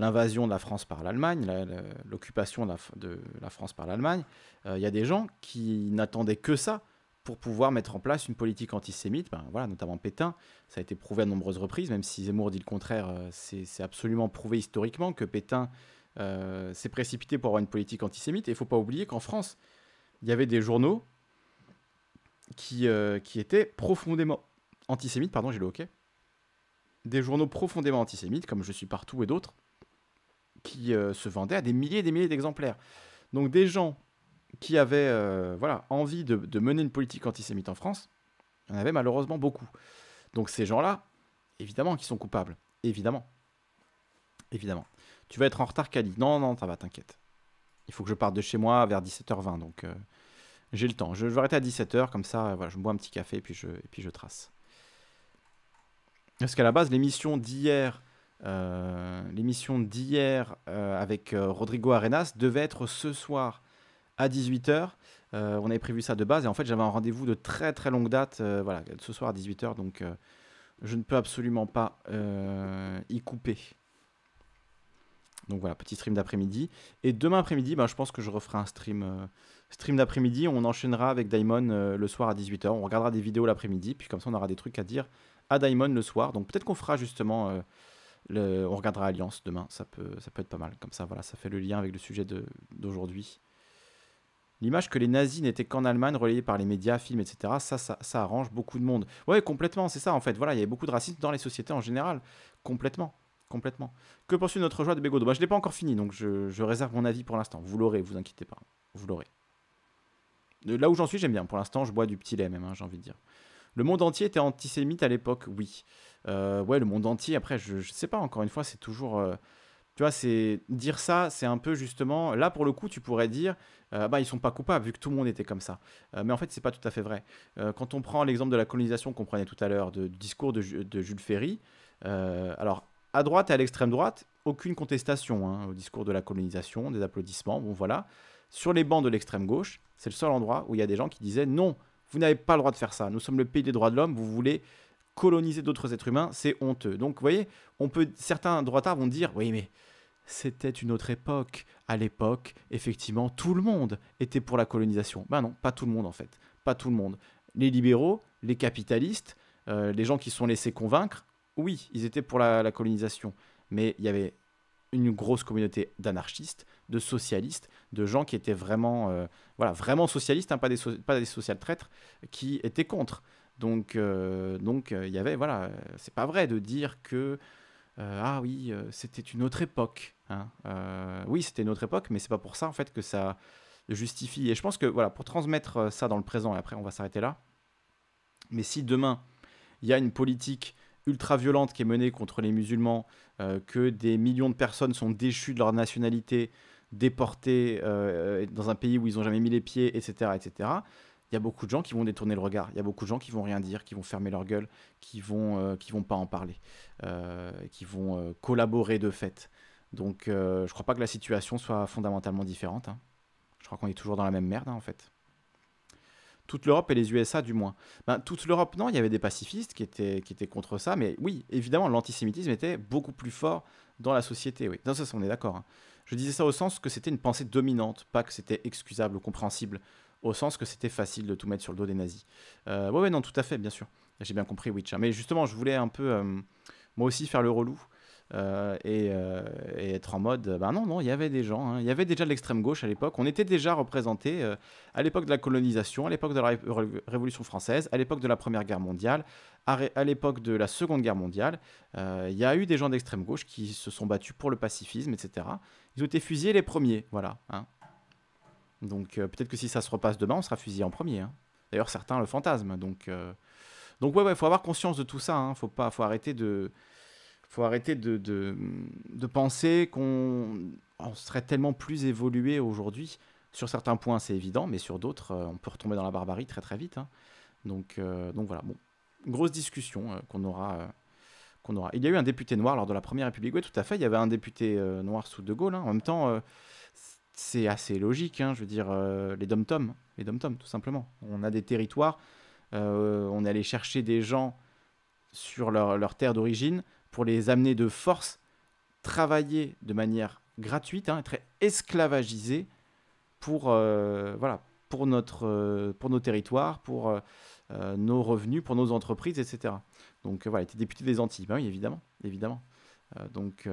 l'invasion de la France par l'Allemagne, l'occupation de, la France par l'Allemagne, euh, il y a des gens qui n'attendaient que ça pour pouvoir mettre en place une politique antisémite, ben, voilà, notamment Pétain. Ça a été prouvé à nombreuses reprises, même si Zemmour dit le contraire, euh, c'est absolument prouvé historiquement que Pétain euh, s'est précipité pour avoir une politique antisémite. Et il faut pas oublier qu'en France, il y avait des journaux qui, étaient profondément antisémites, pardon, j'ai le des journaux profondément antisémites, comme Je suis partout et d'autres, qui euh, se vendaient à des milliers et des milliers d'exemplaires. Donc des gens qui avaient euh, voilà, envie de, mener une politique antisémite en France, il y en avait malheureusement beaucoup. Donc ces gens-là, évidemment qui sont coupables. Évidemment. Évidemment. Tu vas être en retard, Cali. Non, non, ça va, t'inquiète. Il faut que je parte de chez moi vers 17h20, donc euh, j'ai le temps. Je, vais arrêter à 17h, comme ça, voilà, je bois un petit café puis je, et puis je trace. Parce qu'à la base, l'émission d'hier euh, l'émission d'hier euh, avec euh, Rodrigo Arenas devait être ce soir à 18h. on avait prévu ça de base et en fait j'avais un rendez-vous de très très longue date voilà, ce soir à 18h donc je ne peux absolument pas y couper. Donc voilà, petit stream d'après-midi. Et demain après-midi, ben, je pense que je referai un stream, stream d'après-midi. On enchaînera avec Daimon le soir à 18h. On regardera des vidéos l'après-midi. Puis comme ça, on aura des trucs à dire à Daimon le soir. Donc peut-être qu'on fera justement on regardera Alliance demain, ça peut, ça peut être pas mal. Comme ça, voilà, ça fait le lien avec le sujet d'aujourd'hui. L'image que les nazis n'étaient qu'en Allemagne, relayée par les médias, films, etc., ça, ça, arrange beaucoup de monde. Ouais, complètement, c'est ça en fait. Voilà, il y avait beaucoup de racisme dans les sociétés en général. Complètement, complètement. Que poursuit notre joie de Bégodo bah, Je ne l'ai pas encore fini, donc je, je réserve mon avis pour l'instant. Vous l'aurez, vous inquiétez pas. Vous l'aurez. Là où j'en suis, j'aime bien. Pour l'instant, je bois du petit lait même, hein, j'ai envie de dire. Le monde entier était antisémite à l'époque, oui. Euh, ouais, le monde entier. Après, je, ne sais pas, encore une fois, c'est toujours. Euh, tu vois, c'est dire ça, c'est un peu justement. Là, pour le coup, tu pourrais dire, euh, bah, ils sont pas coupables vu que tout le monde était comme ça. mais en fait, c'est pas tout à fait vrai. quand on prend l'exemple de la colonisation qu'on prenait tout à l'heure, du discours de, Jules Ferry, alors à droite et à l'extrême droite, aucune contestation hein, au discours de la colonisation, des applaudissements, bon voilà. Sur les bancs de l'extrême gauche, c'est le seul endroit où il y a des gens qui disaient non, vous n'avez pas le droit de faire ça. Nous sommes le pays des droits de l'homme, vous voulez coloniser d'autres êtres humains, c'est honteux. Donc, vous voyez, on peut, certains droitards vont dire, oui, mais c'était une autre époque. À l'époque, effectivement, tout le monde était pour la colonisation. Ben non, pas tout le monde en fait. Pas tout le monde. Les libéraux, les capitalistes, euh, les gens qui sont laissés convaincre, oui, ils étaient pour la, colonisation. Mais il y avait une grosse communauté d'anarchistes, de socialistes, de gens qui étaient vraiment, euh, voilà, vraiment socialistes, hein, pas, des pas des social traîtres, qui étaient contre. Donc, euh, donc euh, il y avait, voilà, c'est pas vrai de dire que euh, ah oui, c'était une autre époque. Hein. oui, c'était une autre époque, mais c'est pas pour ça en fait que ça justifie. Et je pense que voilà, pour transmettre ça dans le présent, et après on va s'arrêter là. Mais si demain il y a une politique ultra violente qui est menée contre les musulmans, que des millions de personnes sont déchues de leur nationalité, déportées dans un pays où ils n'ont jamais mis les pieds, etc., etc il y a beaucoup de gens qui vont détourner le regard, il y a beaucoup de gens qui vont rien dire, qui vont fermer leur gueule, qui vont, euh, qui vont pas en parler, euh, qui vont euh, collaborer de fait. Donc je crois pas que la situation soit fondamentalement différente. Hein. Je crois qu'on est toujours dans la même merde hein, en fait. Toute l'Europe et les USA du moins. Ben, toute l'Europe, non, il y avait des pacifistes qui étaient, qui étaient contre ça, mais oui, évidemment, l'antisémitisme était beaucoup plus fort dans la société. Oui. Dans ça, on est d'accord. Hein. Je disais ça au sens que c'était une pensée dominante, pas que c'était excusable ou compréhensible au sens que c'était facile de tout mettre sur le dos des nazis. Euh, ouais, non, tout à fait, bien sûr. J'ai bien compris, Witch. Hein. Mais justement, je voulais un peu, euh, moi aussi, faire le relou. Euh, euh, et, être en mode ben non, non, il y avait des gens, hein. il y avait déjà de l'extrême gauche à l'époque, on était déjà représenté à l'époque de la colonisation, à l'époque de la Révolution française, à l'époque de la Première Guerre mondiale, à, à l'époque de la Seconde Guerre mondiale, il y a eu des gens d'extrême gauche qui se sont battus pour le pacifisme, etc. Ils ont été fusillés les premiers, voilà. Hein. Donc euh, peut-être que si ça se repasse demain, on sera fusillé en premier. Hein. D'ailleurs, certains le fantasment. Donc, euh, donc ouais, faut avoir conscience de tout ça. Il hein. Faut pas, faut arrêter de, faut arrêter de, de, penser qu'on serait tellement plus évolué aujourd'hui. Sur certains points, c'est évident, mais sur d'autres, euh, on peut retomber dans la barbarie très très vite. Hein. Donc, voilà. Bon, grosse discussion qu'on aura. qu'on aura. Il y a eu un député noir lors de la Première République. Oui, tout à fait. Il y avait un député noir sous De Gaulle. En même temps, c'est assez logique, hein, je veux dire, euh, les dom-toms, les dom-toms, tout simplement. On a des territoires, euh, on est allé chercher des gens sur leur, terre d'origine pour les amener de force, travailler de manière gratuite, hein, être esclavagisés pour, euh, voilà, pour, notre, pour nos territoires, pour nos revenus, pour nos entreprises, etc. Donc voilà, était député des Antilles, ben oui, évidemment, évidemment. donc,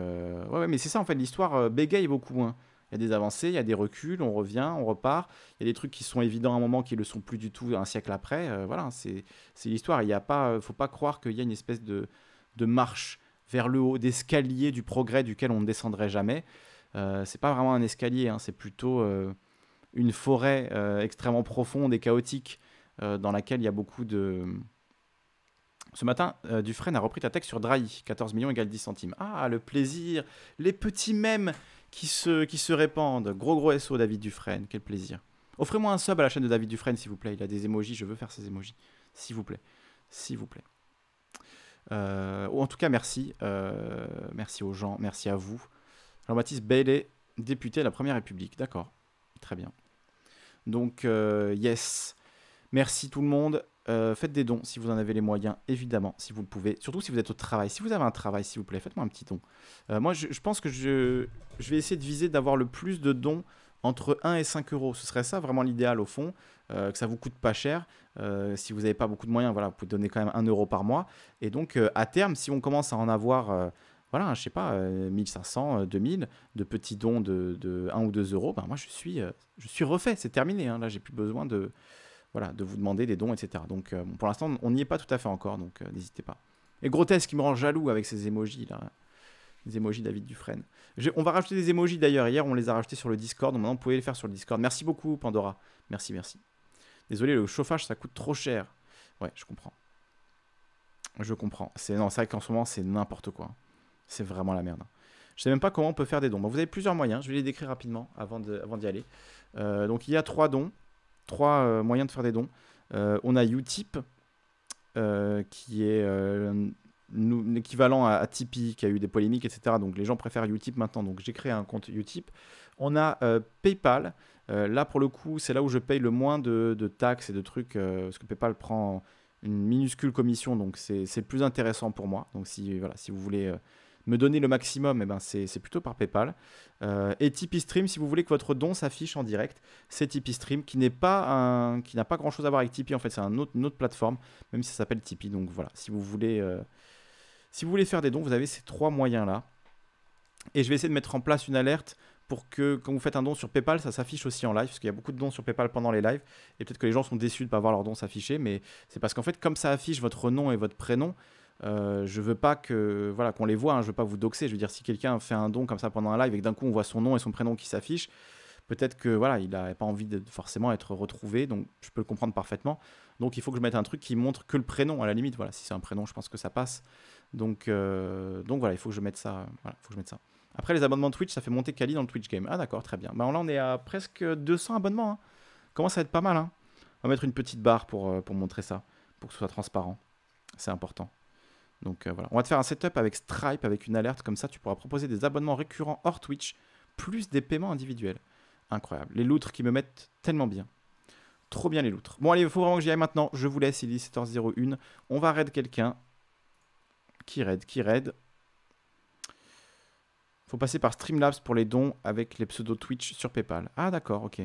ouais, mais c'est ça en fait, l'histoire bégaye beaucoup. Hein. Il y a des avancées, il y a des reculs, on revient, on repart. Il y a des trucs qui sont évidents à un moment qui ne le sont plus du tout un siècle après. Euh, voilà, c'est l'histoire. Il ne pas, euh, faut pas croire qu'il y a une espèce de, de marche vers le haut, d'escalier du progrès duquel on ne descendrait jamais. Euh, c'est pas vraiment un escalier, hein, c'est plutôt euh, une forêt extrêmement profonde et chaotique dans laquelle il y a beaucoup de. Ce matin, Dufresne a repris ta texte sur Drahi, 14 millions égale 10 centimes. Ah, le plaisir, les petits mèmes qui se, qui se répandent. Gros gros SO David Dufresne, quel plaisir. Offrez-moi un sub à la chaîne de David Dufresne, s'il vous plaît. Il a des émojis, je veux faire ces émojis. S'il vous plaît. S'il vous plaît. Euh, ou en tout cas, merci. Euh, merci aux gens, merci à vous. Jean-Baptiste Bailey, député de la Première République. D'accord. Très bien. Donc, euh, yes. Merci tout le monde. Euh, faites des dons si vous en avez les moyens, évidemment, si vous le pouvez. Surtout si vous êtes au travail. Si vous avez un travail, s'il vous plaît, faites-moi un petit don. Euh, moi, je, pense que je, je, vais essayer de viser d'avoir le plus de dons entre 1 et 5 euros. Ce serait ça vraiment l'idéal au fond, euh, que ça vous coûte pas cher. si vous n'avez pas beaucoup de moyens, voilà, vous pouvez donner quand même 1 euro par mois. Et donc, à terme, si on commence à en avoir voilà, je sais pas, 1500, 2000 de petits dons de, de 1 ou 2 euros, ben moi je suis, je suis refait, c'est terminé. Hein, là, j'ai plus besoin de, voilà, de vous demander des dons, etc. Donc euh, pour l'instant, on n'y est pas tout à fait encore, donc euh, n'hésitez pas. Et Grotesque qui me rend jaloux avec ces émojis là. Les émojis David Dufresne. on va rajouter des émojis d'ailleurs. Hier, on les a rajoutés sur le Discord. maintenant, vous pouvez les faire sur le Discord. Merci beaucoup, Pandora. Merci, merci. Désolé, le chauffage, ça coûte trop cher. Ouais, je comprends. Je comprends. C'est vrai qu'en ce moment, c'est n'importe quoi. C'est vraiment la merde. Je sais même pas comment on peut faire des dons. vous avez plusieurs moyens. Je vais les décrire rapidement avant d'y aller. Euh, donc, il y a trois dons trois euh, moyens de faire des dons. Euh, on a Utip, euh, qui est l'équivalent à, à, Tipeee, qui a eu des polémiques, etc. Donc les gens préfèrent Utip maintenant, donc j'ai créé un compte Utip. On a PayPal. là, pour le coup, c'est là où je paye le moins de, taxes et de trucs, parce que PayPal prend une minuscule commission, donc c'est plus intéressant pour moi. Donc si, voilà, si vous voulez me donner le maximum, eh ben c'est plutôt par PayPal. Euh, et Tipeee Stream, si vous voulez que votre don s'affiche en direct, c'est Tipeee Stream qui n'est pas n'a pas grand chose à voir avec Tipeee en fait, c'est un autre, une autre plateforme, même si ça s'appelle Tipeee. Donc voilà, si vous voulez, euh, si vous voulez faire des dons, vous avez ces trois moyens là. Et je vais essayer de mettre en place une alerte pour que quand vous faites un don sur PayPal, ça s'affiche aussi en live, parce qu'il y a beaucoup de dons sur PayPal pendant les lives, et peut-être que les gens sont déçus de ne pas voir leur don s'afficher, mais c'est parce qu'en fait, comme ça affiche votre nom et votre prénom, euh, je veux pas que voilà qu'on les voit. Hein, je veux pas vous doxer. Je veux dire si quelqu'un fait un don comme ça pendant un live et que d'un coup on voit son nom et son prénom qui s'affiche, peut-être que voilà il n'a pas envie de forcément être retrouvé. Donc je peux le comprendre parfaitement. Donc il faut que je mette un truc qui montre que le prénom à la limite. Voilà si c'est un prénom, je pense que ça passe. Donc euh, donc voilà il faut que je mette ça. faut je mette ça. Après les abonnements Twitch, ça fait monter Kali dans le Twitch game. Ah d'accord très bien. Bah là on est à presque 200 abonnements. Hein. comment ça à être pas mal. Hein. On va mettre une petite barre pour, euh, pour montrer ça, pour que ce soit transparent. C'est important. Donc euh, voilà, on va te faire un setup avec Stripe, avec une alerte, comme ça tu pourras proposer des abonnements récurrents hors Twitch, plus des paiements individuels. Incroyable. Les loutres qui me mettent tellement bien. Trop bien les loutres. Bon allez, il faut vraiment que j'y aille maintenant. Je vous laisse, il est 17h01. On va raid quelqu'un. Qui raid Qui raid Faut passer par Streamlabs pour les dons avec les pseudos Twitch sur Paypal. Ah d'accord, ok.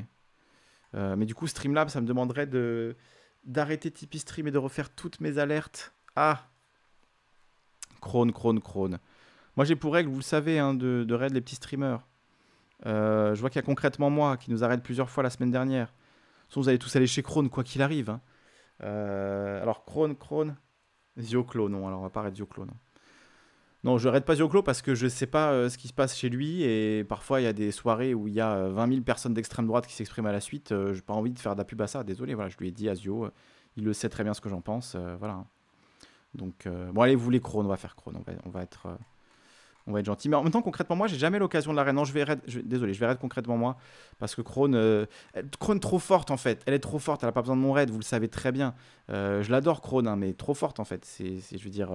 Euh, mais du coup, Streamlabs, ça me demanderait de d'arrêter Tipeee Stream et de refaire toutes mes alertes. Ah Crone, crone, crone. Moi, j'ai pour règle, vous le savez, hein, de, de raid les petits streamers. Euh, je vois qu'il y a concrètement moi qui nous arrête plusieurs fois la semaine dernière. Sinon, vous allez tous aller chez Krone, quoi qu'il arrive. Hein. Euh, alors, crone Krone. Zioclo, non. Alors, on va pas raid Zioclo, non. Non, je raid pas Zioclo parce que je sais pas euh, ce qui se passe chez lui. Et parfois, il y a des soirées où il y a 20 000 personnes d'extrême droite qui s'expriment à la suite. Je n'ai pas envie de faire de la pub à ça. Désolé, voilà, je lui ai dit à Zio. il le sait très bien ce que j'en pense. voilà. Hein. Donc, euh, bon, allez, vous voulez Krone, on va faire Krone, on va, être. Euh, on va être gentil. Mais en même temps, concrètement, moi, j'ai jamais l'occasion de la reine. Non, je vais, raid, désolé, je vais raid concrètement moi. Parce que Krone, euh, trop forte en fait. Elle est trop forte, elle a pas besoin de mon raid, vous le savez très bien. Euh, je l'adore Krone, hein, mais trop forte en fait. C'est, je veux dire,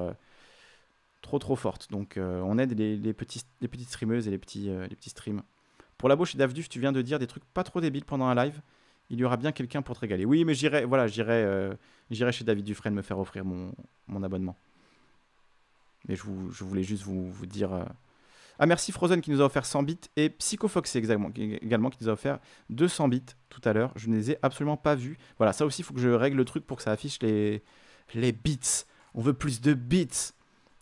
trop trop forte. Donc on aide les, les, les petites streameuses et les petits, les petits streams. Pour la bouche et Davduf, tu viens de dire des trucs pas trop débiles pendant un live. Il y aura bien quelqu'un pour te régaler. Oui, mais j'irai, voilà, j'irai j'irai chez David Dufresne me faire offrir mon, mon abonnement. Mais je, je, voulais juste vous, vous dire. Euh, ah, merci Frozen qui nous a offert 100 bits et Psychofox également, également qui nous a offert 200 bits tout à l'heure. Je ne les ai absolument pas vus. Voilà, ça aussi, il faut que je règle le truc pour que ça affiche les, les bits. On veut plus de bits.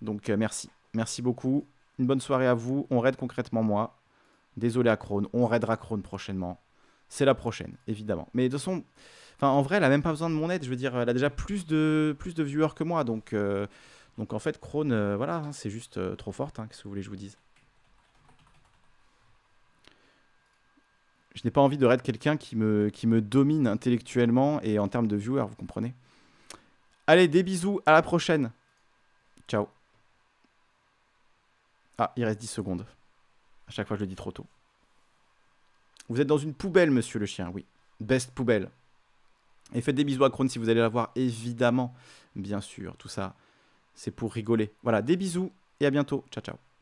Donc, euh, merci. Merci beaucoup. Une bonne soirée à vous. On raid concrètement moi. Désolé à Krone. On raidera Krone prochainement. C'est la prochaine, évidemment. Mais de toute façon en vrai, elle a même pas besoin de mon aide. Je veux dire, elle a déjà plus de, plus de viewers que moi. Donc, euh, donc en fait, Krone, euh, voilà, hein, c'est juste euh, trop forte. Hein, qu'est-ce que vous voulez que je vous dise Je n'ai pas envie de raid quelqu'un qui me, qui me domine intellectuellement et en termes de viewers, vous comprenez Allez, des bisous, à la prochaine. Ciao. Ah, il reste 10 secondes. À chaque fois, je le dis trop tôt. Vous êtes dans une poubelle, monsieur le chien, oui. Best poubelle. Et faites des bisous à Krone si vous allez la voir, évidemment. Bien sûr, tout ça, c'est pour rigoler. Voilà, des bisous et à bientôt. Ciao, ciao.